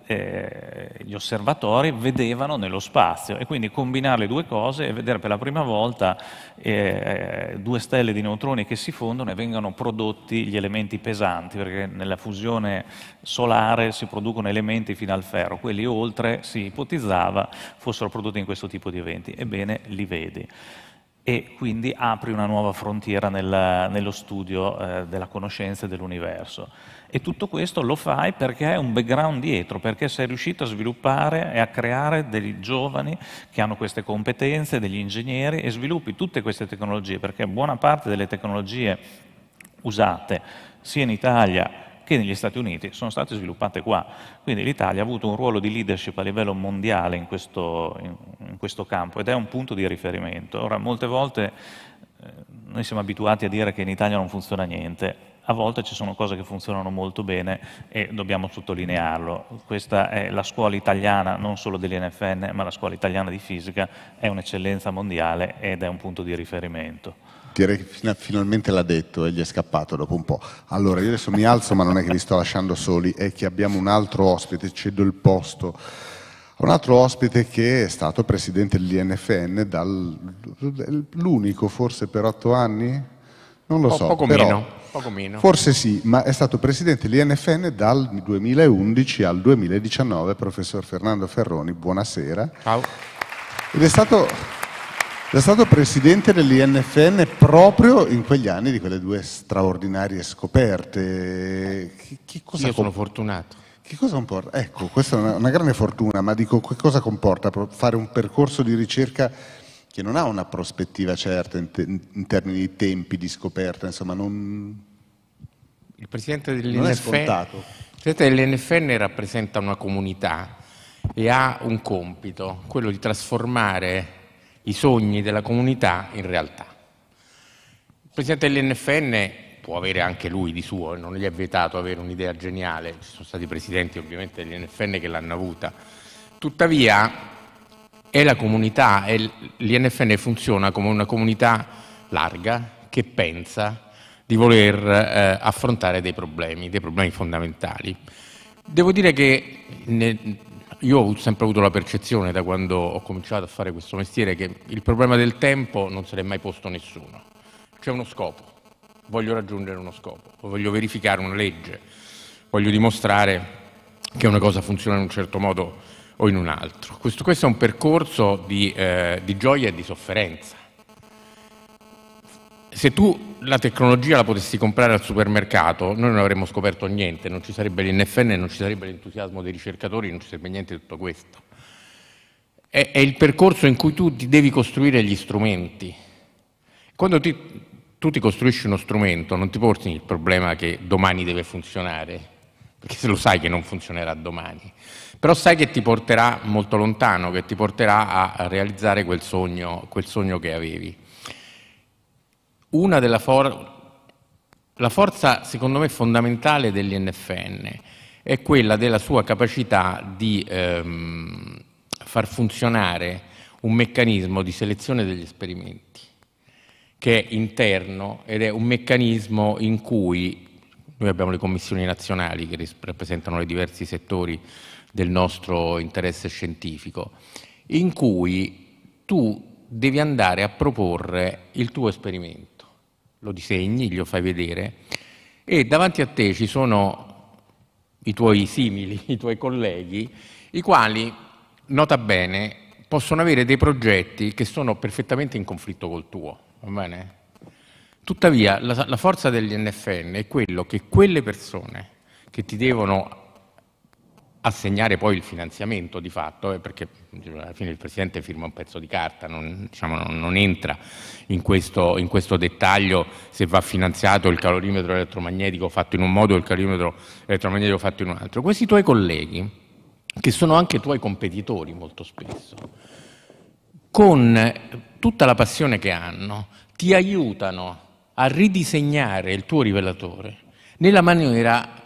Speaker 6: eh, gli osservatori vedevano nello spazio e quindi combinare le due cose e vedere per la prima volta eh, due stelle di neutroni che si fondono e vengono prodotti gli elementi pesanti, perché nella fusione solare si producono elementi fino al ferro, quelli oltre si ipotizzava fossero prodotti in questo tipo di eventi. Ebbene, li vedi e quindi apri una nuova frontiera nella, nello studio eh, della conoscenza e dell'universo. E tutto questo lo fai perché hai un background dietro, perché sei riuscito a sviluppare e a creare dei giovani che hanno queste competenze, degli ingegneri, e sviluppi tutte queste tecnologie, perché buona parte delle tecnologie usate sia in Italia che negli Stati Uniti sono state sviluppate qua. Quindi l'Italia ha avuto un ruolo di leadership a livello mondiale in questo, in, questo campo ed è un punto di riferimento. Ora, molte volte eh, noi siamo abituati a dire che in Italia non funziona niente, a volte ci sono cose che funzionano molto bene e dobbiamo sottolinearlo. Questa è la scuola italiana, non solo dell'INFN, ma la scuola italiana di fisica, è un'eccellenza mondiale ed è un punto di riferimento.
Speaker 4: Direi che finalmente l'ha detto e gli è scappato dopo un po'. Allora, io adesso mi alzo, ma non è che vi sto lasciando soli, è che abbiamo un altro ospite, cedo il posto un altro ospite che è stato presidente dell'INFN dal, l'unico forse per otto anni, non lo so, poco però, meno. Poco meno. Forse sì, ma è stato presidente dell'INFN dal 2011 al 2019, professor Fernando Ferroni, buonasera. Ciao. Ed è stato, è stato presidente dell'INFN proprio in quegli anni di quelle due straordinarie scoperte. Che, che cosa Io sono fortunato. Che cosa comporta? Ecco, questa è una, una grande fortuna, ma dico, che cosa comporta fare un percorso di ricerca che non ha una prospettiva certa in, te, in termini di tempi di scoperta, insomma non,
Speaker 17: il presidente dell'NFN, il presidente dell'NFN rappresenta una comunità e ha un compito, quello di trasformare i sogni della comunità in realtà. Il presidente dell'NFN può avere anche lui di suo, non gli è vietato avere un'idea geniale, ci sono stati presidenti ovviamente dell'NFN che l'hanno avuta. Tuttavia e la comunità, e l'INFN funziona come una comunità larga che pensa di voler eh, affrontare dei problemi, dei problemi fondamentali. Devo dire che ne, io ho sempre avuto la percezione da quando ho cominciato a fare questo mestiere che il problema del tempo non se l'è mai posto nessuno. C'è uno scopo, voglio raggiungere uno scopo, voglio verificare una legge, voglio dimostrare che una cosa funziona in un certo modo o in un altro. Questo, questo è un percorso di, eh, di gioia e di sofferenza. Se tu la tecnologia la potessi comprare al supermercato, noi non avremmo scoperto niente, non ci sarebbe l'NFN, non ci sarebbe l'entusiasmo dei ricercatori, non ci sarebbe niente di tutto questo. È, è il percorso in cui tu ti devi costruire gli strumenti. Quando ti, tu ti costruisci uno strumento, non ti porti il problema che domani deve funzionare, perché se lo sai che non funzionerà domani, però sai che ti porterà molto lontano, che ti porterà a realizzare quel sogno, quel sogno che avevi. Una della for- la forza, secondo me, fondamentale dell'INFN è quella della sua capacità di ehm, far funzionare un meccanismo di selezione degli esperimenti che è interno ed è un meccanismo in cui noi abbiamo le commissioni nazionali che rappresentano i diversi settori del nostro interesse scientifico, in cui tu devi andare a proporre il tuo esperimento. Lo disegni, glielo fai vedere e davanti a te ci sono i tuoi simili, i tuoi colleghi, i quali, nota bene, possono avere dei progetti che sono perfettamente in conflitto col tuo, va bene? Tuttavia la, la forza dell'INFN è quello che quelle persone che ti devono assegnare poi il finanziamento di fatto, eh, perché cioè, alla fine il Presidente firma un pezzo di carta, non, diciamo, non, non entra in questo, in questo, dettaglio se va finanziato il calorimetro elettromagnetico fatto in un modo o il calorimetro elettromagnetico fatto in un altro. Questi tuoi colleghi, che sono anche tuoi competitori molto spesso, con tutta la passione che hanno, ti aiutano a ridisegnare il tuo rivelatore nella maniera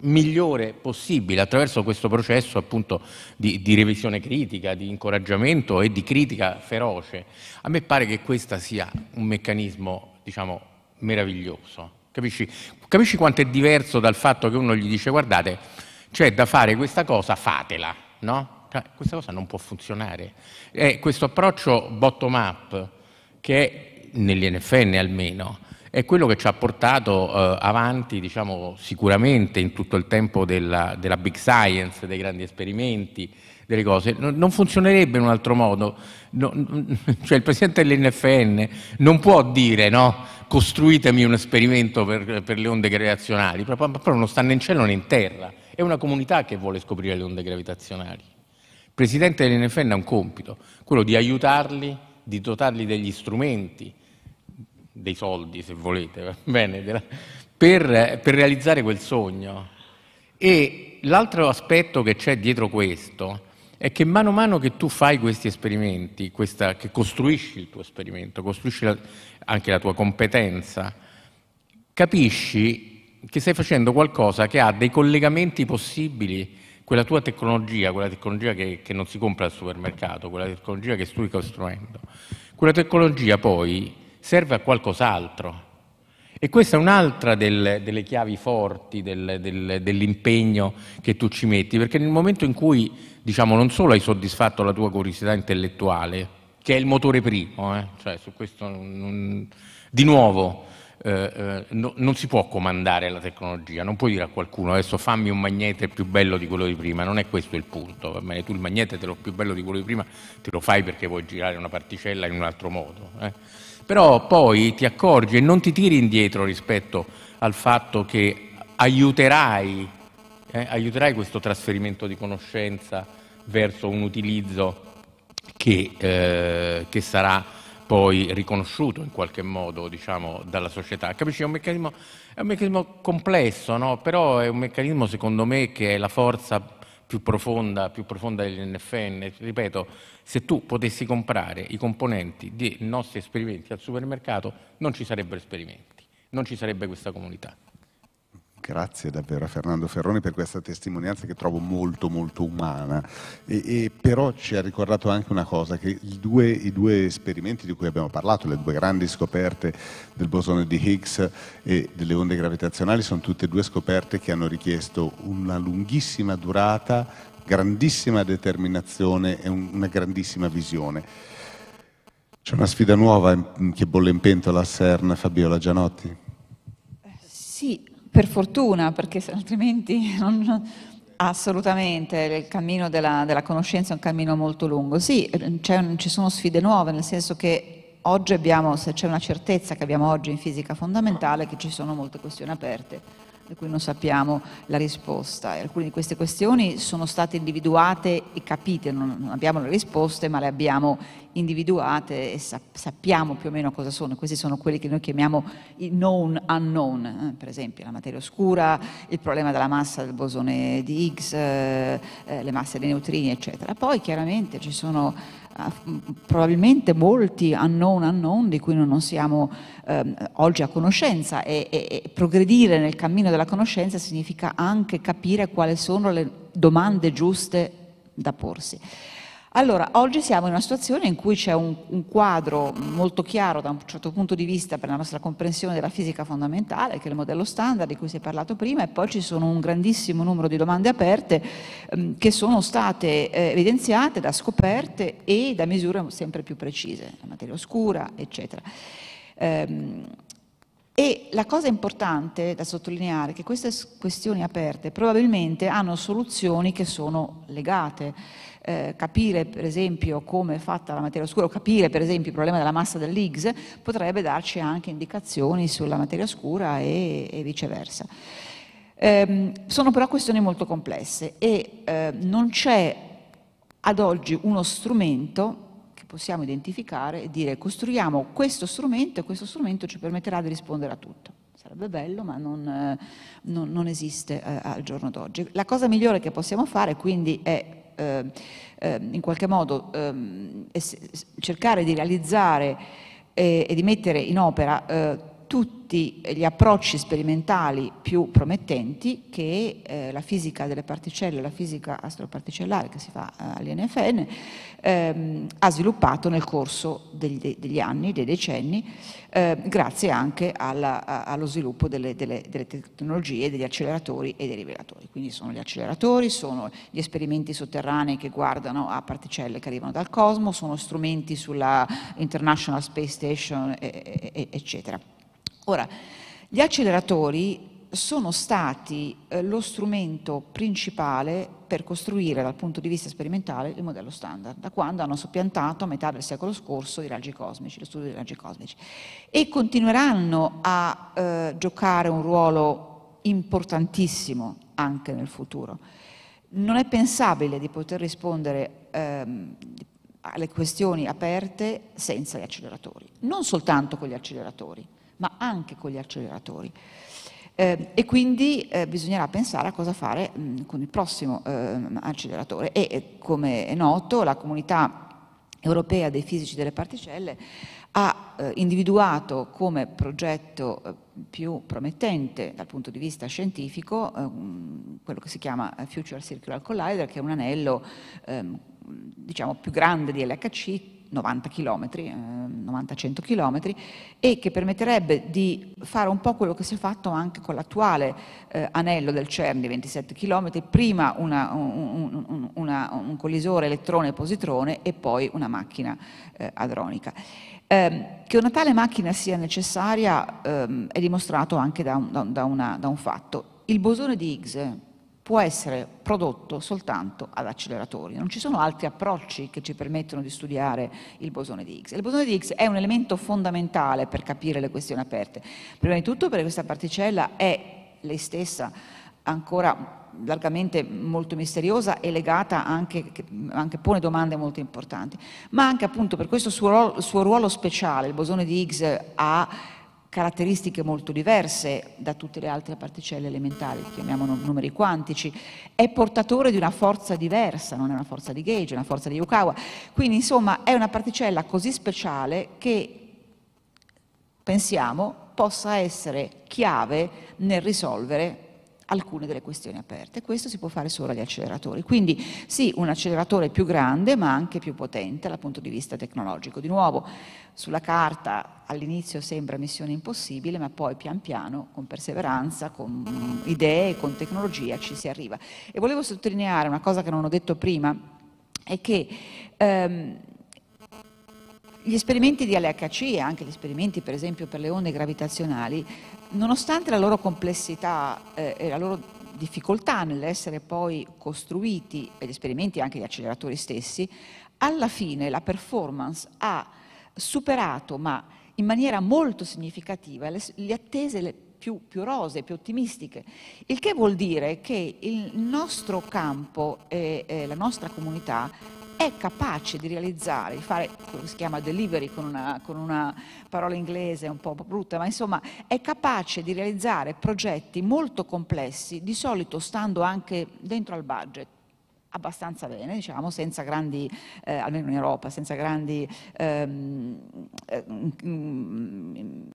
Speaker 17: migliore possibile attraverso questo processo appunto di, di, revisione critica, di incoraggiamento e di critica feroce. A me pare che questo sia un meccanismo, diciamo, meraviglioso. Capisci? Capisci quanto è diverso dal fatto che uno gli dice guardate, c'è da fare questa cosa, fatela, no? Cioè, questa cosa non può funzionare. È eh, questo approccio bottom-up che è, nell'INFN almeno è quello che ci ha portato eh, avanti diciamo, sicuramente in tutto il tempo della, della, big science, dei grandi esperimenti, delle cose. No, non funzionerebbe in un altro modo. No, cioè il presidente dell'NFN non può dire no, costruitemi un esperimento per, per le onde gravitazionali, però, però non sta né in cielo né in terra. È una comunità che vuole scoprire le onde gravitazionali. Il presidente dell'NFN ha un compito, quello di aiutarli, di dotarli degli strumenti, dei soldi, se volete, bene, della, per, per realizzare quel sogno. E l'altro aspetto che c'è dietro questo è che mano a mano che tu fai questi esperimenti, questa, che costruisci il tuo esperimento, costruisci la, anche la tua competenza, capisci che stai facendo qualcosa che ha dei collegamenti possibili, quella tua tecnologia, quella tecnologia che, che non si compra al supermercato, quella tecnologia che stai costruendo, quella tecnologia poi serve a qualcos'altro. E questa è un'altra del, delle chiavi forti del, del, dell'impegno che tu ci metti, perché nel momento in cui, diciamo, non solo hai soddisfatto la tua curiosità intellettuale, che è il motore primo, eh, cioè su questo non, di nuovo eh, eh, no, non si può comandare la tecnologia, non puoi dire a qualcuno adesso fammi un magnete più bello di quello di prima, non è questo il punto, va bene? Tu il magnete te lo più bello di quello di prima te lo fai perché vuoi girare una particella in un altro modo. Eh però poi ti accorgi e non ti tiri indietro rispetto al fatto che aiuterai, eh, aiuterai questo trasferimento di conoscenza verso un utilizzo che, eh, che sarà poi riconosciuto in qualche modo diciamo, dalla società. Capisci? È un meccanismo, è un meccanismo complesso, no? però è un meccanismo secondo me che è la forza più profonda, più profonda dell'NFN, ripeto, se tu potessi comprare i componenti dei nostri esperimenti al supermercato non ci sarebbero esperimenti, non ci sarebbe questa comunità.
Speaker 4: Grazie davvero a Fernando Ferroni per questa testimonianza che trovo molto molto umana e, e però ci ha ricordato anche una cosa che due, i due esperimenti di cui abbiamo parlato, le due grandi scoperte del bosone di Higgs e delle onde gravitazionali sono tutte e due scoperte che hanno richiesto una lunghissima durata, grandissima determinazione e un, una grandissima visione. C'è una sfida nuova mm, che bolle in pentola a CERN Fabiola Gianotti?
Speaker 15: Sì, per fortuna, perché altrimenti non, Assolutamente, il cammino della, della, conoscenza è un cammino molto lungo. Sì, eh, un, ci sono sfide nuove, nel senso che oggi abbiamo, se c'è una certezza che abbiamo oggi in fisica fondamentale, che ci sono molte questioni aperte di cui non sappiamo la risposta. E alcune di queste questioni sono state individuate e capite, non, non abbiamo le risposte, ma le abbiamo individuate e sappiamo più o meno cosa sono. Questi sono quelli che noi chiamiamo i known unknown, eh, per esempio la materia oscura, il problema della massa del bosone di Higgs, eh, eh le masse dei neutrini, eccetera. Poi chiaramente ci sono eh, probabilmente molti unknown unknown di cui non siamo ehm, oggi a conoscenza e, e, e, progredire nel cammino della conoscenza significa anche capire quali sono le domande giuste da porsi. Allora, oggi siamo in una situazione in cui c'è un, un, quadro molto chiaro da un certo punto di vista per la nostra comprensione della fisica fondamentale, che è il modello standard di cui si è parlato prima, e poi ci sono un grandissimo numero di domande aperte ehm, che sono state eh, evidenziate da scoperte e da misure sempre più precise, la materia oscura, eccetera. Ehm, e la cosa importante da sottolineare è che queste questioni aperte probabilmente hanno soluzioni che sono legate eh, capire per esempio come è fatta la materia oscura o capire per esempio il problema della massa dell'Higgs potrebbe darci anche indicazioni sulla materia oscura e, e viceversa. Eh, sono però questioni molto complesse e eh, non c'è ad oggi uno strumento che possiamo identificare e dire costruiamo questo strumento e questo strumento ci permetterà di rispondere a tutto. Sarebbe bello, ma non, eh, non, non esiste eh, al giorno d'oggi. La cosa migliore che possiamo fare quindi è Ehm, ehm, in qualche modo ehm, cercare di realizzare e, di mettere in opera eh, tutti tutti gli approcci sperimentali più promettenti che eh, la fisica delle particelle, la fisica astroparticellare che si fa eh, all'INFN, ehm, ha sviluppato nel corso degli, degli anni, dei decenni, eh, grazie anche alla, a, allo sviluppo delle, delle, delle, tecnologie, degli acceleratori e dei rivelatori. Quindi sono gli acceleratori, sono gli esperimenti sotterranei che guardano a particelle che arrivano dal cosmo, sono strumenti sulla International Space Station, e, e, eccetera. Ora, gli acceleratori sono stati eh, lo strumento principale per costruire dal punto di vista sperimentale il modello standard, da quando hanno soppiantato a metà del secolo scorso i raggi cosmici, lo studio dei raggi cosmici, e continueranno a eh, giocare un ruolo importantissimo anche nel futuro. Non è pensabile di poter rispondere ehm, alle questioni aperte senza gli acceleratori, non soltanto con gli acceleratori ma anche con gli acceleratori. Eh, e quindi eh, bisognerà pensare a cosa fare mh, mm, con il prossimo eh, acceleratore. E eh, come è noto, la comunità europea dei fisici delle particelle ha eh, individuato come progetto eh, più promettente dal punto di vista scientifico quello che si chiama Future Circular Collider, che è un anello ehm, diciamo più grande di LHC, 90 km, 90-100 km e che permetterebbe di fare un po' quello che si è fatto anche con l'attuale eh, anello del CERN di 27 km, prima una, un, un, una, un, collisore elettrone-positrone e poi una macchina eh, adronica. Ehm, che una tale macchina sia necessaria ehm, è dimostrato anche da un, da una, da un fatto. Il bosone di Higgs, può essere prodotto soltanto ad acceleratori. Non ci sono altri approcci che ci permettono di studiare il bosone di Higgs. Il bosone di Higgs è un elemento fondamentale per capire le questioni aperte. Prima di tutto perché questa particella è lei stessa ancora largamente molto misteriosa e legata anche, anche pone domande molto importanti, ma anche appunto per questo suo ruolo, suo ruolo speciale il bosone di Higgs ha caratteristiche molto diverse da tutte le altre particelle elementari, chiamiamolo numeri quantici, è portatore di una forza diversa, non è una forza di Gage, è una forza di Yukawa, quindi insomma è una particella così speciale che pensiamo possa essere chiave nel risolvere alcune delle questioni aperte. Questo si può fare solo agli acceleratori. Quindi sì, un acceleratore più grande ma anche più potente dal punto di vista tecnologico. Di nuovo, sulla carta all'inizio sembra missione impossibile, ma poi pian piano, con perseveranza, con idee, con tecnologia ci si arriva. E volevo sottolineare una cosa che non ho detto prima, è che ehm, gli esperimenti di LHC e anche gli esperimenti per esempio per le onde gravitazionali nonostante la loro complessità eh, e la loro difficoltà nell'essere poi costruiti, e gli esperimenti anche gli acceleratori stessi, alla fine la performance ha superato, ma in maniera molto significativa, le, le attese le più, più rose, più ottimistiche, il che vuol dire che il nostro campo e eh, la nostra comunità è capace di realizzare, di fare si chiama delivery con una, con una parola inglese un po' brutta, ma insomma è capace di realizzare progetti molto complessi, di solito stando anche dentro al budget abbastanza bene, diciamo, senza grandi, eh, almeno in Europa, senza grandi ehm, ehm,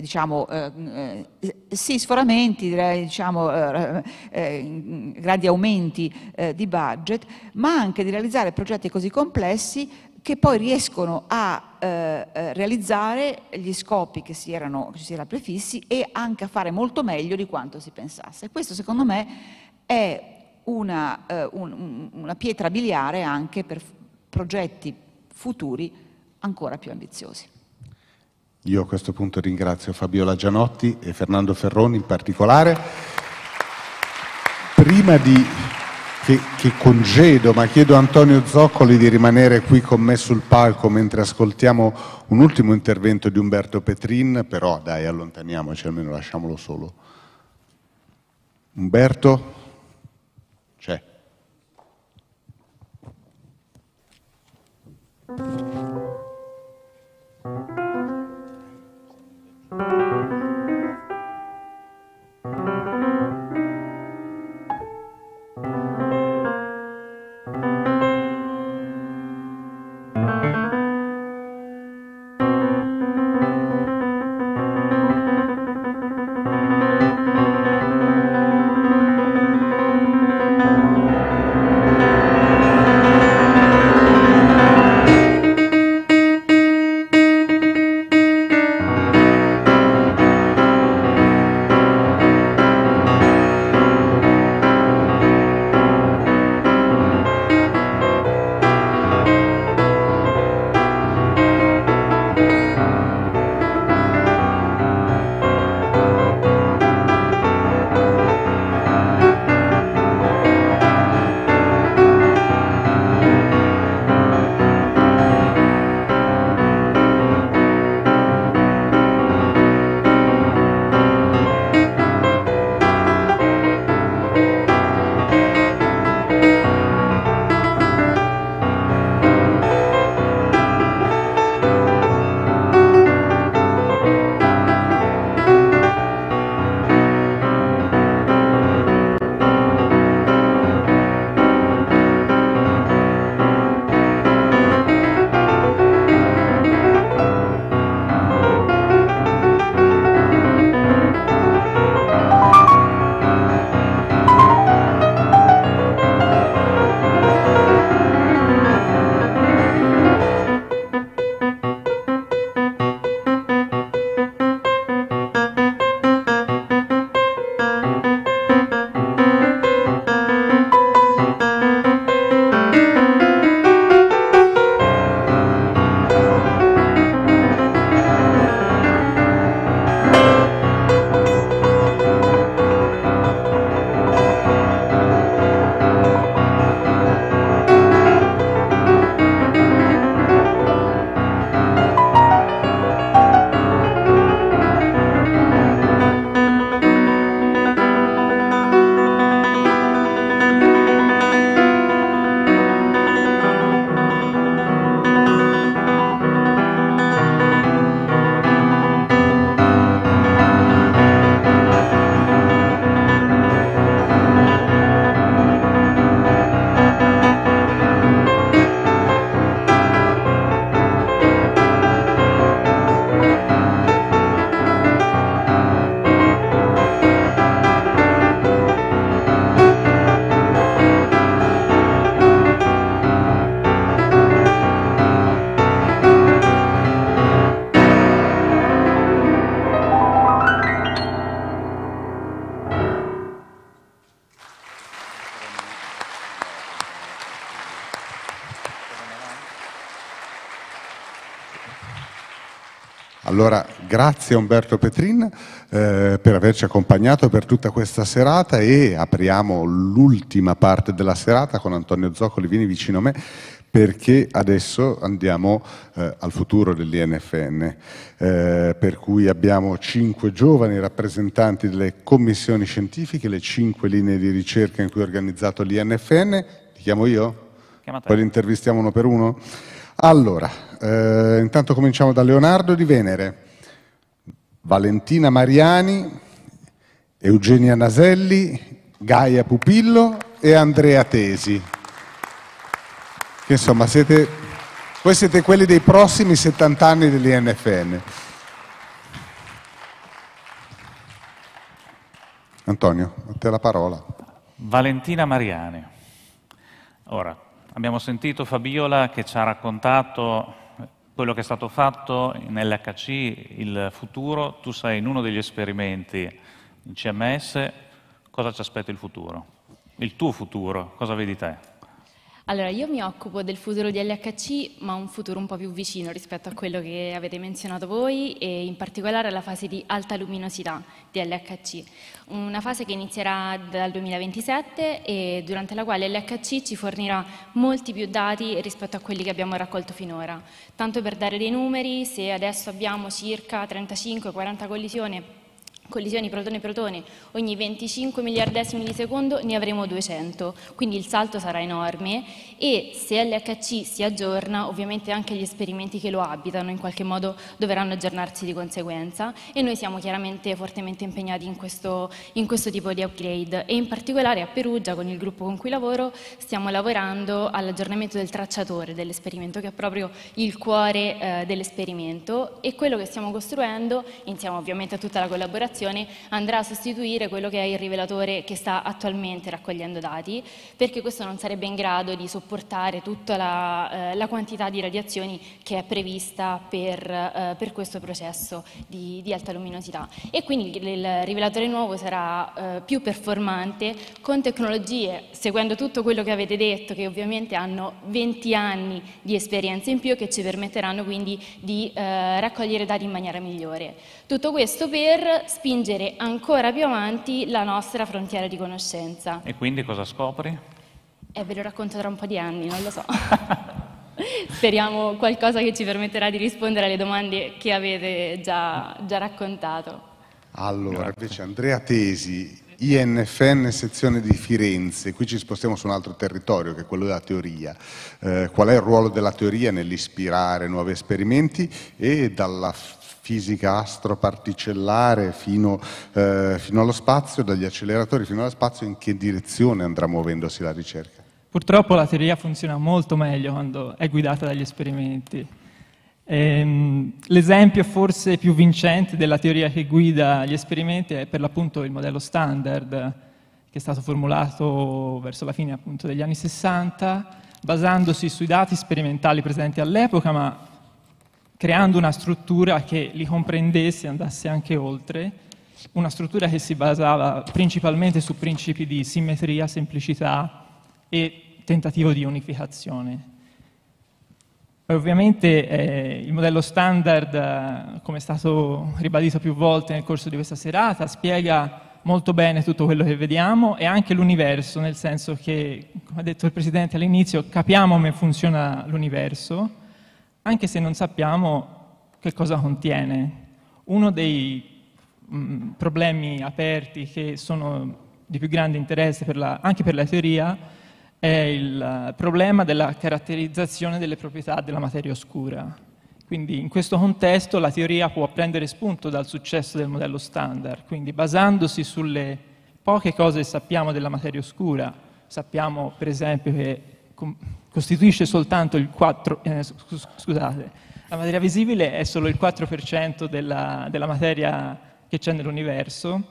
Speaker 15: diciamo, eh, eh, sì, sforamenti, direi, diciamo, eh, eh, grandi aumenti di budget, ma anche di realizzare progetti così complessi che poi riescono a eh, realizzare gli scopi che si erano, che si erano prefissi e anche a fare molto meglio di quanto si pensasse. Questo secondo me è una, eh, un, una pietra biliare anche per progetti futuri ancora più ambiziosi.
Speaker 4: Io a questo punto ringrazio Fabiola Gianotti e Fernando Ferroni in particolare. Prima di che, che, congedo, ma chiedo a Antonio Zoccoli di rimanere qui con me sul palco mentre ascoltiamo un ultimo intervento di Umberto Petrin, però dai, allontaniamoci, almeno lasciamolo solo. Umberto? C'è. Thank Allora, grazie Umberto Petrin eh, per averci accompagnato per tutta questa serata e apriamo l'ultima parte della serata con Antonio Zoccoli, vieni vicino a me, perché adesso andiamo eh, al futuro dell'INFN, eh, per cui abbiamo cinque giovani rappresentanti delle commissioni scientifiche, le cinque linee di ricerca in cui è organizzato l'INFN. Ti chiamo io? Poi li intervistiamo uno per uno? Allora, eh, intanto cominciamo da Leonardo di Venere, Valentina Mariani, Eugenia Naselli, Gaia Pupillo e Andrea Tesi. Che, insomma, siete, voi siete quelli dei prossimi 70 anni dell'INFN. Antonio, a te la parola.
Speaker 6: Valentina Mariani. Ora, abbiamo sentito Fabiola che ci ha raccontato quello che è stato fatto nell'HC, il futuro, tu sei in uno degli esperimenti in CMS cosa ci aspetta il futuro, il tuo futuro, cosa vedi te?
Speaker 18: Allora, io mi occupo del futuro di LHC, ma un futuro un po' più vicino rispetto a quello che avete menzionato voi e in particolare alla fase di alta luminosità di LHC, una fase che inizierà dal 2027 e durante la quale LHC ci fornirà molti più dati rispetto a quelli che abbiamo raccolto finora. Tanto per dare dei numeri, se adesso abbiamo circa 35-40 collisioni collisioni protone-protone ogni 25 miliardesimi di secondo ne avremo 200, quindi il salto sarà enorme e se LHC si aggiorna ovviamente anche gli esperimenti che lo abitano in qualche modo dovranno aggiornarsi di conseguenza e noi siamo chiaramente fortemente impegnati in questo, in questo tipo di upgrade e in particolare a Perugia con il gruppo con cui lavoro stiamo lavorando all'aggiornamento del tracciatore dell'esperimento che è proprio il cuore eh, dell'esperimento e quello che stiamo costruendo insieme ovviamente a tutta la collaborazione relazione andrà a sostituire quello che è il rivelatore che sta attualmente raccogliendo dati, perché questo non sarebbe in grado di sopportare tutta la, eh, la quantità di radiazioni che è prevista per, eh, per questo processo di, di, alta luminosità. E quindi il rivelatore nuovo sarà eh, più performante con tecnologie, seguendo tutto quello che avete detto, che ovviamente hanno 20 anni di esperienza in più e che ci permetteranno quindi di eh, raccogliere dati in maniera migliore. Tutto questo per spingere ancora più avanti la nostra frontiera di conoscenza.
Speaker 6: E quindi cosa scopri?
Speaker 18: Eh, ve lo racconto tra un po' di anni, non lo so. Speriamo qualcosa che ci permetterà di rispondere alle domande che avete già, già raccontato.
Speaker 4: Allora, Grazie. invece Andrea Tesi, INFN sezione di Firenze, qui ci spostiamo su un altro territorio che è quello della teoria. Eh, qual è il ruolo della teoria nell'ispirare nuovi esperimenti e dalla fisica astroparticellare fino, eh, fino allo spazio, dagli acceleratori fino allo spazio, in che direzione andrà muovendosi la ricerca?
Speaker 19: Purtroppo la teoria funziona molto meglio quando è guidata dagli esperimenti. Ehm, l'esempio forse più vincente della teoria che guida gli esperimenti è per l'appunto il modello standard, che è stato formulato verso la fine appunto degli anni 60, basandosi sui dati sperimentali presenti all'epoca, ma creando una struttura che li comprendesse e andasse anche oltre, una struttura che si basava principalmente su principi di simmetria, semplicità e tentativo di unificazione. Ovviamente eh, il modello standard, eh, come è stato ribadito più volte nel corso di questa serata, spiega molto bene tutto quello che vediamo e anche l'universo, nel senso che, come ha detto il Presidente all'inizio, capiamo come funziona l'universo, anche se non sappiamo che cosa contiene. Uno dei mh, mm, problemi aperti che sono di più grande interesse per la, anche per la teoria è il uh, problema della caratterizzazione delle proprietà della materia oscura. Quindi in questo contesto la teoria può prendere spunto dal successo del modello standard, quindi basandosi sulle poche cose che sappiamo della materia oscura, sappiamo per esempio che costituisce soltanto il 4, eh, scusate, la materia visibile è solo il 4% della, della materia che c'è nell'universo,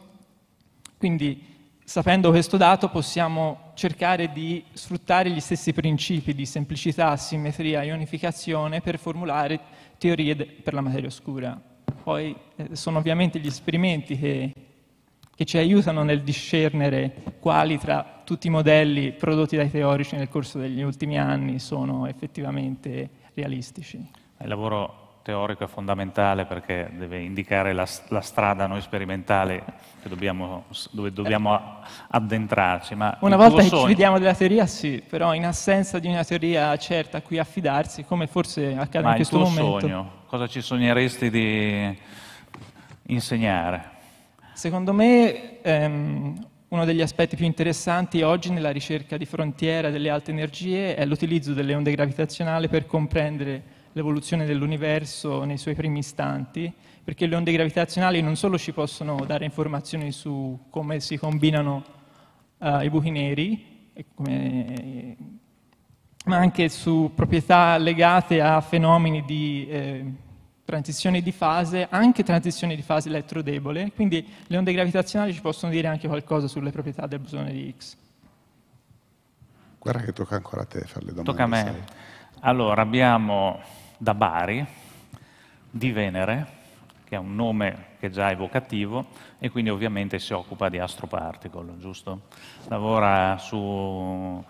Speaker 19: quindi sapendo questo dato possiamo cercare di sfruttare gli stessi principi di semplicità, simmetria, e unificazione per formulare teorie per la materia oscura. Poi eh, sono ovviamente gli esperimenti che che ci aiutano nel discernere quali tra tutti i modelli prodotti dai teorici nel corso degli ultimi anni sono effettivamente realistici. Il
Speaker 6: lavoro teorico è fondamentale perché deve indicare la, la strada noi sperimentale dobbiamo, dove dobbiamo addentrarci. Ma una volta che sogno... ci
Speaker 19: vediamo della teoria sì, però in assenza di una teoria certa a cui affidarsi, come forse accade ma in questo momento... Ma il tuo momento...
Speaker 6: sogno, cosa ci sogneresti di
Speaker 19: insegnare? Secondo me ehm, uno degli aspetti più interessanti oggi nella ricerca di frontiera delle alte energie è l'utilizzo delle onde gravitazionali per comprendere l'evoluzione dell'universo nei suoi primi istanti, perché le onde gravitazionali non solo ci possono dare informazioni su come si combinano eh, i buchi neri, come, ma anche su proprietà legate a fenomeni di eh, transizione di fase, anche transizione di fase elettrodebole, quindi le onde gravitazionali ci possono dire anche qualcosa sulle proprietà del bosone di X.
Speaker 4: Guarda che tocca ancora a te fare le domande. Tocca a me. Sai.
Speaker 6: Allora, abbiamo da Bari, di Venere, che è un nome che è già evocativo, e quindi ovviamente si occupa di astroparticle, giusto? Lavora su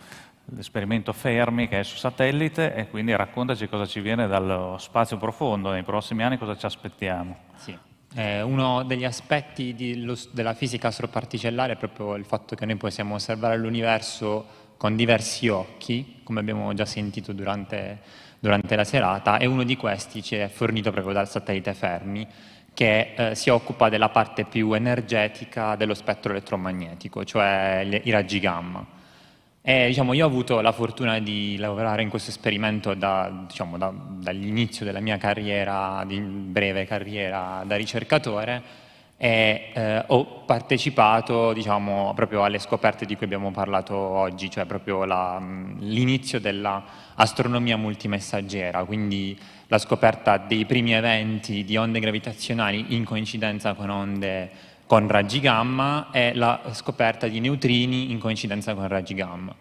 Speaker 6: l'esperimento Fermi che è su satellite e quindi raccontaci cosa ci viene dallo spazio profondo, nei prossimi anni cosa ci aspettiamo. Sì.
Speaker 20: Eh, uno degli aspetti lo, della fisica astroparticellare è proprio il fatto che noi possiamo osservare l'universo con diversi occhi, come abbiamo già sentito durante, durante la serata, e uno di questi ci è fornito proprio dal satellite Fermi, che eh, si occupa della parte più energetica dello spettro elettromagnetico, cioè i raggi gamma. E, eh, diciamo, io ho avuto la fortuna di lavorare in questo esperimento da, diciamo, da, dall'inizio della mia carriera, di breve carriera da ricercatore, e eh, ho partecipato diciamo, proprio alle scoperte di cui abbiamo parlato oggi, cioè proprio la, l'inizio dell'astronomia multimessaggera, quindi la scoperta dei primi eventi di onde gravitazionali in coincidenza con onde con raggi gamma è la scoperta di neutrini in coincidenza con raggi gamma.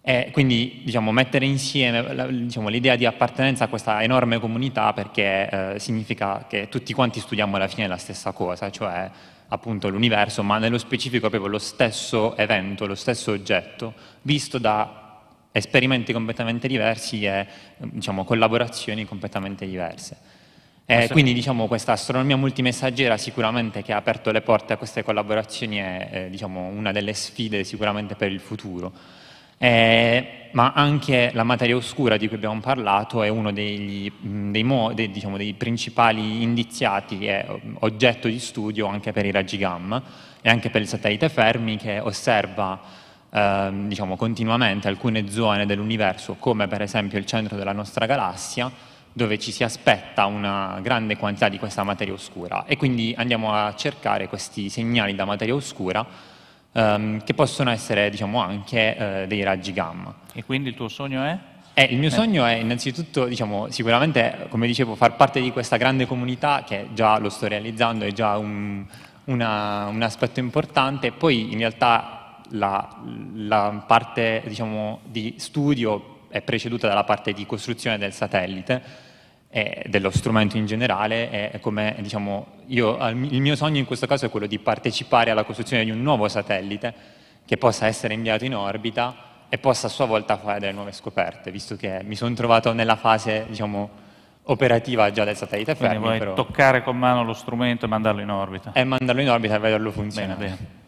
Speaker 20: E quindi diciamo, mettere insieme diciamo, l'idea di appartenenza a questa enorme comunità perché eh, significa che tutti quanti studiamo alla fine la stessa cosa, cioè appunto l'universo, ma nello specifico proprio lo stesso evento, lo stesso oggetto, visto da esperimenti completamente diversi e diciamo, collaborazioni completamente diverse. Eh, quindi diciamo questa astronomia multimessaggera sicuramente che ha aperto le porte a queste collaborazioni è eh, diciamo, una delle sfide sicuramente per il futuro. Eh, ma anche la materia oscura di cui abbiamo parlato è uno degli, dei, dei, diciamo, dei, principali indiziati che è oggetto di studio anche per i raggi gamma e anche per il satellite Fermi che osserva eh, diciamo, continuamente alcune zone dell'universo come per esempio il centro della nostra galassia dove ci si aspetta una grande quantità di questa materia oscura e quindi andiamo a cercare questi segnali da materia oscura um, che possono essere diciamo, anche uh, dei raggi gamma. E quindi il tuo sogno è? Eh, il mio sogno è innanzitutto diciamo, sicuramente, come dicevo, far parte di questa grande comunità che già lo sto realizzando, è già un, una, un aspetto importante, poi in realtà la, la parte diciamo, di studio è preceduta dalla parte di costruzione del satellite e dello strumento in generale e come, diciamo, io, il mio sogno in questo caso è quello di partecipare alla costruzione di un nuovo satellite che possa essere inviato in orbita e possa a sua volta fare delle nuove scoperte, visto che mi sono trovato nella fase, diciamo, operativa già del satellite Quindi fermi. Quindi vuoi però... toccare con mano lo strumento e mandarlo in orbita. E mandarlo in orbita e vederlo funzionare. Bene, bene.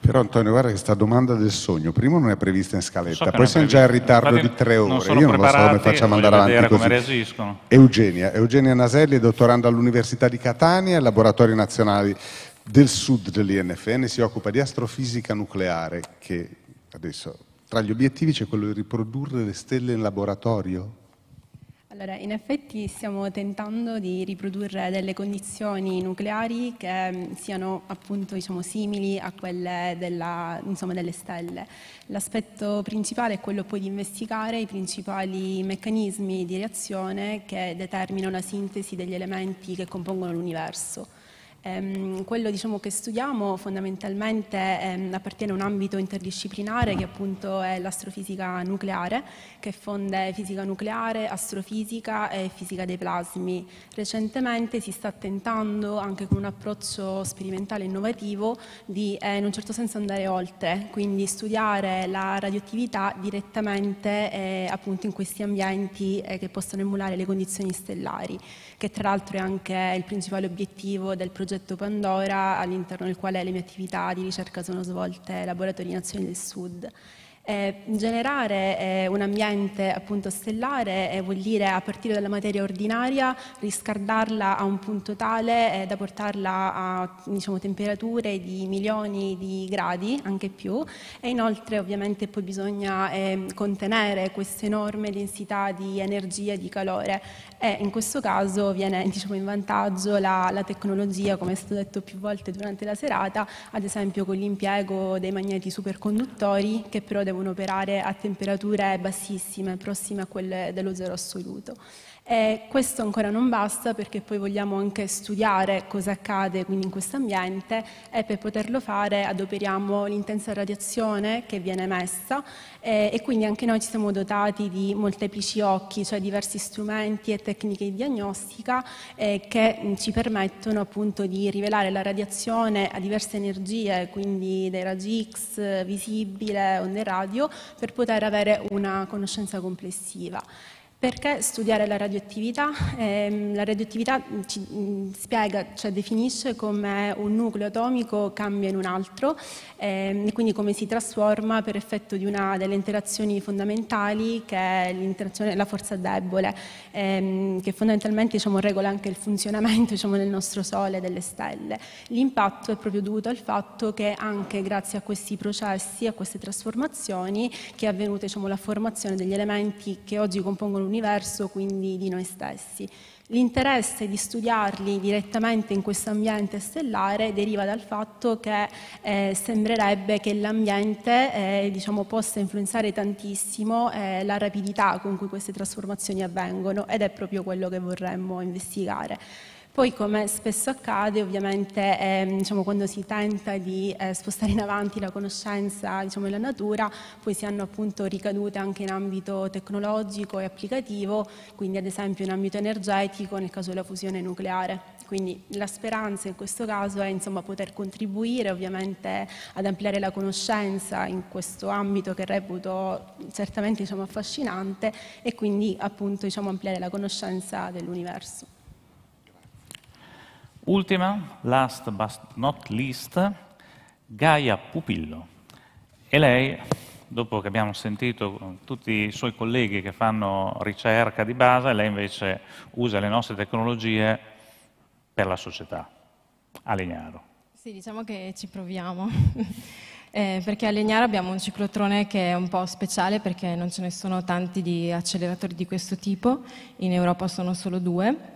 Speaker 4: Però Antonio, guarda che sta domanda del sogno, prima non è prevista in scaletta, so poi siamo già in ritardo Infatti, di tre ore, non io non lo so come facciamo andare avanti così. Resistono. Eugenia, Eugenia Naselli è dottoranda all'Università di Catania, ai laboratori nazionali del sud dell'INFN, si occupa di astrofisica nucleare, che adesso tra gli obiettivi c'è quello di riprodurre le stelle in laboratorio,
Speaker 21: allora, in effetti stiamo tentando di riprodurre delle condizioni nucleari che mm, siano appunto diciamo, simili a quelle della, insomma, delle stelle. L'aspetto principale è quello poi di investigare i principali meccanismi di reazione che determinano la sintesi degli elementi che compongono l'universo. Ehm, quello diciamo, che studiamo fondamentalmente ehm, appartiene a un ambito interdisciplinare che appunto è l'astrofisica nucleare, che fonde fisica nucleare, astrofisica e fisica dei plasmi. Recentemente si sta tentando, anche con un approccio sperimentale innovativo, di eh, in un certo senso andare oltre, quindi studiare la radioattività direttamente eh, appunto in questi ambienti eh, che possono emulare le condizioni stellari, che tra l'altro è anche il principale obiettivo del progetto progetto Pandora all'interno del quale le mie attività di ricerca sono svolte ai laboratori nazionali del Sud. Eh, generare eh, un ambiente appunto stellare eh, vuol dire a partire dalla materia ordinaria riscaldarla a un punto tale eh, da portarla a diciamo, temperature di milioni di gradi, anche più, e inoltre ovviamente poi bisogna ehm, contenere questa enorme densità di energia e di calore e eh, in questo caso viene diciamo, in vantaggio la, la, tecnologia, come è stato detto più volte durante la serata, ad esempio con l'impiego dei magneti superconduttori che però devono operare a temperature bassissime, prossime a quelle dello zero assoluto. E questo ancora non basta perché poi vogliamo anche studiare cosa accade quindi in questo ambiente e per poterlo fare adoperiamo l'intensa radiazione che viene emessa eh, e quindi anche noi ci siamo dotati di molteplici occhi, cioè diversi strumenti e tecniche di diagnostica eh, che ci permettono appunto di rivelare la radiazione a diverse energie, quindi dai raggi X, visibile, onde radio, per poter avere una conoscenza complessiva. Perché studiare la radioattività? Eh, la radioattività ci spiega, cioè definisce come un nucleo atomico cambia in un altro eh, e quindi come si trasforma per effetto di una delle interazioni fondamentali che è la forza debole, ehm, che fondamentalmente diciamo, regola anche il funzionamento diciamo, del nostro Sole e delle stelle. L'impatto è proprio dovuto al fatto che anche grazie a questi processi, a queste trasformazioni, che è avvenuta diciamo, la formazione degli elementi che oggi compongono dell'universo, quindi di noi stessi. L'interesse di studiarli direttamente in questo ambiente stellare deriva dal fatto che eh, sembrerebbe che l'ambiente eh, diciamo, possa influenzare tantissimo eh, la rapidità con cui queste trasformazioni avvengono ed è proprio quello che vorremmo investigare. Poi come spesso accade ovviamente eh, diciamo, quando si tenta di eh, spostare in avanti la conoscenza diciamo, della natura poi si hanno appunto ricadute anche in ambito tecnologico e applicativo, quindi ad esempio in ambito energetico nel caso della fusione nucleare. Quindi la speranza in questo caso è insomma, poter contribuire ovviamente ad ampliare la conoscenza in questo ambito che reputo certamente diciamo, affascinante e quindi appunto diciamo, ampliare la conoscenza dell'universo.
Speaker 6: Ultima, last but not least, Gaia Pupillo. E lei, dopo che abbiamo sentito tutti i suoi colleghi che fanno ricerca di base, lei invece usa le nostre tecnologie per la società, a Legnaro.
Speaker 22: Sì, diciamo che ci proviamo. eh, perché a Legnaro abbiamo un ciclotrone che è un po' speciale perché non ce ne sono tanti di acceleratori di questo tipo, in Europa sono solo due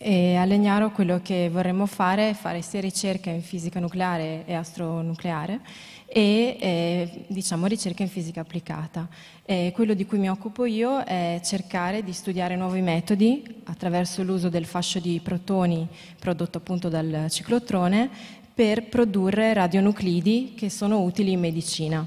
Speaker 22: e a Legnaro quello che vorremmo fare è fare sia ricerca in fisica nucleare e astronucleare e eh, diciamo ricerca in fisica applicata. E quello di cui mi occupo io è cercare di studiare nuovi metodi attraverso l'uso del fascio di protoni prodotto appunto dal ciclotrone per produrre radionuclidi che sono utili in medicina.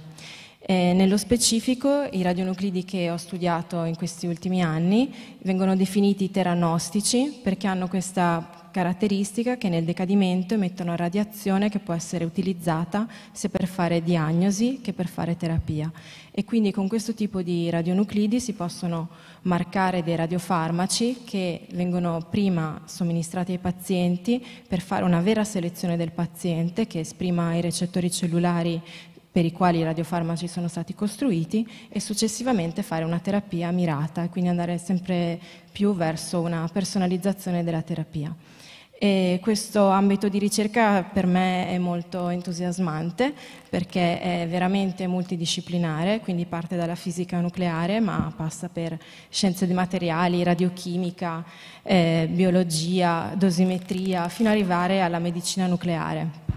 Speaker 22: Eh, nello specifico i radionuclidi che ho studiato in questi ultimi anni vengono definiti teranostici perché hanno questa caratteristica che nel decadimento emettono radiazione che può essere utilizzata sia per fare diagnosi che per fare terapia e quindi con questo tipo di radionuclidi si possono marcare dei radiofarmaci che vengono prima somministrati ai pazienti per fare una vera selezione del paziente che esprima i recettori cellulari per i quali i radiofarmaci sono stati costruiti e successivamente fare una terapia mirata quindi andare sempre più verso una personalizzazione della terapia. E questo ambito di ricerca per me è molto entusiasmante perché è veramente multidisciplinare, quindi parte dalla fisica nucleare ma passa per scienze dei materiali, radiochimica, eh, biologia, dosimetria, fino ad arrivare alla medicina nucleare.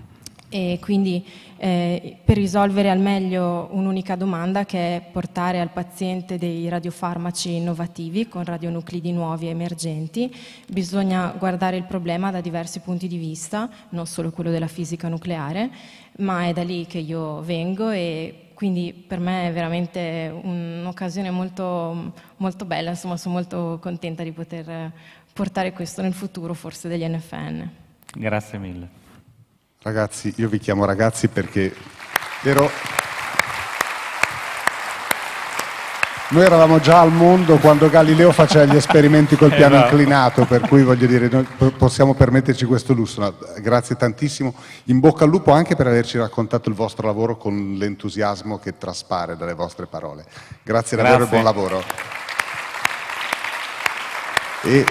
Speaker 22: E quindi eh, per risolvere al meglio un'unica domanda che è portare al paziente dei radiofarmaci innovativi con radionuclidi nuovi e emergenti. Bisogna guardare il problema da diversi punti di vista, non solo quello della fisica nucleare, ma è da lì che io vengo e quindi per me è veramente un'occasione molto, molto bella, insomma sono molto contenta di poter portare questo nel futuro forse degli NFN.
Speaker 20: Grazie mille.
Speaker 4: Ragazzi, io vi chiamo ragazzi perché ero... Noi eravamo già al mondo quando Galileo faceva gli esperimenti col piano eh, inclinato, per cui voglio dire, noi possiamo permetterci questo lusso. Grazie tantissimo, in bocca al lupo anche per averci raccontato il vostro lavoro con l'entusiasmo che traspare dalle vostre parole. Grazie davvero Grazie. e buon lavoro. E,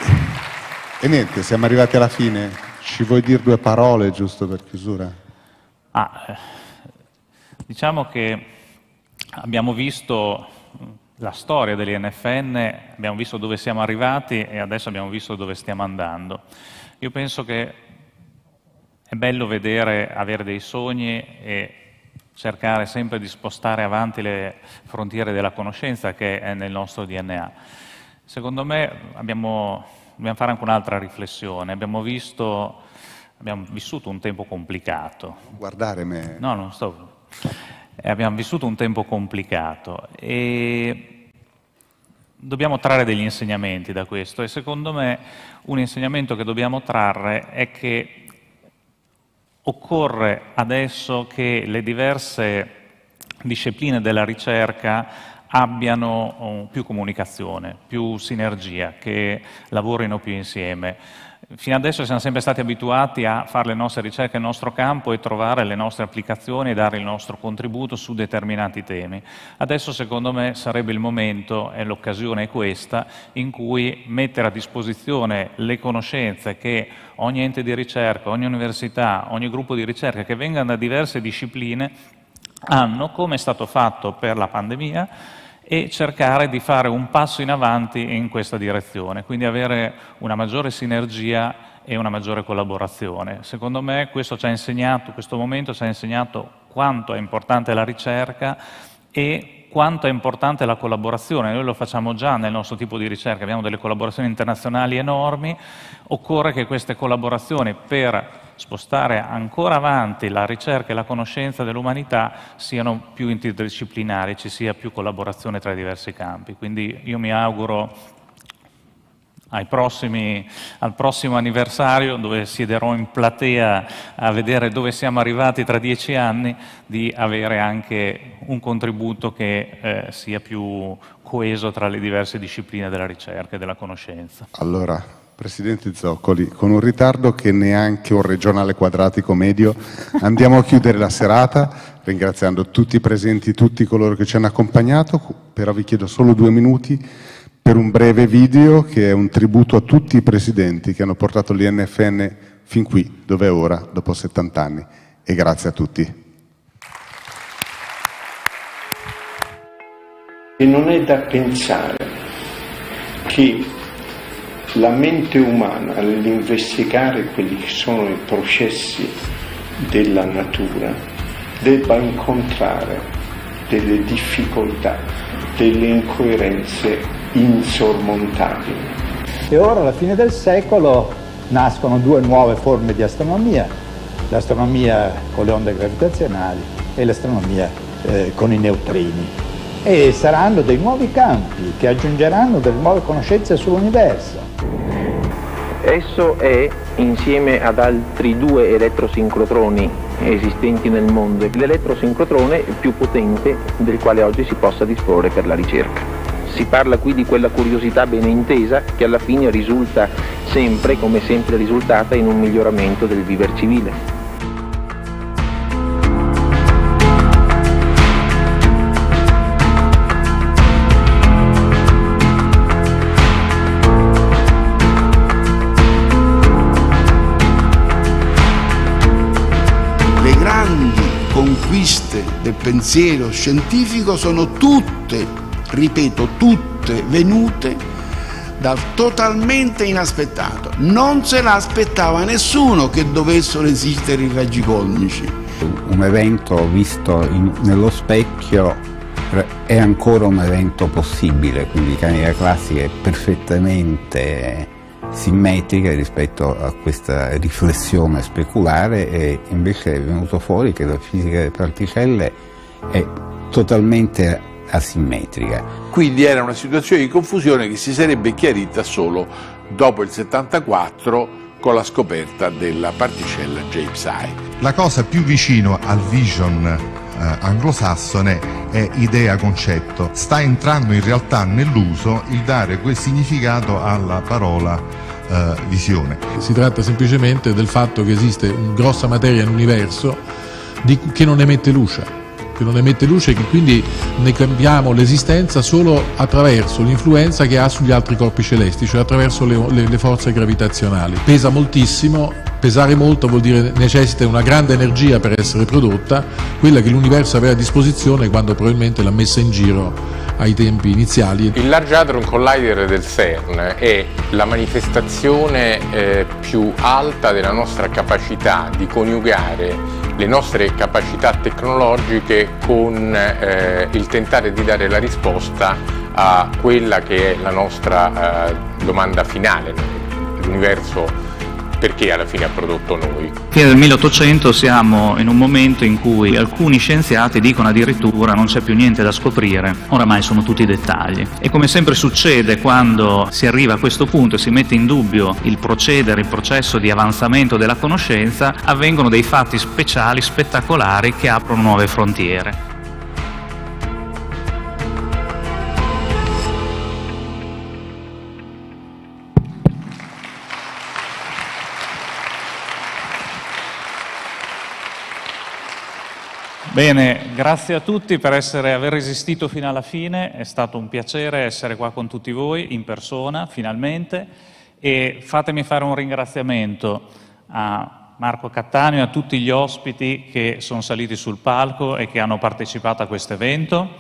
Speaker 4: e niente, siamo arrivati alla fine. Ci vuoi dire due parole giusto per chiusura? Ah, eh,
Speaker 6: diciamo che abbiamo visto mm, la storia dell'INFN, abbiamo visto dove siamo arrivati e adesso abbiamo visto dove stiamo andando. Io penso che è bello vedere, avere dei sogni e cercare sempre di spostare avanti le frontiere della conoscenza che è nel nostro DNA. Secondo me abbiamo dobbiamo fare anche un'altra riflessione. Abbiamo visto, abbiamo vissuto un tempo complicato. Guardare me. No, non sto... Eh, abbiamo vissuto un tempo complicato e dobbiamo trarre degli insegnamenti da questo e secondo me un insegnamento che dobbiamo trarre è che occorre adesso che le diverse discipline della ricerca abbiano oh, più comunicazione, più sinergia, che lavorino più insieme. Fino adesso siamo sempre stati abituati a fare le nostre ricerche nel nostro campo e trovare le nostre applicazioni e dare il nostro contributo su determinati temi. Adesso secondo me sarebbe il momento, e l'occasione è questa, in cui mettere a disposizione le conoscenze che ogni ente di ricerca, ogni università, ogni gruppo di ricerca che vengano da diverse discipline hanno, come è stato fatto per la pandemia, e cercare di fare un passo in avanti in questa direzione, quindi avere una maggiore sinergia e una maggiore collaborazione. Secondo me questo ci ha insegnato, questo momento ci ha insegnato quanto è importante la ricerca e quanto è importante la collaborazione. Noi lo facciamo già nel nostro tipo di ricerca, abbiamo delle collaborazioni internazionali enormi, occorre che queste collaborazioni per spostare ancora avanti la ricerca e la conoscenza dell'umanità siano più interdisciplinari, ci sia più collaborazione tra i diversi campi. Quindi io mi auguro Prossimi, al prossimo anniversario, dove siederò in platea a vedere dove siamo arrivati tra dieci anni, di avere anche un contributo che eh, sia più coeso tra le diverse discipline della ricerca e della conoscenza.
Speaker 4: Allora, Presidente Zoccoli, con un ritardo che neanche un regionale quadratico medio, andiamo a chiudere la serata ringraziando tutti i presenti, tutti coloro che ci hanno accompagnato, però vi chiedo solo due minuti per un breve video che è un tributo a tutti i presidenti che hanno portato l'INFN fin qui, dove è ora, dopo 70 anni. E grazie a tutti.
Speaker 8: E non è da pensare che la mente umana nell'investigare quelli che sono i processi della natura debba incontrare delle difficoltà, delle incoerenze insormontabili.
Speaker 3: E ora alla fine del secolo nascono due nuove forme di astronomia, l'astronomia con le onde gravitazionali e l'astronomia eh, con i
Speaker 17: neutrini
Speaker 3: e saranno dei nuovi campi che aggiungeranno delle nuove conoscenze
Speaker 11: sull'universo.
Speaker 17: Esso è, insieme ad altri due elettrosincrotroni esistenti nel mondo, l'elettrosincrotrone più potente del quale oggi si possa
Speaker 14: disporre per la ricerca.
Speaker 17: Si parla qui di quella curiosità ben intesa che alla fine risulta sempre, come sempre risultata, in un miglioramento del viver civile.
Speaker 11: del pensiero scientifico sono tutte, ripeto, tutte venute dal totalmente inaspettato. Non se l'aspettava nessuno che dovessero esistere i raggi cosmici. Un evento visto in, nello specchio è ancora un evento possibile, quindi Canica Classica è perfettamente simmetriche rispetto a questa riflessione speculare e invece è venuto fuori che la fisica delle particelle è totalmente asimmetrica.
Speaker 9: Quindi era una situazione di confusione che si sarebbe chiarita solo dopo il 74 con la scoperta della particella James I.
Speaker 8: La cosa più vicina al vision eh, anglosassone è idea-concetto. Sta entrando in realtà nell'uso il dare quel significato alla parola eh, visione. Si tratta semplicemente del fatto che esiste una
Speaker 9: grossa materia nell'universo che non emette luce che non emette luce e che quindi ne cambiamo l'esistenza solo attraverso l'influenza che ha sugli altri corpi celesti, cioè attraverso le, le, le forze gravitazionali. Pesa moltissimo pesare molto vuol dire necessita di una grande energia per essere prodotta, quella che l'universo aveva a disposizione quando probabilmente l'ha messa in giro ai tempi iniziali.
Speaker 17: Il Large Hadron Collider del CERN è la manifestazione eh, più alta della nostra capacità di coniugare le nostre capacità tecnologiche con eh, il tentare di dare la risposta a quella che è la nostra eh, domanda finale. L'universo perché alla fine ha prodotto noi. Fino
Speaker 6: al 1800 siamo in un momento in cui alcuni scienziati dicono addirittura non c'è più niente da scoprire, oramai sono tutti dettagli. E come sempre succede quando si arriva a questo punto e si mette in dubbio il procedere, il processo di avanzamento della conoscenza, avvengono dei fatti speciali, spettacolari che aprono nuove frontiere. Bene, grazie a tutti per essere, aver resistito fino alla fine, è stato un piacere essere qua con tutti voi in persona, finalmente, e fatemi fare un ringraziamento a Marco Cattaneo e a tutti gli ospiti che sono saliti sul palco e che hanno partecipato a questo evento.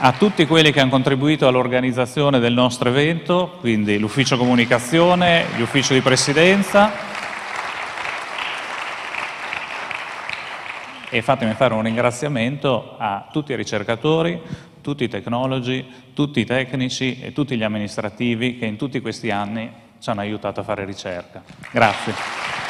Speaker 6: a tutti quelli che hanno contribuito all'organizzazione del nostro evento, quindi l'ufficio comunicazione, l'ufficio di presidenza. E fatemi fare un ringraziamento a tutti i ricercatori, tutti i tecnologi, tutti i tecnici e tutti gli amministrativi che in tutti questi anni ci hanno aiutato a fare ricerca. Grazie.